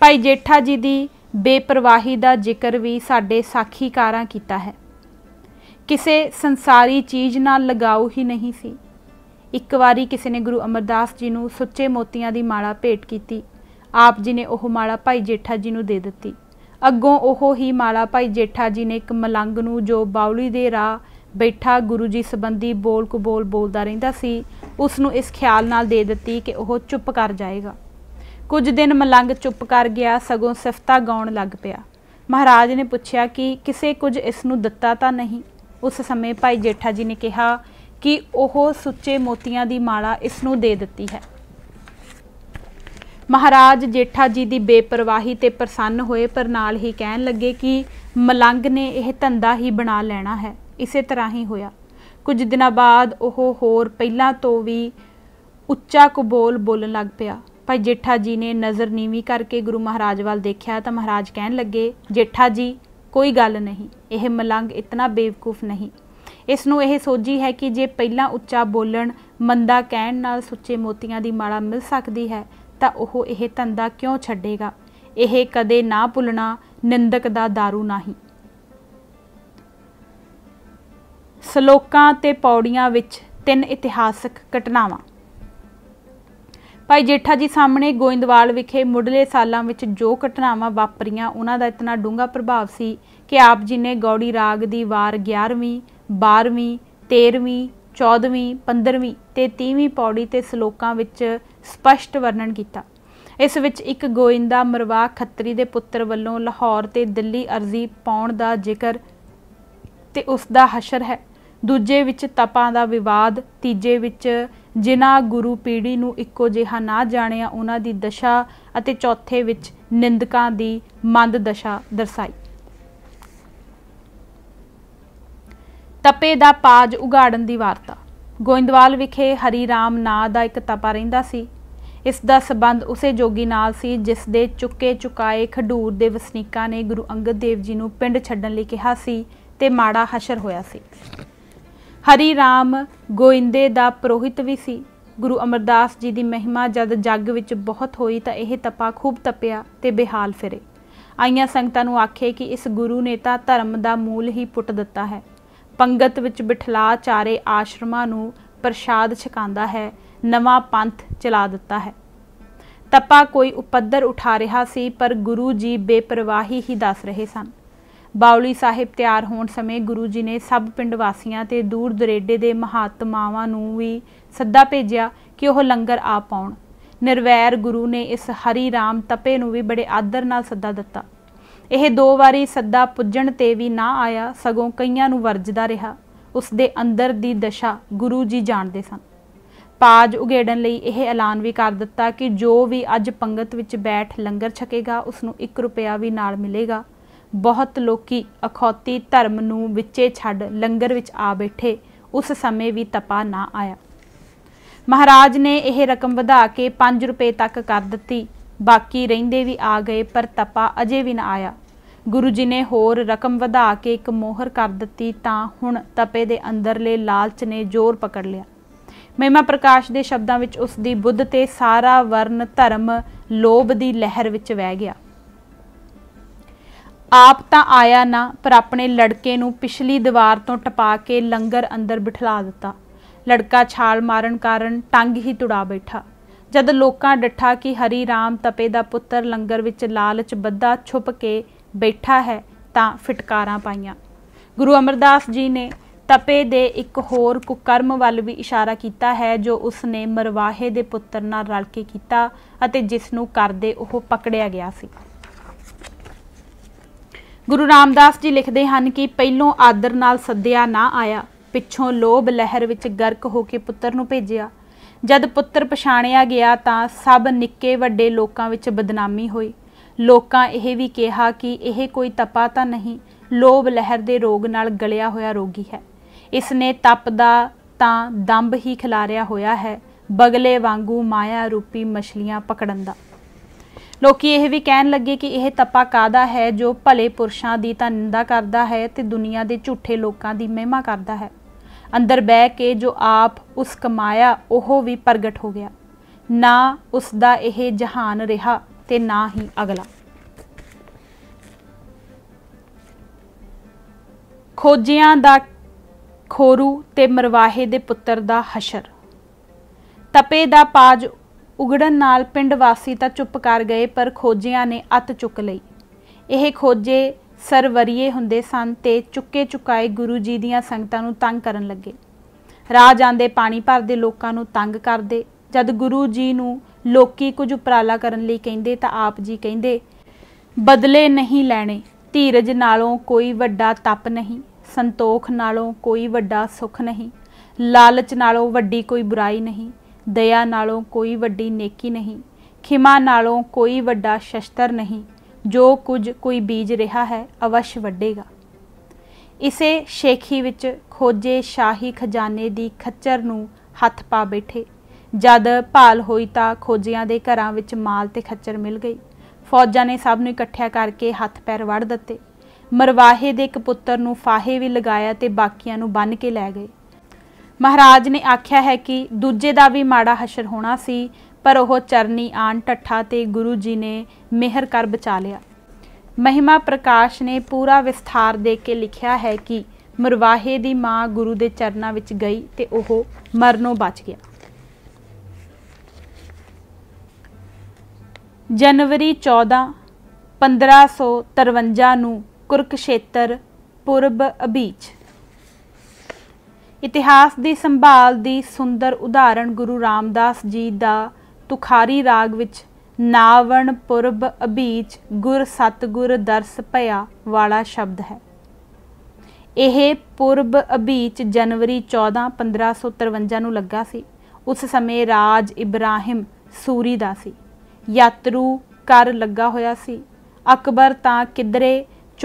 ਭਾਈ ਜੇਠਾ ਜੀ ਦੀ ਬੇਪਰਵਾਹੀ ਦਾ ਜ਼ਿਕਰ ਵੀ ਸਾਡੇ ਸਾਖੀਕਾਰਾਂ ਕੀਤਾ ਹੈ ਕਿਸੇ ਸੰਸਾਰੀ ਚੀਜ਼ ਨਾਲ ਲਗਾਉ ਹੀ ਨਹੀਂ ਸੀ ਇੱਕ ਵਾਰੀ ਕਿਸੇ ਨੇ ਗੁਰੂ ਅਮਰਦਾਸ ਜੀ ਨੂੰ ਸੁੱਚੇ ਮੋਤੀਆਂ ਦੀ ਮਾਲਾ ਭੇਟ ਕੀਤੀ ਆਪ ਜੀ ਨੇ ਉਹ ਮਾਲਾ ਭਾਈ ਜੇਠਾ ਜੀ ਨੂੰ ਦੇ ਦਿੱਤੀ ਅੱਗੋਂ ਉਹ ਹੀ ਮਾਲਾ ਭਾਈ ਜੇਠਾ ਜੀ ਨੇ ਇੱਕ ਮਲੰਗ ਨੂੰ ਜੋ ਬਾਉਲੀ ਦੇ ਰਾਹ ਬੈਠਾ ਗੁਰੂ ਜੀ ਸੰਬੰਧੀ ਬੋਲ ਕੋ ਬੋਲ ਬੋਲਦਾ ਰਹਿੰਦਾ ਸੀ ਉਸ ਨੂੰ ਇਸ ਖਿਆਲ ਨਾਲ ਦੇ ਦਿੱਤੀ ਕਿ ਉਹ ਚੁੱਪ ਕਰ ਜਾਏਗਾ ਕੁਝ ਦਿਨ ਮਲੰਗ ਚੁੱਪ ਕਰ ਗਿਆ ਸਗੋਂ ਸਿਫਤਾ ਗਾਉਣ ਲੱਗ ਪਿਆ ਮਹਾਰਾਜ ਨੇ ਪੁੱਛਿਆ ਕਿ ਕਿਸੇ ਕੁਝ ਇਸ ਨੂੰ ਦਿੱਤਾ ਤਾਂ ਨਹੀਂ ਉਸ ਸਮੇਂ ਭਾਈ ਜੇਠਾ ਜੀ ਨੇ ਕਿਹਾ ਕਿ ਉਹ ਸੁੱਚੇ ਮੋਤੀਆਂ ਦੀ ਮਾਲਾ ਇਸ ਨੂੰ ਦੇ ਦਿੱਤੀ ਹੈ ਮਹਾਰਾਜ ਜੇਠਾ ਜੀ ਦੀ ਬੇਪਰਵਾਹੀ ਤੇ ਪ੍ਰਸੰਨ ਹੋਏ ਪਰ ਨਾਲ ਹੀ ਕਹਿਣ ਲੱਗੇ ਕਿ ਮਲੰਗ ਨੇ ਇਹ ਧੰਦਾ ਹੀ ਬਣਾ ਲੈਣਾ ਹੈ ਇਸੇ ਤਰ੍ਹਾਂ ਹੀ ਹੋਇਆ ਕੁਝ ਦਿਨਾਂ ਬਾਅਦ ਉਹ ਹੋਰ ਪਹਿਲਾਂ ਤੋਂ ਵੀ ਉੱਚਾ ਕਬੋਲ ਬੋਲਣ ਲੱਗ ਪਿਆ ਭਾਈ ਜੇਠਾ ਜੀ ਨੇ ਨਜ਼ਰ ਨੀਵੀਂ ਕਰਕੇ ਗੁਰੂ ਮਹਾਰਾਜ ਵੱਲ ਦੇਖਿਆ ਤਾਂ ਮਹਾਰਾਜ ਕਹਿਣ ਲੱਗੇ ਜੇਠਾ ਜੀ ਕੋਈ ਗੱਲ ਨਹੀਂ ਇਹ ਮਲੰਗ ਇਤਨਾ ਬੇਵਕੂਫ ਨਹੀਂ ਇਸ ਨੂੰ ਇਹ ਸੋਝੀ ਹੈ ਕਿ ਜੇ ਪਹਿਲਾਂ ਉੱਚਾ ਬੋਲਣ ਮੰਦਾ ਕਹਿਣ ਨਾਲ ਸੁੱਚੇ ਮੋਤੀਆਂ ਦੀ ਮਾਲਾ ਮਿਲ ਸਕਦੀ ਹੈ ਤਾਂ ਉਹ ਇਹ ਧੰਦਾ ਕਿਉਂ ਛੱਡੇਗਾ ਇਹ ਕਦੇ ਨਾ ਭੁੱਲਣਾ ਨਿੰਦਕ ਦਾ दारू ਨਹੀਂ ਸ਼ਲੋਕਾਂ ਤੇ ਪੌੜੀਆਂ ਵਿੱਚ ਤਿੰਨ ਇਤਿਹਾਸਕ ਘਟਨਾਵਾਂ ਭਾਈ ਜੇਠਾ ਜੀ ਸਾਹਮਣੇ ਗੋਇੰਦਵਾਲ ਵਿਖੇ ਮੁੱਢਲੇ ਸਾਲਾਂ ਵਿੱਚ ਜੋ ਘਟਨਾਵਾਂ ਵਾਪਰੀਆਂ ਉਹਨਾਂ ਦਾ ਇਤਨਾ ਡੂੰਘਾ ਪ੍ਰਭਾਵ ਸੀ ਕਿ ਆਪ ਜੀ ਨੇ ਗੌੜੀ ਰਾਗ ਦੀ ਵਾਰ 11ਵੀਂ 12ਵੀਂ 13ਵੀਂ 14ਵੀਂ 15ਵੀਂ ਤੇ 30ਵੀਂ ਪੌੜੀ ਤੇ ਸ਼ਲੋਕਾਂ ਵਿੱਚ ਸਪਸ਼ਟ ਵਰਣਨ ਕੀਤਾ ਇਸ ਵਿੱਚ ਇੱਕ ਗੋਇੰਦਾ ਮਰਵਾ ਖੱਤਰੀ ਦੇ ਪੁੱਤਰ ਵੱਲੋਂ ਲਾਹੌਰ ਤੇ ਦਿੱਲੀ ਅਰਜ਼ੀ ਪਾਉਣ ਦਾ ਜ਼ਿਕਰ ਤੇ ਉਸ ਦਾ ਹਸ਼ਰ ਹੈ ਦੂਜੇ ਵਿੱਚ ਤਪਾਂ ਦਾ ਵਿਵਾਦ ਤੀਜੇ ਵਿੱਚ ਜਿਨ੍ਹਾਂ ਗੁਰੂ ਪੀੜੀ ਨੂੰ ਇੱਕੋ ਜਿਹਾ ਨਾ ਜਾਣਿਆ ਉਹਨਾਂ ਦੀ ਦਸ਼ਾ ਅਤੇ ਚੌਥੇ ਵਿੱਚ ਨਿੰਦਕਾਂ ਦੀ ਮੰਦ ਦਸ਼ਾ ਦਰਸਾਈ ਤਪੇ ਦਾ ਪਾਜ ਉਗਾੜਨ ਦੀ ਵਾਰਤਾ ਗੋਇੰਦਵਾਲ ਵਿਖੇ ਹਰੀ ਰਾਮ ਨਾਂ ਦਾ ਇੱਕ ਤਪਾ ਰਹਿੰਦਾ ਸੀ ਇਸ ਦਾ ਸਬੰਧ ਉਸੇ ਜੋਗੀ ਨਾਲ ਸੀ ਜਿਸ ਦੇ ਚੁੱਕੇ ਚੁਕਾਏ ਖਡੂਰ ਦੇ ਵਸਨੀਕਾਂ ਨੇ ਗੁਰੂ ਅੰਗਦ ਦੇਵ ਜੀ ਨੂੰ ਪਿੰਡ ਛੱਡਣ ਲਈ ਕਿਹਾ ਸੀ ਤੇ ਮਾੜਾ ਹਸ਼ਰ ਹੋਇਆ ਸੀ ਹਰੀ ਰਾਮ ਗੋਇੰਦੇ ਦਾ ਪ੍ਰੋਹਿਤ ਵੀ ਸੀ ਗੁਰੂ ਅਮਰਦਾਸ ਜੀ ਦੀ ਮਹਿਮਾ ਜਦ ਜੱਗ ਵਿੱਚ ਬਹੁਤ ਹੋਈ ਤਾਂ ਇਹ ਤਪਾ ਖੂਬ ਤਪਿਆ ਤੇ ਬਿਹਾਲ ਫਿਰੇ ਆਈਆਂ ਸੰਗਤਾਂ ਨੂੰ ਆਖੇ ਕਿ ਇਸ ਗੁਰੂ ਨੇ ਤਾਂ ਧਰਮ ਦਾ ਮੂਲ ਹੀ ਪੁੱਟ ਦਿੱਤਾ ਹੈ ਪੰਗਤ ਵਿੱਚ ਬਿਠਲਾ ਚਾਰੇ ਆਸ਼ਰਮਾਂ ਨੂੰ ਪ੍ਰਸ਼ਾਦ ਛਕਾਂਦਾ ਹੈ ਨਵਾਂ ਪੰਥ ਚਲਾ ਦਿੱਤਾ ਹੈ ਤਪਾ ਕੋਈ ਉਪੱਦਰ ਉਠਾ ਰਿਹਾ ਸੀ ਪਰ ਗੁਰੂ ਜੀ ਬੇਪਰਵਾਹੀ ਹੀ ਦੱਸ ਰਹੇ ਸਨ ਬਾਉਲੀ ਸਾਹਿਬ ਤਿਆਰ ਹੋਣ ਸਮੇਂ ਗੁਰੂ ਜੀ ਨੇ ਸਭ ਪਿੰਡ ਵਾਸੀਆਂ ਤੇ ਦੂਰ ਦਰੇਡੇ ਦੇ ਮਹਾਤਮਾਵਾਂ ਨੂੰ ਵੀ ਸੱਦਾ ਭੇਜਿਆ ਕਿ ਉਹ ਲੰਗਰ ਆ ਪਾਉਣ ਨਿਰਵੈਰ ਗੁਰੂ ਨੇ ਇਸ ਹਰੀ ਰਾਮ ਤਪੇ ਨੂੰ ਵੀ ਬੜੇ ਆਦਰ ਨਾਲ ਸੱਦਾ ਦਿੱਤਾ ਇਹ ਦੋ ਵਾਰੀ ਸੱਦਾ ਪੁੱਜਣ ਤੇ ਵੀ ਨਾ ਆਇਆ ਸਗੋਂ ਕਈਆਂ ਨੂੰ ਵਰਜਦਾ ਰਿਹਾ ਉਸ ਦੇ ਅੰਦਰ ਦੀ ਦਸ਼ਾ ਗੁਰੂ ਜੀ ਜਾਣਦੇ ਸਨ ਪਾਜ ਉਗੇੜਨ ਲਈ ਇਹ ਐਲਾਨ ਵੀ ਕਰ ਦਿੱਤਾ ਕਿ ਜੋ ਵੀ ਅੱਜ ਪੰਗਤ ਵਿੱਚ ਬੈਠ ਲੰਗਰ ਛਕੇਗਾ ਉਸ ਨੂੰ 1 ਰੁਪਿਆ ਵੀ ਨਾਲ ਮਿਲੇਗਾ ਬਹੁਤ ਲੋਕੀ ਅਖੌਤੀ ਧਰਮ ਨੂੰ ਵਿੱਚੇ ਛੱਡ ਲੰਗਰ ਵਿੱਚ ਆ ਬੈਠੇ ਉਸ ਸਮੇਂ ਵੀ ਤਪਾ ਨਾ ਆਇਆ ਮਹਾਰਾਜ ਨੇ ਇਹ ਰਕਮ ਵਧਾ ਕੇ 5 ਰੁਪਏ ਤੱਕ ਕਰ ਦਿੱਤੀ ਬਾਕੀ ਰਹਿੰਦੇ ਵੀ ਆ ਗਏ ਪਰ ਤਪਾ ਅਜੇ ਵੀ ਨਾ ਆਇਆ ਗੁਰੂ ਜੀ ਨੇ ਹੋਰ ਰਕਮ ਵਧਾ ਕੇ ਇੱਕ ਮੋਹਰ ਕਰ ਦਿੱਤੀ ਤਾਂ ਹੁਣ ਤਪੇ ਦੇ ਅੰਦਰਲੇ ਲਾਲਚ ਨੇ ਜ਼ੋਰ ਪਕੜ ਲਿਆ ਮਹਿਮਾ ਪ੍ਰਕਾਸ਼ ਦੇ ਸ਼ਬਦਾਂ ਵਿੱਚ ਉਸ ਦੀ ਬੁੱਧ ਤੇ ਸਾਰਾ ਵਰਨ ਧਰਮ ਲੋਭ ਦੀ ਲਹਿਰ ਵਿੱਚ ਵਹਿ ਗਿਆ ਆਪ ਤਾਂ ਆਇਆ ਨਾ ਪਰ ਆਪਣੇ ਲੜਕੇ ਨੂੰ ਪਿਛਲੀ ਦੀਵਾਰ ਤੋਂ ਟਪਾ ਕੇ ਲੰਗਰ ਅੰਦਰ ਬਿਠਲਾ ਦਿੱਤਾ ਲੜਕਾ ਛਾਲ ਮਾਰਨ ਕਾਰਨ ਟੰਗ ਹੀ ਤੁੜਾ ਬੈਠਾ ਜਦ ਲੋਕਾਂ ਡੱਠਾ ਕਿ ਹਰੀ ਰਾਮ ਤਪੇ ਦਾ ਪੁੱਤਰ ਲੰਗਰ ਵਿੱਚ ਲਾਲਚ ਬੱਧਾ ਛੁਪ ਕੇ ਬੈਠਾ ਹੈ ਤਾਂ ਫਟਕਾਰਾਂ ਪਾਈਆਂ ਗੁਰੂ ਅਮਰਦਾਸ ਜੀ ਨੇ ਤਪੇ ਦੇ ਇੱਕ ਹੋਰ ਕੁਕਰਮ ਵੱਲ ਵੀ ਇਸ਼ਾਰਾ ਕੀਤਾ ਹੈ ਜੋ ਉਸ ਨੇ ਮਰਵਾਹੇ ਦੇ ਪੁੱਤਰ ਨਾਲ ਰਲ ਕੇ ਕੀਤਾ ਅਤੇ ਜਿਸ ਨੂੰ ਕਰਦੇ ਉਹ ਪਕੜਿਆ ਗਿਆ ਸੀ ਗੁਰੂ ਰਾਮਦਾਸ ਜੀ ਲਿਖਦੇ ਹਨ ਕਿ ਪਹਿਲੋਂ ਆਦਰ ਨਾਲ ਸੱਦਿਆ ਨਾ ਆਇਆ ਪਿੱਛੋਂ ਲੋਭ ਲਹਿਰ ਵਿੱਚ ਗਰਕ ਹੋ ਕੇ ਪੁੱਤਰ ਨੂੰ ਭੇਜਿਆ ਜਦ ਪੁੱਤਰ ਪਛਾਣਿਆ ਗਿਆ ਤਾਂ ਸਭ ਨਿੱਕੇ ਵੱਡੇ ਲੋਕਾਂ ਵਿੱਚ ਬਦਨਾਮੀ ਹੋਈ ਲੋਕਾਂ ਇਹ ਵੀ ਕਿਹਾ ਕਿ ਇਹ ਕੋਈ ਤਪਾ ਤਾਂ ਨਹੀਂ ਲੋਭ ਲਹਿਰ ਦੇ ਰੋਗ ਨਾਲ ਗਲਿਆ ਹੋਇਆ ਰੋਗੀ ਹੈ ਇਸ ਨੇ ਤਪ ਦਾ ਤਾਂ ਦੰਭ ਹੀ ਖਿਲਾਰਿਆ ਹੋਇਆ ਹੈ ਬਗਲੇ ਵਾਂਗੂ ਮਾਇਆ ਰੂਪੀ ਮਛਲੀਆਂ ਪਕੜਨ ਦਾ ਲੋਕੀ ਇਹ ਵੀ ਕਹਿਣ ਲੱਗੇ ਕਿ ਇਹ ਤਪਾ ਕਾਦਾ ਹੈ ਜੋ ਭਲੇ ਪੁਰਸ਼ਾਂ ਦੀ ਤਾਂ ਨਿੰਦਾ ਕਰਦਾ ਹੈ ਤੇ ਦੁਨੀਆ ਦੇ ਝੂਠੇ ਲੋਕਾਂ ਦੀ ਮਹਿਮਾ ਕਰਦਾ ਹੈ ਅੰਦਰ ਬਹਿ ਕੇ ਜੋ ਆਪ ਉਸ ਕਮਾਇਆ ਉਹ ਵੀ ਪ੍ਰਗਟ ਹੋ ਗਿਆ ਨਾ ਉਸ ਦਾ ਇਹ ਜਹਾਨ ਰਿਹਾ ਤੇ ਨਾ ਹੀ ਅਗਲਾ ਖੋਜਿਆਂ ਦਾ ਖੋਰੂ ਤੇ ਮਰਵਾਹੇ ਦੇ ਪੁੱਤਰ ਦਾ ਹਸ਼ਰ ਤਪੇ ਦਾ ਪਾਜ ਉਗੜਨ ਨਾਲ ਪਿੰਡ ਵਾਸੀ ਤਾਂ ਚੁੱਪ ਕਰ ਗਏ ਪਰ ਖੋਜਿਆਂ ਨੇ ਅੱਤ ਚੁੱਕ ਲਈ ਇਹ ਖੋਜੇ ਸਰਵਰੀਏ ਹੁੰਦੇ ਸਨ ਤੇ ਚੁੱਕੇ ਚੁਕਾਏ ਗੁਰੂ ਜੀ ਦੀਆਂ ਸੰਗਤਾਂ ਨੂੰ ਤੰਗ ਕਰਨ ਲੱਗੇ ਰਾਹ ਜਾਂਦੇ ਪਾਣੀ ਭਰਦੇ ਲੋਕਾਂ ਨੂੰ ਤੰਗ ਕਰਦੇ ਜਦ ਗੁਰੂ ਜੀ ਨੂੰ ਲੋਕੀ ਕੁਝ ਉਪਰਾਲਾ ਕਰਨ ਲਈ ਕਹਿੰਦੇ ਤਾਂ ਆਪ ਜੀ ਕਹਿੰਦੇ ਬਦਲੇ ਨਹੀਂ ਲੈਣੇ ਧੀਰਜ ਨਾਲੋਂ ਕੋਈ ਵੱਡਾ ਤਪ ਨਹੀਂ ਸੰਤੋਖ ਨਾਲੋਂ ਕੋਈ ਵੱਡਾ ਸੁਖ ਨਹੀਂ ਲਾਲਚ ਨਾਲੋਂ ਵੱਡੀ ਕੋਈ ਬੁਰਾਈ ਨਹੀਂ ਦਇਆ ਨਾਲੋਂ ਕੋਈ ਵੱਡੀ ਨੇਕੀ ਨਹੀਂ ਖਿਮਾ ਨਾਲੋਂ ਕੋਈ ਵੱਡਾ ਸ਼ਸਤਰ ਨਹੀਂ ਜੋ ਕੁਝ ਕੋਈ ਬੀਜ ਰਿਹਾ ਹੈ ਅਵਸ਼ ਵੱਡੇਗਾ ਇਸੇ ਸ਼ੇਖੀ ਵਿੱਚ ਖੋਜੇ ਸ਼ਾਹੀ ਖਜ਼ਾਨੇ ਦੀ ਖੱਚਰ ਨੂੰ ਹੱਥ ਪਾ ਬੈਠੇ ਜਦ ਭਾਲ ਹੋਈ ਤਾਂ ਖੋਜਿਆਂ ਦੇ ਘਰਾਂ ਵਿੱਚ ਮਾਲ ਤੇ ਖੱਚਰ ਮਿਲ ਗਈ ਫੌਜਾਂ ਨੇ ਸਭ ਨੂੰ ਇਕੱਠਿਆ ਕਰਕੇ ਹੱਥ ਪੈਰ ਵੜ ਦਿੱਤੇ ਮਰਵਾਹੇ ਦੇ ਇੱਕ ਪੁੱਤਰ ਨੂੰ ਫਾਹੇ ਵੀ ਲਗਾਇਆ ਤੇ ਬਾਕੀਆਂ ਨੂੰ ਬੰਨ ਕੇ ਲੈ ਗਏ ਮਹਾਰਾਜ ਨੇ ਆਖਿਆ ਹੈ ਕਿ ਦੂਜੇ ਦਾ ਵੀ ਮਾੜਾ ਹਸ਼ਰ ਹੋਣਾ ਸੀ ਪਰ ਉਹ ਚਰਨੀ ਆਣ ਟੱਠਾ ਤੇ ਗੁਰੂ ਜੀ ਨੇ ਮਿਹਰ ਕਰ ਬਚਾ ਲਿਆ ਮਹਿਮਾ ਪ੍ਰਕਾਸ਼ ਨੇ ਪੂਰਾ ਵਿਸਥਾਰ ਦੇ ਕੇ ਲਿਖਿਆ ਹੈ ਕਿ ਮਰਵਾਹੇ ਦੀ ਮਾਂ ਗੁਰੂ ਦੇ ਚਰਨਾਂ ਵਿੱਚ ਗਈ ਤੇ ਉਹ ਮਰਨੋਂ ਬਚ ਗਿਆ ਜਨਵਰੀ 14 1553 ਨੂੰ ਕੁਰਕਸ਼ੇਤਰ ਪੁਰਬ ਅਬੀਚ ਇਤਿਹਾਸ ਦੀ ਸੰਭਾਲ ਦੀ ਸੁੰਦਰ ਉਦਾਹਰਣ ਗੁਰੂ ਰਾਮਦਾਸ ਜੀ ਦਾ ਤੁਖਾਰੀ ਰਾਗ ਵਿੱਚ ਨਾਵਣ ਪੁਰਬ ਅਭੀਚ ਗੁਰ ਸਤਗੁਰ ਦਰਸ ਭਇਆ ਵਾਲਾ ਸ਼ਬਦ ਹੈ ਇਹ ਪੁਰਬ ਅਭੀਚ ਜਨਵਰੀ 14 1553 ਨੂੰ ਲੱਗਾ ਸੀ ਉਸ ਸਮੇਂ ਰਾਜ ਇਬਰਾਹਿਮ ਸੂਰੀ ਦਾ ਸੀ ਯਾਤਰੂ ਕਰ ਲੱਗਾ ਹੋਇਆ ਸੀ ਅਕਬਰ ਤਾਂ ਕਿਦਰੇ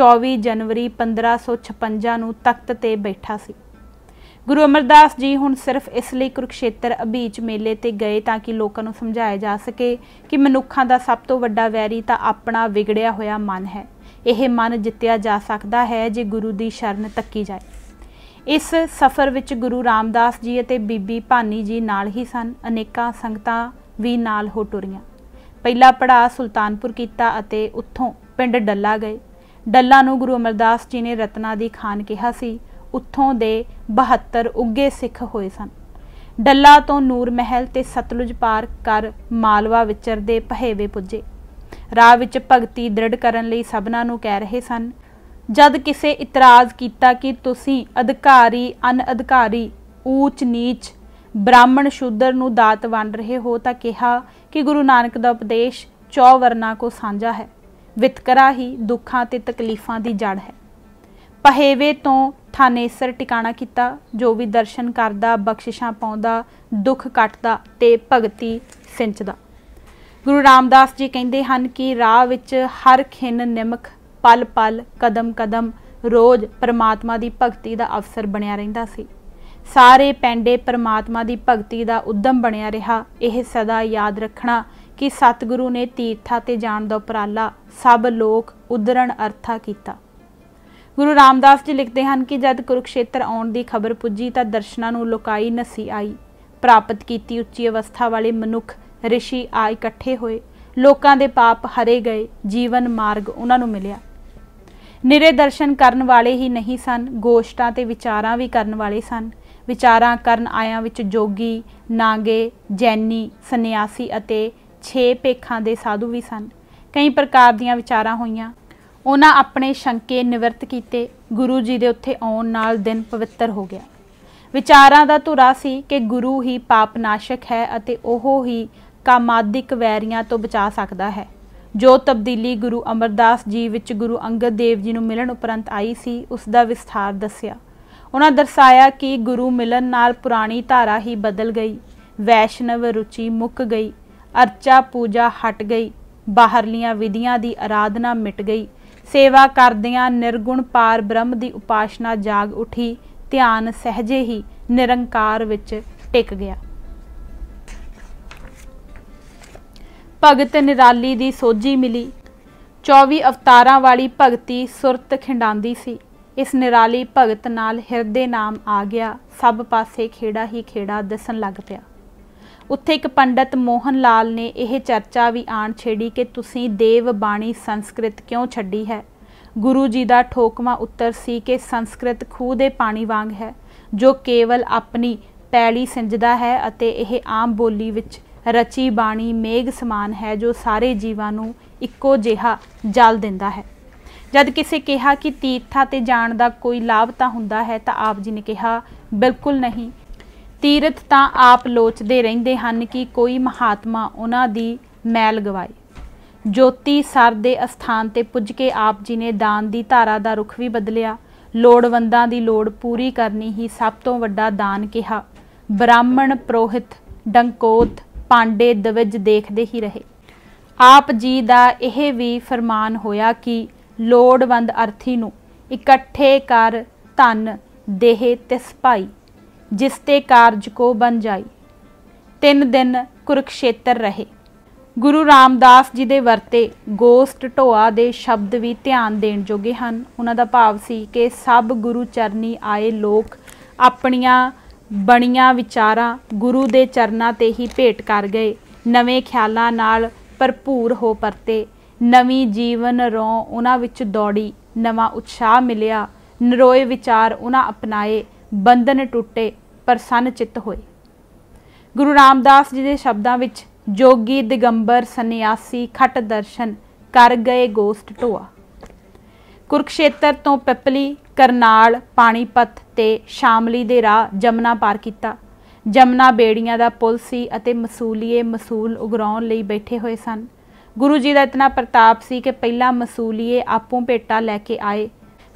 24 ਜਨਵਰੀ 1556 ਨੂੰ ਤਖਤ ਤੇ ਬੈਠਾ ਸੀ ਗੁਰੂ ਅਮਰਦਾਸ ਜੀ ਹੁਣ ਸਿਰਫ ਇਸ ਲਈ ਕੁਰਕਸ਼ੇਤਰ ਅਭੀਚ ਮੇਲੇ ਤੇ ਗਏ ਤਾਂ ਕਿ ਲੋਕਾਂ ਨੂੰ ਸਮਝਾਇਆ ਜਾ ਸਕੇ ਕਿ ਮਨੁੱਖਾਂ ਦਾ ਸਭ ਤੋਂ ਵੱਡਾ ਵੈਰੀ ਤਾਂ ਆਪਣਾ ਵਿਗੜਿਆ ਹੋਇਆ ਮਨ ਹੈ ਇਹ ਮਨ ਜਿੱਤਿਆ ਜਾ ਸਕਦਾ ਹੈ ਜੇ ਗੁਰੂ ਦੀ ਸ਼ਰਨ ਤੱਕੀ ਜਾਏ ਇਸ ਸਫ਼ਰ ਵਿੱਚ ਗੁਰੂ ਰਾਮਦਾਸ ਜੀ ਅਤੇ ਬੀਬੀ ਭਾਨੀ ਜੀ ਨਾਲ ਹੀ ਸਨ ਅਨੇਕਾਂ ਸੰਗਤਾਂ ਵੀ ਨਾਲ ਹੋ ਟੁਰੀਆਂ ਪਹਿਲਾ ਪੜਾਅ ਸੁਲਤਾਨਪੁਰ ਕੀਤਾ ਅਤੇ ਉੱਥੋਂ ਪਿੰਡ ਡੱਲਾ ਗਏ ਡੱਲਾ ਨੂੰ ਗੁਰੂ ਅਮਰਦਾਸ ਜੀ ਨੇ ਰਤਨਾ ਦੀ ਖਾਨ ਕਿਹਾ ਸੀ ਉੱਥੋਂ ਦੇ 72 ਉੱਗੇ ਸਿੱਖ ਹੋਏ ਸਨ ਡੱਲਾ ਤੋਂ ਨੂਰ ਮਹਿਲ ਤੇ ਸਤਲੁਜ ਪਾਰ ਕਰ ਮਾਲਵਾ ਵਿਚਰਦੇ ਪਹੇਵੇ ਪੁੱਜੇ ਰਾਹ ਵਿੱਚ ਭਗਤੀ ਦ੍ਰਿੜ ਕਰਨ ਲਈ ਸਭਨਾਂ ਨੂੰ ਕਹਿ ਰਹੇ ਸਨ ਜਦ ਕਿਸੇ ਇਤਰਾਜ਼ ਕੀਤਾ ਕਿ ਤੁਸੀਂ ਅਧਿਕਾਰੀ ਅਨਅਧਿਕਾਰੀ ਊਚ ਨੀਚ ਬ੍ਰਾਹਮਣ ਸ਼ੂਦਰ ਨੂੰ ਦਾਤ ਵੰਡ ਰਹੇ ਹੋ ਤਾਂ ਕਿਹਾ ਕਿ ਗੁਰੂ ਨਾਨਕ ਦਾ ਉਪਦੇਸ਼ ਚੌ ਵਰਨਾ ਕੋ ਸਾਂਝਾ ਹੈ ਵਿਤਕਰਾ ਹੀ ਦੁੱਖਾਂ ਤੇ ਤਕਲੀਫਾਂ ਦੀ ਜੜ ਹੈ ਪਹੇਵੇ ਤੋਂ ਥਾਨੇਸਰ ਟਿਕਾਣਾ ਕੀਤਾ ਜੋ ਵੀ ਦਰਸ਼ਨ ਕਰਦਾ ਬਖਸ਼ਿਸ਼ਾਂ ਪਾਉਂਦਾ ਦੁੱਖ ਕੱਟਦਾ ਤੇ ਭਗਤੀ ਸਿੰਚਦਾ ਗੁਰੂ ਰਾਮਦਾਸ ਜੀ ਕਹਿੰਦੇ ਹਨ ਕਿ ਰਾਹ ਵਿੱਚ ਹਰ ਖਿੰਨ ਨਿਮਖ ਪਲ ਪਲ ਕਦਮ ਕਦਮ ਰੋਜ਼ ਪਰਮਾਤਮਾ ਦੀ ਭਗਤੀ ਦਾ ਅਵਸਰ ਬਣਿਆ ਰਹਿੰਦਾ ਸੀ ਸਾਰੇ ਪੈਂਡੇ ਪਰਮਾਤਮਾ ਦੀ ਭਗਤੀ ਦਾ ਉਦਮ ਬਣਿਆ ਰਿਹਾ ਇਹ ਸਦਾ ਯਾਦ ਰੱਖਣਾ ਕਿ ਸਤਿਗੁਰੂ ਨੇ ਤੀਰਥਾਂ ਤੇ ਜਾਣ ਦਾ ਉਪਰਾਲਾ ਸਭ ਲੋਕ ਉਦਰਣ ਅਰਥਾ ਕੀਤਾ ਗੁਰੂ ਰਾਮਦਾਸ ਜੀ ਲਿਖਦੇ ਹਨ ਕਿ ਜਦ ਕੁਰੂਖੇਤਰ ਆਉਣ ਦੀ ਖਬਰ ਪੁੱਜੀ ਤਾਂ ਦਰਸ਼ਨਾਂ ਨੂੰ ਲੋਕਾਈ ਨਸੀ ਆਈ ਪ੍ਰਾਪਤ ਕੀਤੀ ਉੱਚੀ ਅਵਸਥਾ ਵਾਲੇ ਮਨੁੱਖ ਰਿਸ਼ੀ ਆ ਇਕੱਠੇ ਹੋਏ ਲੋਕਾਂ ਦੇ ਪਾਪ ਹਰੇ ਗਏ ਜੀਵਨ ਮਾਰਗ ਉਹਨਾਂ ਨੂੰ ਮਿਲਿਆ ਨਿਰੇ ਦਰਸ਼ਨ ਕਰਨ ਵਾਲੇ ਹੀ ਨਹੀਂ ਸਨ ਗੋਸ਼ਟਾਂ ਤੇ ਵਿਚਾਰਾਂ ਵੀ ਕਰਨ ਵਾਲੇ ਸਨ ਵਿਚਾਰਾਂ ਕਰਨ ਆਇਆਂ ਵਿੱਚ ਜੋਗੀ ਨਾਗੇ ਜੈਨੀ ਸੰਨਿਆਸੀ ਅਤੇ ਛੇ ਪੇਖਾਂ ਦੇ ਸਾਧੂ ਵੀ ਸਨ ਕਈ ਪ੍ਰਕਾਰ ਦੀਆਂ ਵਿਚਾਰਾਂ ਹੋਈਆਂ ਉਹਨਾਂ ਆਪਣੇ ਸ਼ੰਕੇ ਨਿਵਰਤ ਕੀਤੇ ਗੁਰੂ ਜੀ ਦੇ ਉੱਥੇ ਆਉਣ ਨਾਲ ਦਿਨ ਪਵਿੱਤਰ ਹੋ ਗਿਆ ਵਿਚਾਰਾਂ ਦਾ ਧੁਰਾ ਸੀ ਕਿ ਗੁਰੂ ਹੀ ਪਾਪਨਾਸ਼ਕ ਹੈ ਅਤੇ ਉਹ ਹੀ ਕਾਮਾਦਿਕ ਵੈਰੀਆਂ ਤੋਂ ਬਚਾ ਸਕਦਾ ਹੈ ਜੋ ਤਬਦੀਲੀ ਗੁਰੂ ਅਮਰਦਾਸ ਜੀ ਵਿੱਚ ਗੁਰੂ ਅੰਗਦ ਦੇਵ ਜੀ ਨੂੰ ਮਿਲਣ ਉਪਰੰਤ ਆਈ ਸੀ ਉਸ ਦਾ ਵਿਸਥਾਰ ਦੱਸਿਆ ਉਹਨਾਂ ਦਰਸਾਇਆ ਕਿ ਗੁਰੂ ਮਿਲਣ ਨਾਲ ਪੁਰਾਣੀ ਧਾਰਾ ਹੀ ਬਦਲ ਗਈ ਵੈਸ਼ਨਵ ਰੁਚੀ ਮੁੱਕ ਗਈ ਅਰਚਾ ਪੂਜਾ ਹਟ ਗਈ ਬਾਹਰਲੀਆਂ ਵਿਧੀਆਂ ਦੀ ਆਰਾਧਨਾ ਮਿਟ ਗਈ ਸੇਵਾ ਕਰਦਿਆਂ ਨਿਰਗੁਣ ਪਾਰ ਬ੍ਰਹਮ ਦੀ ਉਪਾਸ਼ਨਾ ਜਾਗ ਉਠੀ ਧਿਆਨ ਸਹਜੇ ਹੀ ਨਿਰੰਕਾਰ ਵਿੱਚ ਟਿਕ ਗਿਆ ਭਗਤ ਨਿਰਾਲੀ ਦੀ ਸੋਝੀ ਮਿਲੀ 24 ਅਵਤਾਰਾਂ ਵਾਲੀ ਭਗਤੀ ਸੁਰਤ ਖਿੰਡਾਂਦੀ ਸੀ ਇਸ ਨਿਰਾਲੀ ਭਗਤ ਨਾਲ ਹਿਰਦੇ ਨਾਮ ਆ ਗਿਆ ਸਭ ਪਾਸੇ ਖੇੜਾ ਹੀ ਖੇੜਾ ਦਿਸਣ ਲੱਗ ਪਿਆ ਉੱਥੇ ਇੱਕ ਪੰਡਤ ਮੋਹਨ ਲਾਲ ਨੇ ਇਹ ਚਰਚਾ ਵੀ ਆਣ ਛੇੜੀ ਕਿ ਤੁਸੀਂ ਦੇਵ ਬਾਣੀ ਸੰਸਕ੍ਰਿਤ ਕਿਉਂ ਛੱਡੀ ਹੈ ਗੁਰੂ ਜੀ ਦਾ ਠੋਕਵਾ ਉੱਤਰ ਸੀ ਕਿ ਸੰਸਕ੍ਰਿਤ ਖੂਹ ਦੇ ਪਾਣੀ ਵਾਂਗ ਹੈ ਜੋ ਕੇਵਲ ਆਪਣੀ ਪੈਲੀ ਸਿੰਜਦਾ ਹੈ ਅਤੇ ਇਹ ਆਮ ਬੋਲੀ ਵਿੱਚ ਰਚੀ ਬਾਣੀ ਮੇਘ ਸਮਾਨ ਹੈ ਜੋ ਸਾਰੇ ਜੀਵਾਂ ਨੂੰ ਇੱਕੋ ਜਿਹਾ ਜਲ ਦਿੰਦਾ ਹੈ ਜਦ ਕਿਸੇ ਕਿਹਾ ਕਿ ਤੀਰਥਾਂ ਤੇ ਜਾਣ ਦਾ ਕੋਈ ਲਾਭ ਤਾਂ ਹੁੰਦਾ ਹੈ ਤਾਂ ਆਪ ਜੀ ਨੇ ਕਿਹਾ ਬਿਲਕੁਲ ਨਹੀਂ ਤੀਰਥ ਤਾਂ ਆਪ ਲੋਚਦੇ ਰਹਿੰਦੇ ਹਨ ਕਿ ਕੋਈ ਮਹਾਤਮਾ ਉਹਨਾਂ ਦੀ ਮੈਲ ਗਵਾਏ ਜੋਤੀ ਸਰ ਦੇ ਅਸਥਾਨ ਤੇ ਪੁੱਜ ਕੇ ਆਪ ਜੀ ਨੇ ਦਾਨ ਦੀ ਧਾਰਾ ਦਾ ਰੁਖ ਵੀ ਬਦਲਿਆ ਲੋੜਵੰਦਾਂ ਦੀ ਲੋੜ ਪੂਰੀ ਕਰਨੀ ਹੀ ਸਭ ਤੋਂ ਵੱਡਾ ਦਾਨ ਕਿਹਾ ਬ੍ਰਾਹਮਣ ਪ੍ਰੋਹਿਤ ਡੰਕੋਤ ਪਾਂਡੇ ਦਵਿਜ ਦੇਖਦੇ ਹੀ ਰਹੇ ਆਪ ਜੀ ਦਾ ਇਹ ਵੀ ਫਰਮਾਨ ਹੋਇਆ ਕਿ ਲੋੜਵੰਦ ਅਰਥੀ ਨੂੰ ਇਕੱਠੇ ਕਰ ਧਨ ਦੇਹ ਤਿਸ ਭਾਈ ਜਿਸ ਤੇ ਕਾਰਜ ਕੋ ਬਨ ਜਾਈ ਤਿੰਨ ਦਿਨ ਕੁਰਕਸ਼ੇਤਰ ਰਹੇ ਗੁਰੂ ਰਾਮਦਾਸ ਜੀ ਦੇ ਵਰਤੇ ਗੋਸਟ ਢੋਆ ਦੇ ਸ਼ਬਦ ਵੀ ਧਿਆਨ ਦੇਣ ਜੋਗੇ ਹਨ ਉਹਨਾਂ ਦਾ ਭਾਵ ਸੀ ਕਿ ਸਭ ਗੁਰੂ ਚਰਨੀ ਆਏ ਲੋਕ ਆਪਣੀਆਂ ਬਣੀਆਂ ਵਿਚਾਰਾਂ ਗੁਰੂ ਦੇ ਚਰਨਾਂ ਤੇ ਹੀ ਭੇਟ ਕਰ ਗਏ ਨਵੇਂ ਖਿਆਲਾਂ ਨਾਲ ਭਰਪੂਰ ਹੋ ਪਰਤੇ ਨਵੀਂ ਜੀਵਨ ਰੋਂ ਉਹਨਾਂ ਵਿੱਚ ਦੌੜੀ ਨਵਾਂ ਉਤਸ਼ਾਹ ਮਿਲਿਆ ਨਰੋਏ ਵਿਚਾਰ ਉਹਨਾਂ ਅਪਣਾਏ ਬੰਧਨ ਟੁੱਟੇ ਪ੍ਰਸੰਨ ਚਿੱਤ ਹੋਏ ਗੁਰੂ ਰਾਮਦਾਸ ਜੀ ਦੇ ਸ਼ਬਦਾਂ ਵਿੱਚ ਜੋਗੀ ਦਿਗੰਬਰ ਸੰਨਿਆਸੀ ਖਟ ਦਰਸ਼ਨ ਕਰ ਗਏ ਗੋਸਟ ਢੋਆ ਕੁਰਕਸ਼ੇਤਰ ਤੋਂ ਪਿਪਲੀ ਕਰਨਾਲ ਪਾਣੀਪਤ ਤੇ ਸ਼ਾਮਲੀ ਦੇ ਰਾਹ ਜਮਨਾ ਪਾਰ ਕੀਤਾ ਜਮਨਾ ਬੇੜੀਆਂ ਦਾ ਪੁਲ ਸੀ ਅਤੇ ਮਸੂਲੀਏ ਮਸੂਲ ਉਗਰਾਉਣ ਲਈ ਬੈਠੇ ਹੋਏ ਸਨ ਗੁਰੂ ਜੀ ਦਾ ਇਤਨਾ ਪ੍ਰਤਾਪ ਸੀ ਕਿ ਪਹਿਲਾ ਮਸੂਲੀਏ ਆਪੋਂ ਭੇਟਾ ਲੈ ਕੇ ਆਏ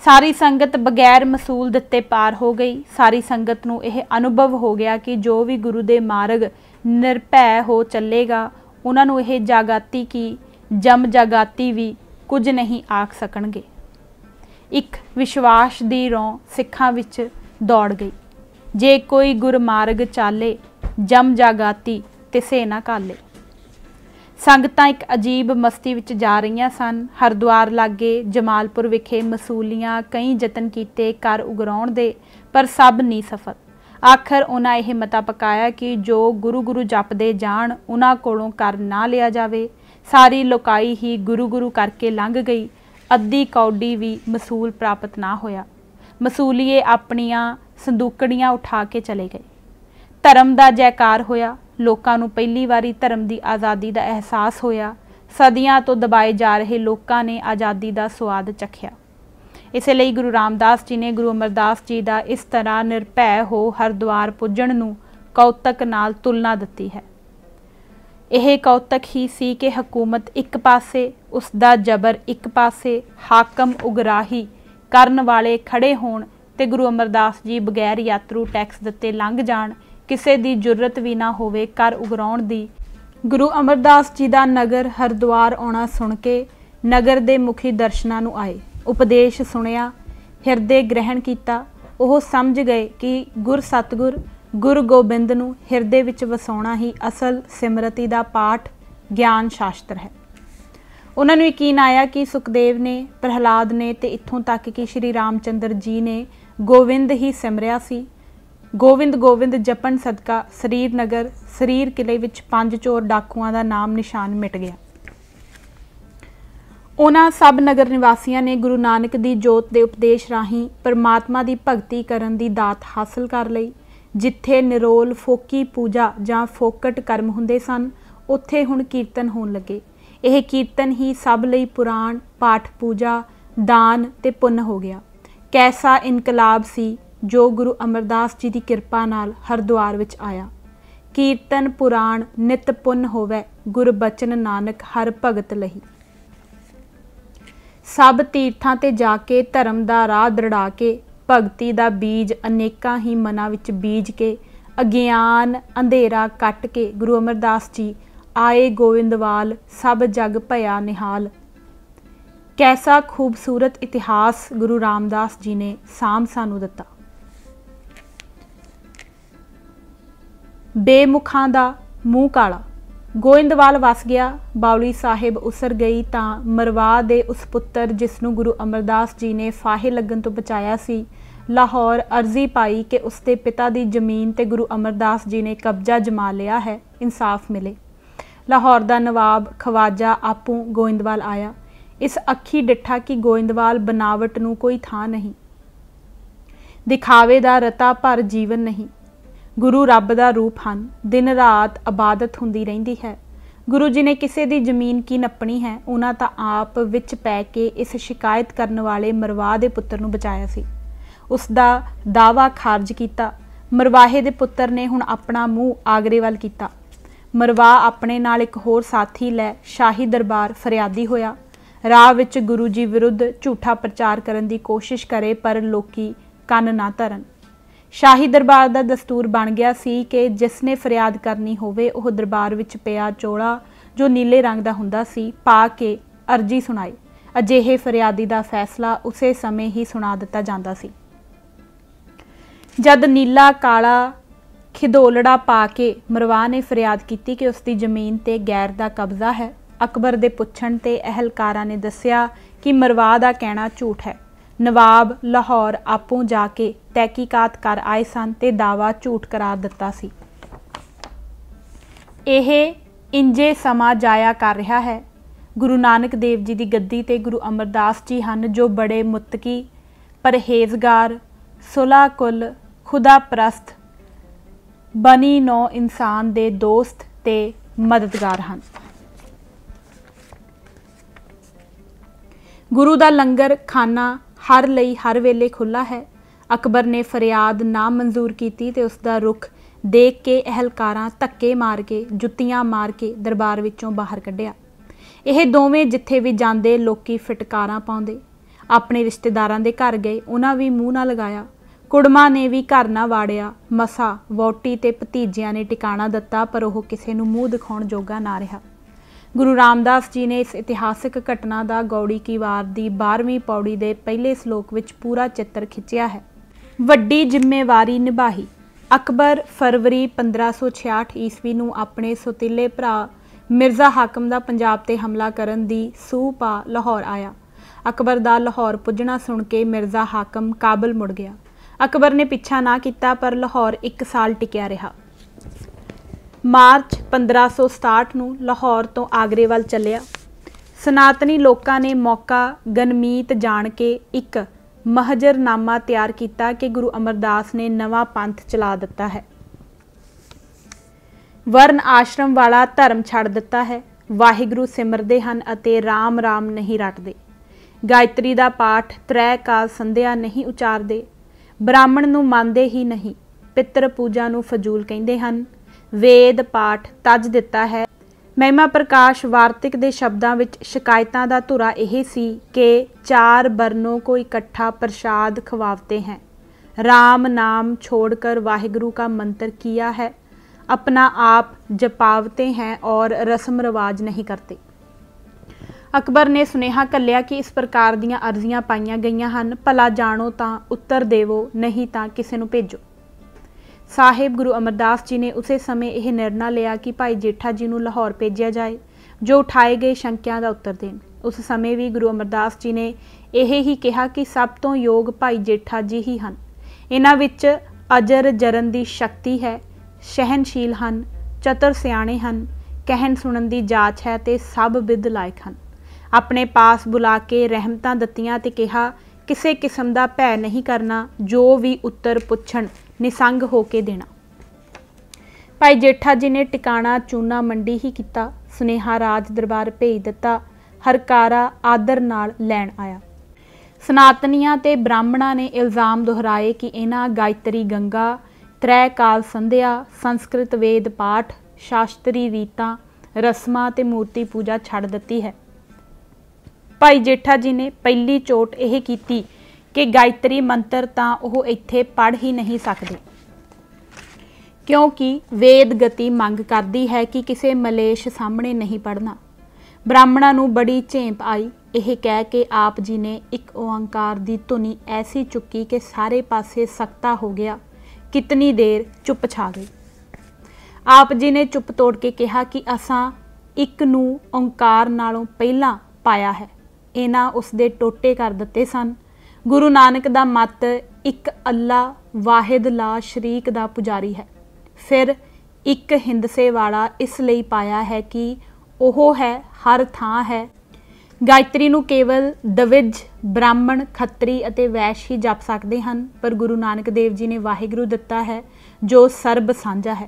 ਸਾਰੀ ਸੰਗਤ ਬਗੈਰ ਮਸੂਲ ਦਿੱਤੇ ਪਾਰ ਹੋ ਗਈ ਸਾਰੀ ਸੰਗਤ ਨੂੰ ਇਹ ਅਨੁਭਵ ਹੋ ਗਿਆ ਕਿ ਜੋ ਵੀ ਗੁਰੂ ਦੇ ਮਾਰਗ ਨਿਰਭੈ ਹੋ ਚੱਲੇਗਾ ਉਹਨਾਂ ਨੂੰ ਇਹ ਜਾਗਾਤੀ ਕੀ ਜਮ ਜਾਗਾਤੀ ਵੀ ਕੁਝ ਨਹੀਂ ਆਖ ਸਕਣਗੇ ਇੱਕ ਵਿਸ਼ਵਾਸ ਦੀ ਰੋਂ ਸਿੱਖਾਂ ਵਿੱਚ ਦੌੜ ਗਈ ਜੇ ਕੋਈ ਗੁਰਮਾਰਗ ਚਾਲੇ ਜਮ ਜਾਗਾਤੀ ਤਿਸੇ ਨਾ ਕਾਲੇ ਸੰਗਤਾਂ ਇੱਕ ਅਜੀਬ ਮਸਤੀ ਵਿੱਚ ਜਾ ਰਹੀਆਂ ਸਨ ਹਰਦੁਆਰ ਲਾਗੇ ਜਮਾਲਪੁਰ ਵਿਖੇ ਮਸੂਲੀਆਂ ਕਈ ਯਤਨ ਕੀਤੇ ਕਰ ਉਗਰਾਉਣ ਦੇ ਪਰ ਸਭ ਨਹੀਂ ਸਫਲ ਆਖਰ ਉਹਨਾਂ ਇਹ ਮਤਾ ਪਕਾਇਆ ਕਿ ਜੋ ਗੁਰੂ ਗੁਰੂ ਜਪਦੇ ਜਾਣ ਉਹਨਾਂ ਕੋਲੋਂ ਕਰ ਨਾ ਲਿਆ ਜਾਵੇ ਸਾਰੀ ਲੋਕਾਈ ਹੀ ਗੁਰੂ ਗੁਰੂ ਕਰਕੇ ਲੰਘ ਗਈ ਅੱਧੀ ਕੌਡੀ ਵੀ ਮਸੂਲ ਪ੍ਰਾਪਤ ਨਾ ਹੋਇਆ ਮਸੂਲੀਏ ਆਪਣੀਆਂ ਸੰਦੂਕੜੀਆਂ ਉਠਾ ਕੇ ਚਲੇ ਗਏ ਧਰਮ ਦਾ ਜੈਕਾਰ ਹੋਇਆ ਲੋਕਾਂ ਨੂੰ ਪਹਿਲੀ ਵਾਰੀ ਧਰਮ ਦੀ ਆਜ਼ਾਦੀ ਦਾ ਅਹਿਸਾਸ ਹੋਇਆ ਸਦੀਆਂ ਤੋਂ ਦਬਾਏ ਜਾ ਰਹੇ ਲੋਕਾਂ ਨੇ ਆਜ਼ਾਦੀ ਦਾ ਸਵਾਦ ਚਖਿਆ ਇਸੇ ਲਈ ਗੁਰੂ ਰਾਮਦਾਸ ਜੀ ਨੇ ਗੁਰੂ ਅਮਰਦਾਸ ਜੀ ਦਾ ਇਸ ਤਰ੍ਹਾਂ ਨਿਰਭੈ ਹੋ ਹਰਦੁਆਰ ਪੁੱਜਣ ਨੂੰ ਕੌਤਕ ਨਾਲ ਤੁਲਨਾ ਦਿੱਤੀ ਹੈ ਇਹ ਕੌਤਕ ਹੀ ਸੀ ਕਿ ਹਕੂਮਤ ਇੱਕ ਪਾਸੇ ਉਸ ਦਾ ਜ਼ਬਰ ਇੱਕ ਪਾਸੇ ਹਾਕਮ ਉਗਰਾਹੀ ਕਰਨ ਵਾਲੇ ਖੜੇ ਹੋਣ ਤੇ ਗੁਰੂ ਅਮਰਦਾਸ ਜੀ ਬਗੈਰ ਯਾਤਰੂ ਟੈਕਸ ਦਿੱਤੇ ਲੰਘ ਜਾਣ ਕਿਸੇ ਦੀ ਜੁਰਤ ਵੀ ਨਾ ਹੋਵੇ ਕਰ ਉਗਰਾਉਣ ਦੀ ਗੁਰੂ ਅਮਰਦਾਸ ਜੀ ਦਾ ਨਗਰ ਹਰਦੁਆਰ ਆਉਣਾ ਸੁਣ ਕੇ ਨਗਰ ਦੇ ਮੁਖੀ ਦਰਸ਼ਨਾਂ ਨੂੰ ਆਏ ਉਪਦੇਸ਼ ਸੁਣਿਆ ਹਿਰਦੇ ਗ੍ਰਹਿਣ ਕੀਤਾ ਉਹ ਸਮਝ ਗਏ ਕਿ ਗੁਰ ਸਤਗੁਰ ਗੁਰੂ ਗੋਬਿੰਦ ਨੂੰ ਹਿਰਦੇ ਵਿੱਚ ਵਸਾਉਣਾ ਹੀ ਅਸਲ ਸਿਮਰਤੀ ਦਾ ਪਾਠ ਗਿਆਨ ਸ਼ਾਸਤਰ ਹੈ ਉਹਨਾਂ ਨੂੰ ਯਕੀਨ ਆਇਆ ਕਿ ਸੁਖਦੇਵ ਨੇ ਪ੍ਰਹਿਲਾਦ ਨੇ ਤੇ ਇੱਥੋਂ ਤੱਕ ਕਿ ਸ਼੍ਰੀ ਰਾਮਚੰਦਰ ਜੀ ਨੇ ਗੋਵਿੰਦ ਹੀ ਸਿਮਰਿਆ ਸੀ ਗੋਵਿੰਦ ਗੋਵਿੰਦ ਜਪਨ ਸਦਕਾ ਸਰੀਰ ਨਗਰ ਸਰੀਰ ਕਿਲੇ ਵਿੱਚ ਪੰਜ ਚੋਰ ਡਾਕੂਆਂ ਦਾ ਨਾਮ ਨਿਸ਼ਾਨ ਮਿਟ ਗਿਆ ਉਹਨਾਂ ਸਭ ਨਗਰ ਨਿਵਾਸੀਆਂ ਨੇ ਗੁਰੂ ਨਾਨਕ ਦੀ ਜੋਤ ਦੇ ਉਪਦੇਸ਼ ਰਾਹੀਂ ਪਰਮਾਤਮਾ ਦੀ ਭਗਤੀ ਕਰਨ ਦੀ ਦਾਤ ਹਾਸਲ ਕਰ ਲਈ ਜਿੱਥੇ ਨਿਰੋਲ ਫੋਕੀ ਪੂਜਾ ਜਾਂ ਫੋਕਟ ਕਰਮ ਹੁੰਦੇ ਸਨ ਉੱਥੇ ਹੁਣ ਕੀਰਤਨ ਹੋਣ ਲੱਗੇ ਇਹ ਕੀਰਤਨ ਹੀ ਸਭ ਲਈ ਪੁਰਾਣ ਪਾਠ ਪੂਜਾ ਦਾਨ ਤੇ ਪੁੰਨ ਹੋ ਗਿਆ ਕੈਸਾ ਇਨਕਲਾਬ ਸੀ ਜੋ ਗੁਰੂ ਅਮਰਦਾਸ ਜੀ ਦੀ ਕਿਰਪਾ ਨਾਲ ਹਰਦੁਆਰ ਵਿੱਚ ਆਇਆ ਕੀਰਤਨ ਪੁਰਾਣ ਨਿਤ ਪੁੰਨ ਹੋਵੇ ਗੁਰਬਚਨ ਨਾਨਕ ਹਰ ਭਗਤ ਲਹੀ ਸਭ ਤੀਰਥਾਂ ਤੇ ਜਾ ਕੇ ਧਰਮ ਦਾ ਰਾਹ ਦਰੜਾ ਕੇ ਭਗਤੀ ਦਾ ਬੀਜ ਅਨੇਕਾਂ ਹੀ ਮਨਾਂ ਵਿੱਚ ਬੀਜ ਕੇ ਅਗਿਆਨ ਅੰਧੇਰਾ ਕੱਟ ਕੇ ਗੁਰੂ ਅਮਰਦਾਸ ਜੀ ਆਏ ਗੋਵਿੰਦਵਾਲ ਸਭ ਜਗ ਭਇਆ ਨਿਹਾਲ ਕੈਸਾ ਖੂਬਸੂਰਤ ਇਤਿਹਾਸ ਗੁਰੂ ਰਾਮਦਾਸ ਜੀ ਨੇ ਸਾਮ ਸਾਨੂੰ ਦਿੱਤਾ ਬੇਮੁਖਾਂ ਦਾ ਮੂੰਹ ਕਾਲਾ ਗੋਇੰਦਵਾਲ ਵਸ ਗਿਆ ਬਾਉਲੀ ਸਾਹਿਬ ਉਸਰ ਗਈ ਤਾਂ ਮਰਵਾ ਦੇ ਉਸ ਪੁੱਤਰ ਜਿਸ ਨੂੰ ਗੁਰੂ ਅਮਰਦਾਸ ਜੀ ਨੇ ਫਾਹੇ ਲੱਗਣ ਤੋਂ ਬਚਾਇਆ ਸੀ ਲਾਹੌਰ ਅਰਜ਼ੀ ਪਾਈ ਕਿ ਉਸਦੇ ਪਿਤਾ ਦੀ ਜ਼ਮੀਨ ਤੇ ਗੁਰੂ ਅਮਰਦਾਸ ਜੀ ਨੇ ਕਬਜ਼ਾ ਜਮਾ ਲਿਆ ਹੈ ਇਨਸਾਫ ਮਿਲੇ ਲਾਹੌਰ ਦਾ ਨਵਾਬ ਖਵਾਜਾ ਆਪੂ ਗੋਇੰਦਵਾਲ ਆਇਆ ਇਸ ਅੱਖੀ ਡਿੱਠਾ ਕਿ ਗੋਇੰਦਵਾਲ ਬਨਾਵਟ ਨੂੰ ਕੋਈ ਥਾਂ ਨਹੀਂ ਦਿਖਾਵੇ ਦਾ ਰਤਾ ਭਰ ਜੀਵਨ ਨਹੀਂ ਗੁਰੂ ਰੱਬ ਦਾ ਰੂਪ ਹਨ ਦਿਨ ਰਾਤ ਇਬਾਦਤ ਹੁੰਦੀ ਰਹਿੰਦੀ ਹੈ ਗੁਰੂ ਜੀ ਨੇ ਕਿਸੇ ਦੀ ਜ਼ਮੀਨ ਕੀ ਨੱਪਣੀ ਹੈ ਉਹਨਾਂ ਤਾਂ ਆਪ ਵਿੱਚ ਪੈ ਕੇ ਇਸ ਸ਼ਿਕਾਇਤ ਕਰਨ ਵਾਲੇ ਮਰਵਾ ਦੇ ਪੁੱਤਰ ਨੂੰ ਬਚਾਇਆ ਸੀ ਉਸ ਦਾ ਦਾਵਾ ਖਾਰਜ ਕੀਤਾ ਮਰਵਾਹੇ ਦੇ ਪੁੱਤਰ ਨੇ ਹੁਣ ਆਪਣਾ ਮੂੰਹ ਆਗਰੇ ਵੱਲ ਕੀਤਾ ਮਰਵਾ ਆਪਣੇ ਨਾਲ ਇੱਕ ਹੋਰ ਸਾਥੀ ਲੈ ਸ਼ਾਹੀ ਦਰਬਾਰ ਫਰਿਆਦੀ ਹੋਇਆ ਰਾਹ ਵਿੱਚ ਗੁਰੂ ਜੀ ਵਿਰੁੱਧ ਝੂਠਾ ਪ੍ਰਚਾਰ ਕਰਨ ਦੀ ਕੋਸ਼ਿਸ਼ ਕਰੇ ਪਰ ਲੋਕੀ ਕੰਨ ਨਾ ਧਰਨ ਸ਼ਾਹੀ ਦਰਬਾਰ ਦਾ ਦਸਤੂਰ ਬਣ ਗਿਆ ਸੀ ਕਿ ਜਿਸ ਨੇ ਫਰਿਆਦ ਕਰਨੀ ਹੋਵੇ ਉਹ ਦਰਬਾਰ ਵਿੱਚ ਪਿਆ ਚੋਲਾ ਜੋ ਨੀਲੇ ਰੰਗ ਦਾ ਹੁੰਦਾ ਸੀ ਪਾ ਕੇ ਅਰਜੀ ਸੁਣਾਏ ਅਜਿਹੇ ਫਰਿਆਦੀ ਦਾ ਫੈਸਲਾ ਉਸੇ ਸਮੇਂ ਹੀ ਸੁਣਾ ਦਿੱਤਾ ਜਾਂਦਾ ਸੀ ਜਦ ਨੀਲਾ ਕਾਲਾ ਖਿਦੋਲੜਾ ਪਾ ਕੇ ਮਰਵਾ ਨੇ ਫਰਿਆਦ ਕੀਤੀ ਕਿ ਉਸ ਦੀ ਜ਼ਮੀਨ ਤੇ ਗੈਰ ਦਾ ਕਬਜ਼ਾ ਹੈ ਅਕਬਰ ਦੇ ਪੁੱਛਣ ਤੇ ਅਹਲਕਾਰਾਂ ਨੇ ਦੱਸਿਆ ਕਿ ਮਰਵਾ ਦਾ ਕਹਿਣਾ ਝੂਠ ਹੈ ਨਵਾਬ ਲਾਹੌਰ ਆਪੋਂ ਜਾ ਕੇ ਤਹਿਕੀਕਾਤ ਕਰ ਆਏ ਸਨ ਤੇ ਦਾਵਾ ਝੂਠ ਕਰਾਰ ਦਿੱਤਾ ਸੀ ਇਹ ਇੰਜੇ ਸਮਾ ਜਾਇਆ ਕਰ ਰਿਹਾ ਹੈ ਗੁਰੂ ਨਾਨਕ ਦੇਵ ਜੀ ਦੀ ਗੱਦੀ ਤੇ ਗੁਰੂ ਅਮਰਦਾਸ ਜੀ ਹਨ ਜੋ ਬੜੇ ਮੁੱਤਕੀ ਪਰਹੇਜ਼ਗਾਰ ਸੁਲਾ ਕੁਲ ਖੁਦਾ ਪ੍ਰਸਤ ਬਨੀ ਨੋ ਇਨਸਾਨ ਦੇ ਦੋਸਤ ਤੇ ਮਦਦਗਾਰ ਹਨ ਗੁਰੂ ਦਾ ਲੰਗਰ ਖਾਨਾ ਹਰ ਲਈ ਹਰ ਵੇਲੇ ਖੁੱਲਾ ਹੈ ਅਕਬਰ ਨੇ ਫਰਿਆਦ ਨਾ ਮਨਜ਼ੂਰ ਕੀਤੀ ਤੇ ਉਸ ਦਾ ਰੁਖ ਦੇਖ ਕੇ ਅਹਲਕਾਰਾਂ ਧੱਕੇ ਮਾਰ ਕੇ ਜੁੱਤੀਆਂ ਮਾਰ ਕੇ ਦਰਬਾਰ ਵਿੱਚੋਂ ਬਾਹਰ ਕੱਢਿਆ ਇਹ ਦੋਵੇਂ ਜਿੱਥੇ ਵੀ ਜਾਂਦੇ ਲੋਕੀ ਫਟਕਾਰਾਂ ਪਾਉਂਦੇ ਆਪਣੇ ਰਿਸ਼ਤੇਦਾਰਾਂ ਦੇ ਘਰ ਗਏ ਉਹਨਾਂ ਵੀ ਮੂੰਹ ਨਾ ਲਗਾਇਆ ਕੁੜਮਾ ਨੇ ਵੀ ਘਰ ਨਾ ਵਾੜਿਆ ਮਸਾ ਵੋਟੀ ਤੇ ਭਤੀਜਿਆਂ ਨੇ ਟਿਕਾਣਾ ਦਿੱਤਾ ਪਰ ਉਹ ਕਿਸੇ ਨੂੰ ਮੂੰਹ ਦਿਖਾਉਣ ਜੋਗਾ ਨਾ ਰਿਹਾ ਗੁਰੂ ਰਾਮਦਾਸ ਜੀ ਨੇ ਇਸ ਇਤਿਹਾਸਿਕ ਘਟਨਾ ਦਾ ਗੌੜੀ ਕੀ ਵਾਰ ਦੀ 12ਵੀਂ ਪੌੜੀ ਦੇ ਪਹਿਲੇ ਸ਼ਲੋਕ ਵਿੱਚ ਪੂਰਾ ਚਿੱਤਰ ਖਿੱਚਿਆ ਹੈ ਵੱਡੀ ਜ਼ਿੰਮੇਵਾਰੀ ਨਿਭਾਈ ਅਕਬਰ ਫਰਵਰੀ 1566 ਈਸਵੀ ਨੂੰ ਆਪਣੇ ਸੁਤਿੱਲੇ ਭਰਾ ਮਿਰਜ਼ਾ ਹਾਕਮ ਦਾ ਪੰਜਾਬ ਤੇ ਹਮਲਾ ਕਰਨ ਦੀ ਸੂਪਾ ਲਾਹੌਰ ਆਇਆ ਅਕਬਰ ਦਾ ਲਾਹੌਰ ਪੁੱਜਣਾ ਸੁਣ ਕੇ ਮਿਰਜ਼ਾ ਹਾਕਮ ਕਾਬਲ ਮੁੜ ਗਿਆ ਅਕਬਰ ਨੇ ਪਿੱਛਾ ਨਾ ਕੀਤਾ ਪਰ ਲਾਹੌਰ 1 ਸਾਲ ਟਿਕਿਆ ਰਿਹਾ ਮਾਰਚ 1567 ਨੂੰ ਲਾਹੌਰ ਤੋਂ ਆਗਰੇ ਵੱਲ ਚੱਲਿਆ ਸਨਾਤਨੀ ਲੋਕਾਂ ਨੇ ਮੌਕਾ ਗਨਮੀਤ ਜਾਣ ਕੇ ਇੱਕ ਮਹਜਰਨਾਮਾ ਤਿਆਰ ਕੀਤਾ ਕਿ ਗੁਰੂ ਅਮਰਦਾਸ ਨੇ ਨਵਾਂ ਪੰਥ ਚਲਾ ਦਿੱਤਾ ਹੈ ਵਰਨ ਆਸ਼ਰਮ ਵਾਲਾ ਧਰਮ ਛੱਡ ਦਿੱਤਾ ਹੈ ਵਾਹਿਗੁਰੂ ਸਿਮਰਦੇ ਹਨ ਅਤੇ ਰਾਮ ਰਾਮ ਨਹੀਂ ਰਟਦੇ ਗਾਇਤਰੀ ਦਾ ਪਾਠ ਤ੍ਰੈ ਕਾਲ ਸੰਧਿਆ ਨਹੀਂ ਉਚਾਰਦੇ ਬ੍ਰਾਹਮਣ ਨੂੰ ਮੰਨਦੇ ਹੀ ਨਹੀਂ ਪਿੱਤਰ ਪੂਜਾ ਨੂੰ ਫਜ਼ੂਲ ਕਹਿੰਦੇ ਹਨ ਵੇਦ ਪਾਠ ਤਜ ਦਿੱਤਾ ਹੈ ਮਹਿਮਾ ਪ੍ਰਕਾਸ਼ ਵਾਰਤਿਕ ਦੇ ਸ਼ਬਦਾਂ ਵਿੱਚ ਸ਼ਿਕਾਇਤਾਂ ਦਾ ਧੁਰਾ ਇਹ ਸੀ ਕਿ ਚਾਰ ਬਰਨੋ ਕੋ ਇਕੱਠਾ ਪ੍ਰਸ਼ਾਦ ਖਵਾਵਤੇ ਹੈ RAM ਨਾਮ ਛੋੜ छोड़कर ਵਾਹਿਗੁਰੂ का ਮੰਤਰ ਕੀਆ ਹੈ ਆਪਣਾ ਆਪ ਜਪਾਵਤੇ हैं ਔਰ ਰਸਮ ਰਿਵਾਜ ਨਹੀਂ ਕਰਤੇ ਅਕਬਰ ਨੇ ਸੁਨੇਹਾ ਕੱਲਿਆ ਕਿ ਇਸ ਪ੍ਰਕਾਰ ਦੀਆਂ ਅਰਜ਼ੀਆਂ ਪਾਈਆਂ ਗਈਆਂ ਹਨ ਭਲਾ ਜਾਣੋ ਤਾਂ ਉੱਤਰ ਦੇਵੋ ਨਹੀਂ ਤਾਂ ਕਿਸੇ ਨੂੰ ਭੇਜੋ ਸਾਹਿਬ ਗੁਰੂ ਅਮਰਦਾਸ ਜੀ ਨੇ ਉਸੇ ਸਮੇਂ ਇਹ ਨਿਰਣਾ ਲਿਆ ਕਿ ਭਾਈ ਜੇਠਾ ਜੀ ਨੂੰ ਲਾਹੌਰ ਭੇਜਿਆ ਜਾਏ ਜੋ ਉਠਾਏ ਗਏ ਸ਼ੰਕਿਆਂ ਦਾ ਉੱਤਰ ਦੇਣ ਉਸ ਸਮੇਂ ਵੀ ਗੁਰੂ ਅਮਰਦਾਸ ਜੀ ਨੇ ਇਹ ਹੀ ਕਿਹਾ ਕਿ ਸਭ ਤੋਂ ਯੋਗ ਭਾਈ ਜੇਠਾ ਜੀ ਹੀ ਹਨ ਇਹਨਾਂ ਵਿੱਚ ਅਜਰ ਜਰਨ ਦੀ ਸ਼ਕਤੀ ਹੈ ਸਹਿਨਸ਼ੀਲ ਹਨ ਚਤਰ ਸਿਆਣੇ ਹਨ ਕਹਿਣ ਸੁਣਨ ਦੀ ਜਾਚ ਹੈ ਤੇ ਸਭ ਵਿਦ ਲਾਇਕ ਹਨ ਆਪਣੇ ਪਾਸ ਬੁਲਾ ਕੇ ਰਹਿਮਤਾਂ ਦਿੱਤੀਆਂ ਤੇ ਕਿਹਾ ਕਿਸੇ ਕਿਸਮ ਦਾ ਭੈ ਨਹੀਂ ਕਰਨਾ ਜੋ ਵੀ ਉੱਤਰ ਪੁੱਛਣ ਨਿਸੰਗ ਹੋ ਕੇ ਦੇਣਾ ਭਾਈ ਜੇਠਾ ਜੀ ਨੇ ਟਿਕਾਣਾ ਚੂਨਾ ਮੰਡੀ ਹੀ ਕੀਤਾ ਸੁਨੇਹਾ ਰਾਜ ਦਰਬਾਰ ਭੇਜ ਦਿੱਤਾ ਹਰਕਾਰਾ ਆਦਰ ਨਾਲ ਲੈਣ ਆਇਆ ਸਨਾਤਨੀਆਂ ਤੇ ਬ੍ਰਾਹਮਣਾਂ ਨੇ ਇਲਜ਼ਾਮ ਦੁਹਰਾਏ ਕਿ ਇਹਨਾਂ ਗਾਇਤਰੀ ਗੰਗਾ ਤ੍ਰੈ ਕਾਲ ਸੰਧਿਆ ਸੰਸਕ੍ਰਿਤ ਵੇਦ ਪਾਠ ਸ਼ਾਸਤਰੀ ਰੀਤਾਂ ਰਸਮਾਂ ਤੇ ਮੂਰਤੀ ਪੂਜਾ ਛੱਡ ਦਿੱਤੀ ਹੈ ਭਾਈ ਜੇਠਾ ਜੀ ਨੇ ਪਹਿਲੀ ਚੋਟ ਇਹ ਕੀਤੀ ਕਿ ਗਾਇਤਰੀ ਮੰਤਰ ਤਾਂ ਉਹ ਇੱਥੇ ਪੜ੍ਹ ਹੀ ਨਹੀਂ ਸਕਦੇ ਕਿਉਂਕਿ ਵੇਦ ਗਤੀ ਮੰਗ ਕਰਦੀ ਹੈ ਕਿ ਕਿਸੇ ਮਲੇਸ਼ ਸਾਹਮਣੇ ਨਹੀਂ ਪੜਨਾ ਬ੍ਰਾਹਮਣਾਂ ਨੂੰ ਬੜੀ ਝੇਂਪ ਆਈ ਇਹ ਕਹਿ ਕੇ ਆਪ ਜੀ ਨੇ ਇੱਕ ਓੰਕਾਰ ਦੀ ਧੁਨੀ ਐਸੀ ਚੁੱਕੀ ਕਿ ਸਾਰੇ ਪਾਸੇ ਸਕਤਾ ਹੋ ਗਿਆ ਕਿਤਨੀ ਦੇਰ ਚੁੱਪ ਛਾ ਗਈ ਆਪ ਜੀ ਨੇ ਚੁੱਪ ਤੋੜ ਕੇ ਕਿਹਾ ਕਿ ਅਸਾਂ ਇੱਕ ਨੂੰ ਓੰਕਾਰ ਨਾਲੋਂ ਪਹਿਲਾਂ ਪਾਇਆ ਹੈ ਇਹਨਾਂ ਉਸ ਦੇ ਟੋਟੇ ਕਰ ਦਿੱਤੇ ਸਨ ਗੁਰੂ ਨਾਨਕ ਦਾ ਮਤ ਇੱਕ ਅੱਲਾ ਵਾਹਿਦ ਲਾ ਸ਼ਰੀਕ ਦਾ ਪੁਜਾਰੀ ਹੈ ਫਿਰ ਇੱਕ ਹਿੰਦਸੇ ਵਾਲਾ ਇਸ ਲਈ ਪਾਇਆ ਹੈ ਕਿ ਉਹ ਹੈ ਹਰ ਥਾਂ ਹੈ ਗਾਇਤਰੀ ਨੂੰ ਕੇਵਲ ਦਵਿਜ ਬ੍ਰਾਹਮਣ ਖੱਤਰੀ ਅਤੇ ਵੈਸ਼ ਹੀ ਜਪ ਸਕਦੇ ਹਨ ਪਰ ਗੁਰੂ ਨਾਨਕ ਦੇਵ ਜੀ ਨੇ ਵਾਹਿਗੁਰੂ ਦਿੱਤਾ ਹੈ ਜੋ ਸਰਬ ਸਾਂਝਾ ਹੈ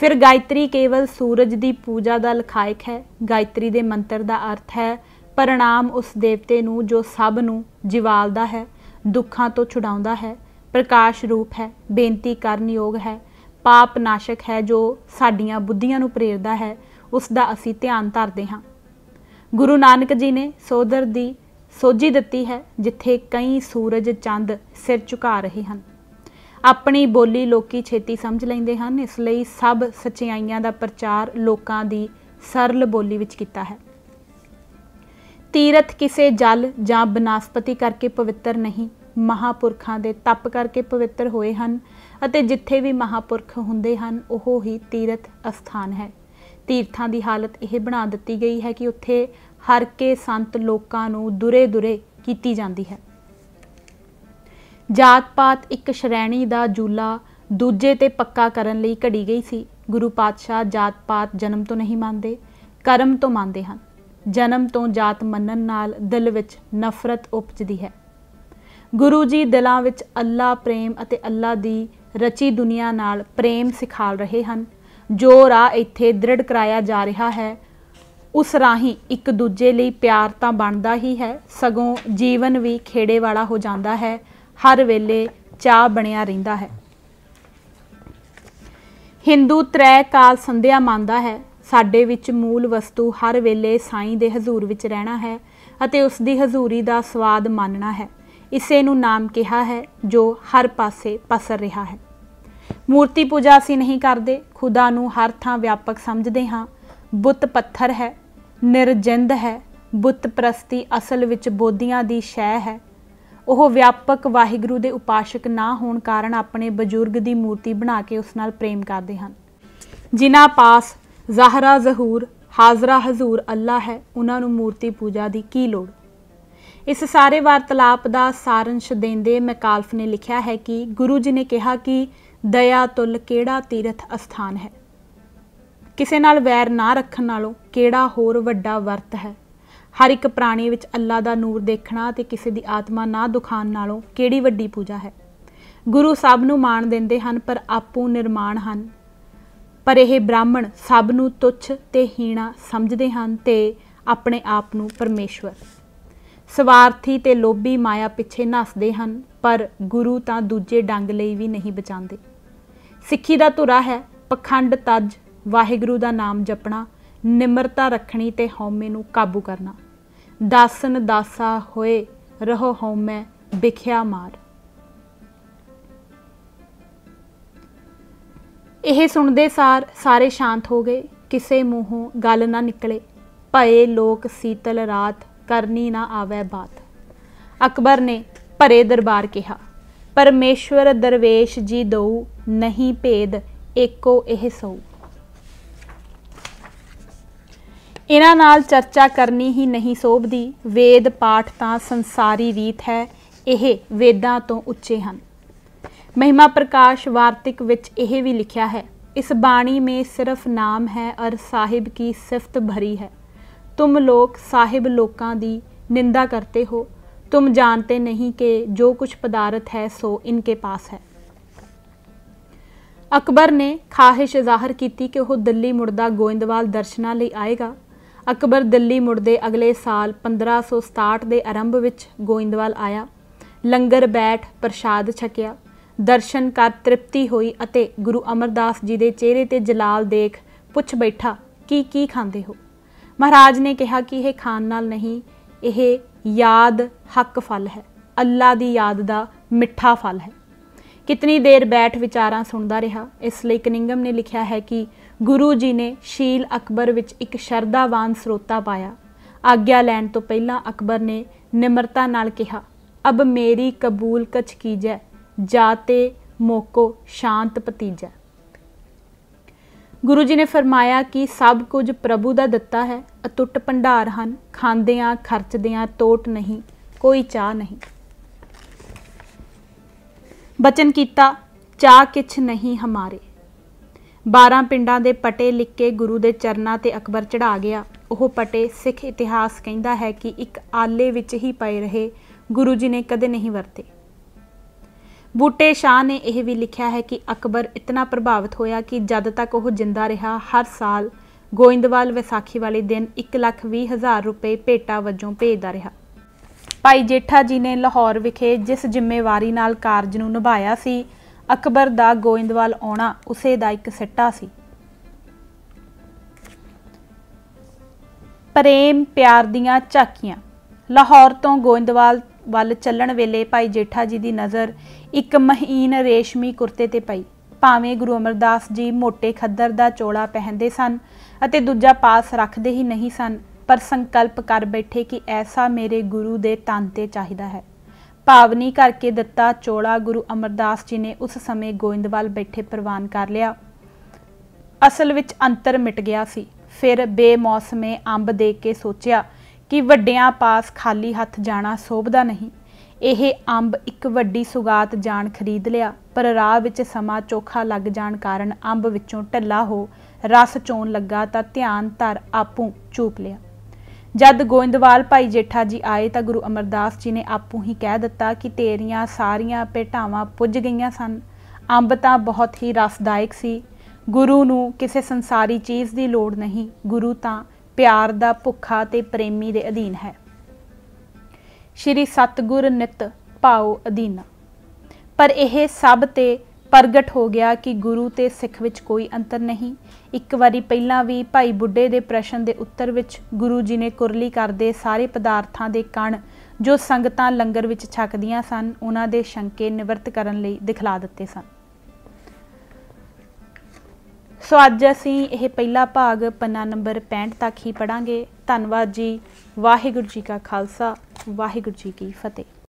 ਫਿਰ ਗਾਇਤਰੀ ਕੇਵਲ ਸੂਰਜ ਦੀ ਪੂਜਾ ਦਾ ਲਖਾਇਕ ਹੈ ਗਾਇਤਰੀ ਦੇ ਮੰਤਰ ਦਾ ਅਰਥ ਹੈ ਪ੍ਰਣਾਮ ਉਸ ਦੇਵਤੇ ਨੂੰ ਜੋ ਸਭ ਨੂੰ ਜਿਵਾਲਦਾ ਹੈ ਦੁੱਖਾਂ ਤੋਂ ਛੁਡਾਉਂਦਾ ਹੈ ਪ੍ਰਕਾਸ਼ ਰੂਪ ਹੈ ਬੇਨਤੀ ਕਰਨ ਯੋਗ ਹੈ ਪਾਪ ਨਾਸ਼ਕ ਹੈ ਜੋ ਸਾਡੀਆਂ ਬੁੱਧੀਆਂ ਨੂੰ ਪ੍ਰੇਰਦਾ ਹੈ ਉਸ ਦਾ ਅਸੀਂ ਧਿਆਨ ਧਰਦੇ ਹਾਂ ਗੁਰੂ ਨਾਨਕ ਜੀ ਨੇ ਸੋਦਰ ਦੀ ਸੋਝੀ ਦਿੱਤੀ ਹੈ ਜਿੱਥੇ ਕਈ ਸੂਰਜ ਚੰਦ ਸਿਰ ਝੁਕਾ ਰਹੇ ਹਨ ਆਪਣੀ ਬੋਲੀ ਲੋਕੀ ਛੇਤੀ ਸਮਝ ਲੈਂਦੇ ਹਨ ਇਸ ਲਈ ਸਭ ਸਚਾਈਆਂ ਦਾ ਪ੍ਰਚਾਰ ਲੋਕਾਂ ਦੀ ਸਰਲ ਬੋਲੀ ਵਿੱਚ ਕੀਤਾ ਹੈ ਤੀਰਥ ਕਿਸੇ ਜਲ ਜਾਂ ਬਨਸਪਤੀ ਕਰਕੇ ਪਵਿੱਤਰ ਨਹੀਂ ਮਹਾਪੁਰਖਾਂ ਦੇ ਤਪ ਕਰਕੇ ਪਵਿੱਤਰ ਹੋਏ ਹਨ ਅਤੇ ਜਿੱਥੇ ਵੀ ਮਹਾਪੁਰਖ ਹੁੰਦੇ ਹਨ ਉਹ ਹੀ ਤੀਰਥ ਅਸਥਾਨ ਹੈ ਤੀਰਥਾਂ ਦੀ ਹਾਲਤ ਇਹ ਬਣਾ ਦਿੱਤੀ ਗਈ ਹੈ ਕਿ ਉੱਥੇ ਹਰ ਕੇ ਸੰਤ ਲੋਕਾਂ ਨੂੰ ਦੁਰੇ ਦੁਰੇ ਕੀਤੀ ਜਾਂਦੀ ਹੈ ਜਾਤ ਪਾਤ ਇੱਕ ਸ਼੍ਰੇਣੀ ਦਾ ਜੂਲਾ ਦੂਜੇ ਤੇ ਪੱਕਾ ਕਰਨ ਲਈ ਘੜੀ ਗਈ ਸੀ ਗੁਰੂ ਪਾਤਸ਼ਾਹ ਜਾਤ ਪਾਤ ਜਨਮ ਤੋਂ ਨਹੀਂ ਮੰਨਦੇ ਕਰਮ ਤੋਂ ਮੰਨਦੇ ਹਨ ਜਨਮ ਤੋਂ ਜਾਤ ਮੰਨਣ ਨਾਲ ਦਿਲ ਵਿੱਚ ਨਫ਼ਰਤ ਉਪਜਦੀ ਹੈ ਗੁਰੂ ਜੀ ਦਿਲਾਂ ਵਿੱਚ ਅੱਲਾ ਪ੍ਰੇਮ ਅਤੇ ਅੱਲਾ ਦੀ ਰਚੀ ਦੁਨੀਆ ਨਾਲ ਪ੍ਰੇਮ ਸਿਖਾਲ ਰਹੇ ਹਨ ਜੋ ਰਾਹ ਇੱਥੇ ਦ੍ਰਿੜ ਕਰਾਇਆ ਜਾ ਰਿਹਾ ਹੈ ਉਸ ਰਾਹੀਂ ਇੱਕ ਦੂਜੇ ਲਈ ਪਿਆਰ ਤਾਂ ਬਣਦਾ ਹੀ ਹੈ ਸਗੋਂ ਜੀਵਨ ਵੀ ਖੇੜੇ ਵਾਲਾ ਹੋ ਜਾਂਦਾ ਹੈ ਹਰ ਵੇਲੇ ਚਾਹ ਬਣਿਆ ਰਹਿੰਦਾ ਹੈ ਹਿੰਦੂ ਤ੍ਰੈ ਕਾਲ ਸੰਧਿਆ ਮੰਨਦਾ ਹੈ ਸਾਡੇ ਵਿੱਚ ਮੂਲ ਵਸਤੂ ਹਰ ਵੇਲੇ ਸਾਈਂ ਦੇ ਹਜ਼ੂਰ ਵਿੱਚ ਰਹਿਣਾ ਹੈ ਅਤੇ ਉਸ ਦੀ ਹਜ਼ੂਰੀ ਦਾ ਸਵਾਦ ਮੰਨਣਾ ਹੈ ਇਸੇ ਨੂੰ ਨਾਮ ਕਿਹਾ ਹੈ ਜੋ ਹਰ ਪਾਸੇ ਪਸਰ ਰਿਹਾ ਹੈ ਮੂਰਤੀ ਪੂਜਾ ਅਸੀਂ ਨਹੀਂ ਕਰਦੇ ਖੁਦਾ ਨੂੰ ਹਰ ਥਾਂ ਵਿਆਪਕ ਸਮਝਦੇ ਹਾਂ ਬੁੱਤ ਪੱਥਰ ਹੈ ਨਿਰਜਿੰਦ ਹੈ ਬੁੱਤ ਪ੍ਰਸਤੀ ਅਸਲ ਵਿੱਚ ਬੋਧੀਆਂ ਦੀ ਸ਼ੈ ਹੈ ਉਹ ਵਿਆਪਕ ਵਾਹਿਗੁਰੂ ਦੇ ਉਪਾਸ਼ਕ ਨਾ ਹੋਣ ਕਾਰਨ ਆਪਣੇ ਬਜ਼ੁਰਗ ਦੀ ਮੂਰਤੀ ਬਣਾ ਕੇ ਉਸ ਨਾਲ ਪ੍ਰੇਮ ਕਰਦੇ ਹਨ ਜਿਨ੍ਹਾਂ ਪਾਸ ਜ਼ਾਹਰਾ ਜ਼ਹੂਰ ਹਾਜ਼ਰਾ ਹਜ਼ੂਰ ਅੱਲਾ ਹੈ ਉਹਨਾਂ ਨੂੰ ਮੂਰਤੀ ਪੂਜਾ ਦੀ ਕੀ ਲੋੜ ਇਸ ਸਾਰੇ ਵਾਰਤਲਾਪ ਦਾ ਸਾਰੰਸ਼ ਦੇਂਦੇ ਮਕਾਲਫ ਨੇ ਲਿਖਿਆ ਹੈ ਕਿ ਗੁਰੂ ਜੀ ਨੇ ਕਿਹਾ ਕਿ ਦਇਆ ਤੁਲ ਕਿਹੜਾ ਤੀਰਥ ਅਸਥਾਨ ਹੈ ਕਿਸੇ ਨਾਲ ਵੈਰ ਨਾ ਰੱਖਣ ਨਾਲੋਂ ਕਿਹੜਾ ਹੋਰ ਵੱਡਾ ਵਰਤ ਹੈ ਹਰ ਇੱਕ ਪ੍ਰਾਣੀ ਵਿੱਚ ਅੱਲਾ ਦਾ ਨੂਰ ਦੇਖਣਾ ਤੇ ਕਿਸੇ ਦੀ ਆਤਮਾ ਨਾ ਦੁਖਾਨ ਨਾਲੋਂ ਕਿਹੜੀ ਵੱਡੀ ਪੂਜਾ ਹੈ ਗੁਰੂ ਸਾਹਿਬ ਨੂੰ ਮਾਣ ਦਿੰਦੇ ਹਨ ਪਰ ਆਪੂ ਨਿਰਮਾਣ ਹਨ ਪਰ ਇਹ ਬ੍ਰਾਹਮਣ ਸਭ ਨੂੰ ਤੁੱਛ ਤੇ ਹੀਣਾ ਸਮਝਦੇ ਹਨ ਤੇ ਆਪਣੇ ਆਪ ਨੂੰ ਪਰਮੇਸ਼ਵਰ ਸਵਾਰਥੀ ਤੇ ਲੋਭੀ ਮਾਇਆ ਪਿੱਛੇ ਨਸਦੇ ਹਨ ਪਰ ਗੁਰੂ ਤਾਂ ਦੂਜੇ ਡੰਗ ਲਈ ਵੀ ਨਹੀਂ ਬਚਾਉਂਦੇ ਸਿੱਖੀ ਦਾ ਧੁਰਾ ਹੈ ਪਖੰਡ ਤਜ ਵਾਹਿਗੁਰੂ ਦਾ ਨਾਮ ਜਪਣਾ ਨਿਮਰਤਾ ਰੱਖਣੀ ਤੇ ਹਉਮੈ ਨੂੰ ਕਾਬੂ ਕਰਨਾ ਦਾਸਨ ਦਾਸਾ ਹੋਏ ਰਹੋ ਹਉਮੈ ਵਿਖਿਆ ਮਾਰ ਇਹ ਸੁਣਦੇ ਸਾਰ ਸਾਰੇ ਸ਼ਾਂਤ ਹੋ ਗਏ ਕਿਸੇ ਮੂੰਹੋਂ ਗੱਲ ਨਾ ਨਿਕਲੇ ਭਏ ਲੋਕ ਸੀਤਲ ਰਾਤ ਕਰਨੀ ਨਾ ਆਵੇ ਬਾਤ ਅਕਬਰ ਨੇ ਭਰੇ ਦਰਬਾਰ ਕਿਹਾ ਪਰਮੇਸ਼ਵਰ ਦਰਵੇਸ਼ ਜੀ ਦਉ ਨਹੀਂ ਭੇਦ ਏਕੋ ਇਹ ਸਉ ਇਹਨਾਂ ਨਾਲ ਚਰਚਾ ਕਰਨੀ ਹੀ ਨਹੀਂ ਸੋਭਦੀ ਵੇਦ ਪਾਠ ਤਾਂ ਸੰਸਾਰੀ ਰੀਤ ਹੈ ਇਹ ਵੇਦਾਂ ਤੋਂ ਉੱਚੇ ਹਨ ਮਹਿਮਾ ਪ੍ਰਕਾਸ਼ ਵਾਰਤਿਕ ਵਿੱਚ ਇਹ ਵੀ ਲਿਖਿਆ ਹੈ ਇਸ ਬਾਣੀ ਮੇ ਸਿਰਫ ਨਾਮ ਹੈ ਅਰ ਸਾਹਿਬ ਕੀ ਸਿਫਤ ਭਰੀ ਹੈ ਤੁਮ ਲੋਕ ਸਾਹਿਬ ਲੋਕਾਂ ਦੀ ਨਿੰਦਾ ਕਰਤੇ ਹੋ ਤੁਮ ਜਾਣਤੇ ਨਹੀਂ ਕਿ ਜੋ ਕੁਛ ਪਦਾਰਥ ਹੈ ਸੋ ਇਨਕੇ ਪਾਸ ਹੈ ਅਕਬਰ ਨੇ ਖਾਹਿਸ਼ ਜ਼ਾਹਰ ਕੀਤੀ ਕਿ ਉਹ ਦਿੱਲੀ ਮੁੜਦਾ ਗੋਇੰਦਵਾਲ ਦਰਸ਼ਨਾਂ ਲਈ ਆਏਗਾ ਅਕਬਰ ਦਿੱਲੀ ਮੁੜਦੇ ਅਗਲੇ ਸਾਲ 1567 ਦੇ ਆਰੰਭ ਵਿੱਚ ਗੋਇੰਦਵਾਲ ਆਇਆ ਲੰਗਰ ਬੈਠ ਪ੍ਰਸ਼ਾਦ ਛਕਿਆ ਦਰਸ਼ਨ ਕਰ ਤ੍ਰਿਪਤੀ ਹੋਈ ਅਤੇ ਗੁਰੂ ਅਮਰਦਾਸ ਜੀ ਦੇ ਚਿਹਰੇ ਤੇ ਜਲਾਲ ਦੇਖ ਪੁੱਛ ਬੈਠਾ ਕੀ ਕੀ ਖਾਂਦੇ ਹੋ ਮਹਾਰਾਜ ਨੇ ਕਿਹਾ ਕਿ ਇਹ ਖਾਣ ਨਾਲ ਨਹੀਂ ਇਹ ਯਾਦ ਹੱਕ ਫਲ ਹੈ ਅੱਲਾ ਦੀ ਯਾਦ ਦਾ ਮਿੱਠਾ ਫਲ ਹੈ ਕਿਤਨੀ ਦੇਰ ਬੈਠ ਵਿਚਾਰਾਂ ਸੁਣਦਾ ਰਿਹਾ ਇਸ ਲਈ ਕਨਿੰਗਮ ਨੇ ਲਿਖਿਆ ਹੈ ਕਿ ਗੁਰੂ ਜੀ ਨੇ ਸ਼ੀਲ ਅਕਬਰ ਵਿੱਚ ਇੱਕ ਸ਼ਰਦਾਵਾਨ ਸਰੋਤਾ ਪਾਇਆ ਆਗਿਆ ਲੈਣ ਤੋਂ ਪਹਿਲਾਂ ਅਕਬਰ ਨੇ ਨਿਮਰਤਾ ਨਾਲ ਕਿਹਾ ਅਬ ਮੇਰੀ ਕਬੂਲ ਕਛ ਕੀਜੈ ਜਾਤੇ ਮੋਕੋ ਸ਼ਾਂਤ ਪਤੀਜਾ ਗੁਰੂ ਜੀ ਨੇ ਫਰਮਾਇਆ ਕਿ ਸਭ ਕੁਝ ਪ੍ਰਭੂ ਦਾ ਦਿੱਤਾ ਹੈ ਅਟੁੱਟ ਭੰਡਾਰ ਹਨ ਖਾਂਦੇ ਆ ਖਰਚਦੇ ਆ ਟੋਟ ਨਹੀਂ ਕੋਈ ਚਾਹ ਨਹੀਂ ਬਚਨ ਕੀਤਾ ਚਾਹ ਕਿਛ ਨਹੀਂ ਹਮਾਰੇ 12 ਪਿੰਡਾਂ ਦੇ ਪਟੇ ਲਿਖ ਕੇ ਗੁਰੂ ਦੇ ਚਰਨਾਂ ਤੇ ਅਕਬਰ ਚੜਾ ਗਿਆ ਉਹ ਪਟੇ ਸਿੱਖ ਇਤਿਹਾਸ ਕਹਿੰਦਾ ਹੈ ਕਿ ਇੱਕ ਆਲੇ ਵਿੱਚ ਹੀ ਪਏ ਰਹੇ ਗੁਰੂ ਜੀ ਨੇ ਕਦੇ ਨਹੀਂ ਵਰਤੇ ਬੂਟੇ ਸ਼ਾਹ ਨੇ ਇਹ ਵੀ ਲਿਖਿਆ ਹੈ ਕਿ ਅਕਬਰ ਇਤਨਾ ਪ੍ਰਭਾਵਿਤ ਹੋਇਆ ਕਿ ਜਦ ਤੱਕ ਉਹ ਜਿੰਦਾ ਰਿਹਾ ਹਰ ਸਾਲ ਗੋਇੰਦਵਾਲ ਵਿਸਾਖੀ ਵਾਲੇ ਦਿਨ 1,20,000 ਰੁਪਏ ਭੇਟਾ ਵਜੋਂ ਭੇਜਦਾ ਰਿਹਾ ਭਾਈ ਜੇਠਾ ਜੀ ਨੇ ਲਾਹੌਰ ਵਿਖੇ ਜਿਸ ਜ਼ਿੰਮੇਵਾਰੀ ਨਾਲ ਕਾਰਜ ਨੂੰ ਨਿਭਾਇਆ ਸੀ ਅਕਬਰ ਦਾ ਗੋਇੰਦਵਾਲ ਆਉਣਾ ਉਸੇ ਦਾ ਇੱਕ ਸਿੱਟਾ ਸੀ ਪ੍ਰੇਮ ਪਿਆਰ ਦੀਆਂ ਝਾਕੀਆਂ ਲਾਹੌਰ ਤੋਂ ਗੋਇੰਦਵਾਲ ਵੱਲ ਚੱਲਣ ਵੇਲੇ ਭਾਈ ਜੇਠਾ ਜੀ ਦੀ ਨਜ਼ਰ ਇੱਕ ਮਹੀਨ ਰੇਸ਼ਮੀ ਕੁਰਤੇ ਤੇ ਪਈ ਭਾਵੇਂ ਗੁਰੂ ਅਮਰਦਾਸ ਜੀ ਮੋٹے ਖੱਦਰ ਦਾ ਚੋਲਾ ਪਹਿਨਦੇ ਸਨ ਅਤੇ ਦੂਜਾ ਪਾਸ ਰੱਖਦੇ ਹੀ ਨਹੀਂ ਸਨ ਪਰ ਸੰਕਲਪ ਕਰ ਬੈਠੇ ਕਿ ਐਸਾ ਮੇਰੇ ਗੁਰੂ ਦੇ ਤਨ ਤੇ ਚਾਹੀਦਾ ਹੈ ਭਾਵਨੀ ਕਰਕੇ ਦਿੱਤਾ ਚੋਲਾ ਗੁਰੂ ਅਮਰਦਾਸ ਜੀ ਨੇ ਉਸ ਸਮੇਂ ਗੋਇੰਦਵਾਲ ਬੈਠੇ ਪ੍ਰਵਾਨ ਕਰ ਲਿਆ ਅਸਲ ਵਿੱਚ ਅੰਤਰ ਮਿਟ ਗਿਆ ਸੀ ਫਿਰ ਬੇਮੌਸਮੇ ਅੰਬ ਦੇ ਕੇ ਸੋਚਿਆ ਕਿ ਵੱਡਿਆਂ ਪਾਸ ਖਾਲੀ ਹੱਥ ਜਾਣਾ ਸੋਭਦਾ ਨਹੀਂ ਇਹ ਅੰਬ ਇੱਕ ਵੱਡੀ ਸੁਗਾਤ ਜਾਣ ਖਰੀਦ ਲਿਆ ਪਰ ਰਾਹ ਵਿੱਚ ਸਮਾਂ ਚੋਖਾ ਲੱਗ ਜਾਣ ਕਾਰਨ ਅੰਬ ਵਿੱਚੋਂ ਢੱਲਾ ਹੋ ਰਸ ਚੋਣ ਲੱਗਾ ਤਾਂ ਧਿਆਨ ਧਰ ਆਪੂ ਚੂਪ ਲਿਆ ਜਦ ਗੋਇੰਦਵਾਲ ਭਾਈ ਜੇਠਾ ਜੀ ਆਏ ਤਾਂ ਗੁਰੂ ਅਮਰਦਾਸ ਜੀ ਨੇ ਆਪੂ ਹੀ ਕਹਿ ਦਿੱਤਾ ਕਿ ਤੇਰੀਆਂ ਸਾਰੀਆਂ ਪੇਟਾਵਾਂ ਪੁੱਜ ਗਈਆਂ ਸਨ ਅੰਬ ਤਾਂ ਬਹੁਤ ਹੀ ਰਸਦਾਇਕ ਸੀ ਗੁਰੂ ਨੂੰ ਕਿਸੇ ਸੰਸਾਰੀ ਚੀਜ਼ ਦੀ ਲੋੜ ਨਹੀਂ ਗੁਰੂ ਤਾਂ ਪਿਆਰ ਦਾ ਭੁੱਖਾ ਤੇ ਪ੍ਰੇਮੀ ਦੇ ਅਧੀਨ ਹੈ ਸ਼੍ਰੀ ਸਤਗੁਰ ਨਿਤ ਪਾਉ ਅਧੀਨਾ ਪਰ ਇਹ ਸਭ ਤੇ ਪ੍ਰਗਟ ਹੋ ਗਿਆ ਕਿ ਗੁਰੂ ਤੇ ਸਿੱਖ ਵਿੱਚ ਕੋਈ ਅੰਤਰ ਨਹੀਂ ਇੱਕ ਵਾਰੀ ਪਹਿਲਾਂ ਵੀ ਭਾਈ ਬੁੱਢੇ ਦੇ ਪ੍ਰਸ਼ਨ ਦੇ ਉੱਤਰ ਵਿੱਚ ਗੁਰੂ ਜੀ ਨੇ ਕੁਰਲੀ ਕਰਦੇ ਸਾਰੇ ਪਦਾਰਥਾਂ ਦੇ ਕਣ ਜੋ ਸੰਗਤਾਂ ਲੰਗਰ ਵਿੱਚ ਛਕਦੀਆਂ ਸਨ ਉਹਨਾਂ ਦੇ ਸ਼ੰਕੇ ਨਿਵਰਤ ਕਰਨ ਲਈ ਦਿਖਲਾ ਦਿੱਤੇ ਸਨ ਸੋ ਅੱਜ ਅਸੀਂ ਇਹ ਪਹਿਲਾ ਭਾਗ ਪੰਨਾ ਨੰਬਰ 65 ਤੱਕ ਹੀ ਪੜਾਂਗੇ ਧੰਨਵਾਦ ਜੀ ਵਾਹਿਗੁਰੂ ਜੀ ਕਾ ਖਾਲਸਾ ਵਾਹਿਗੁਰੂ ਜੀ ਕੀ ਫਤਿਹ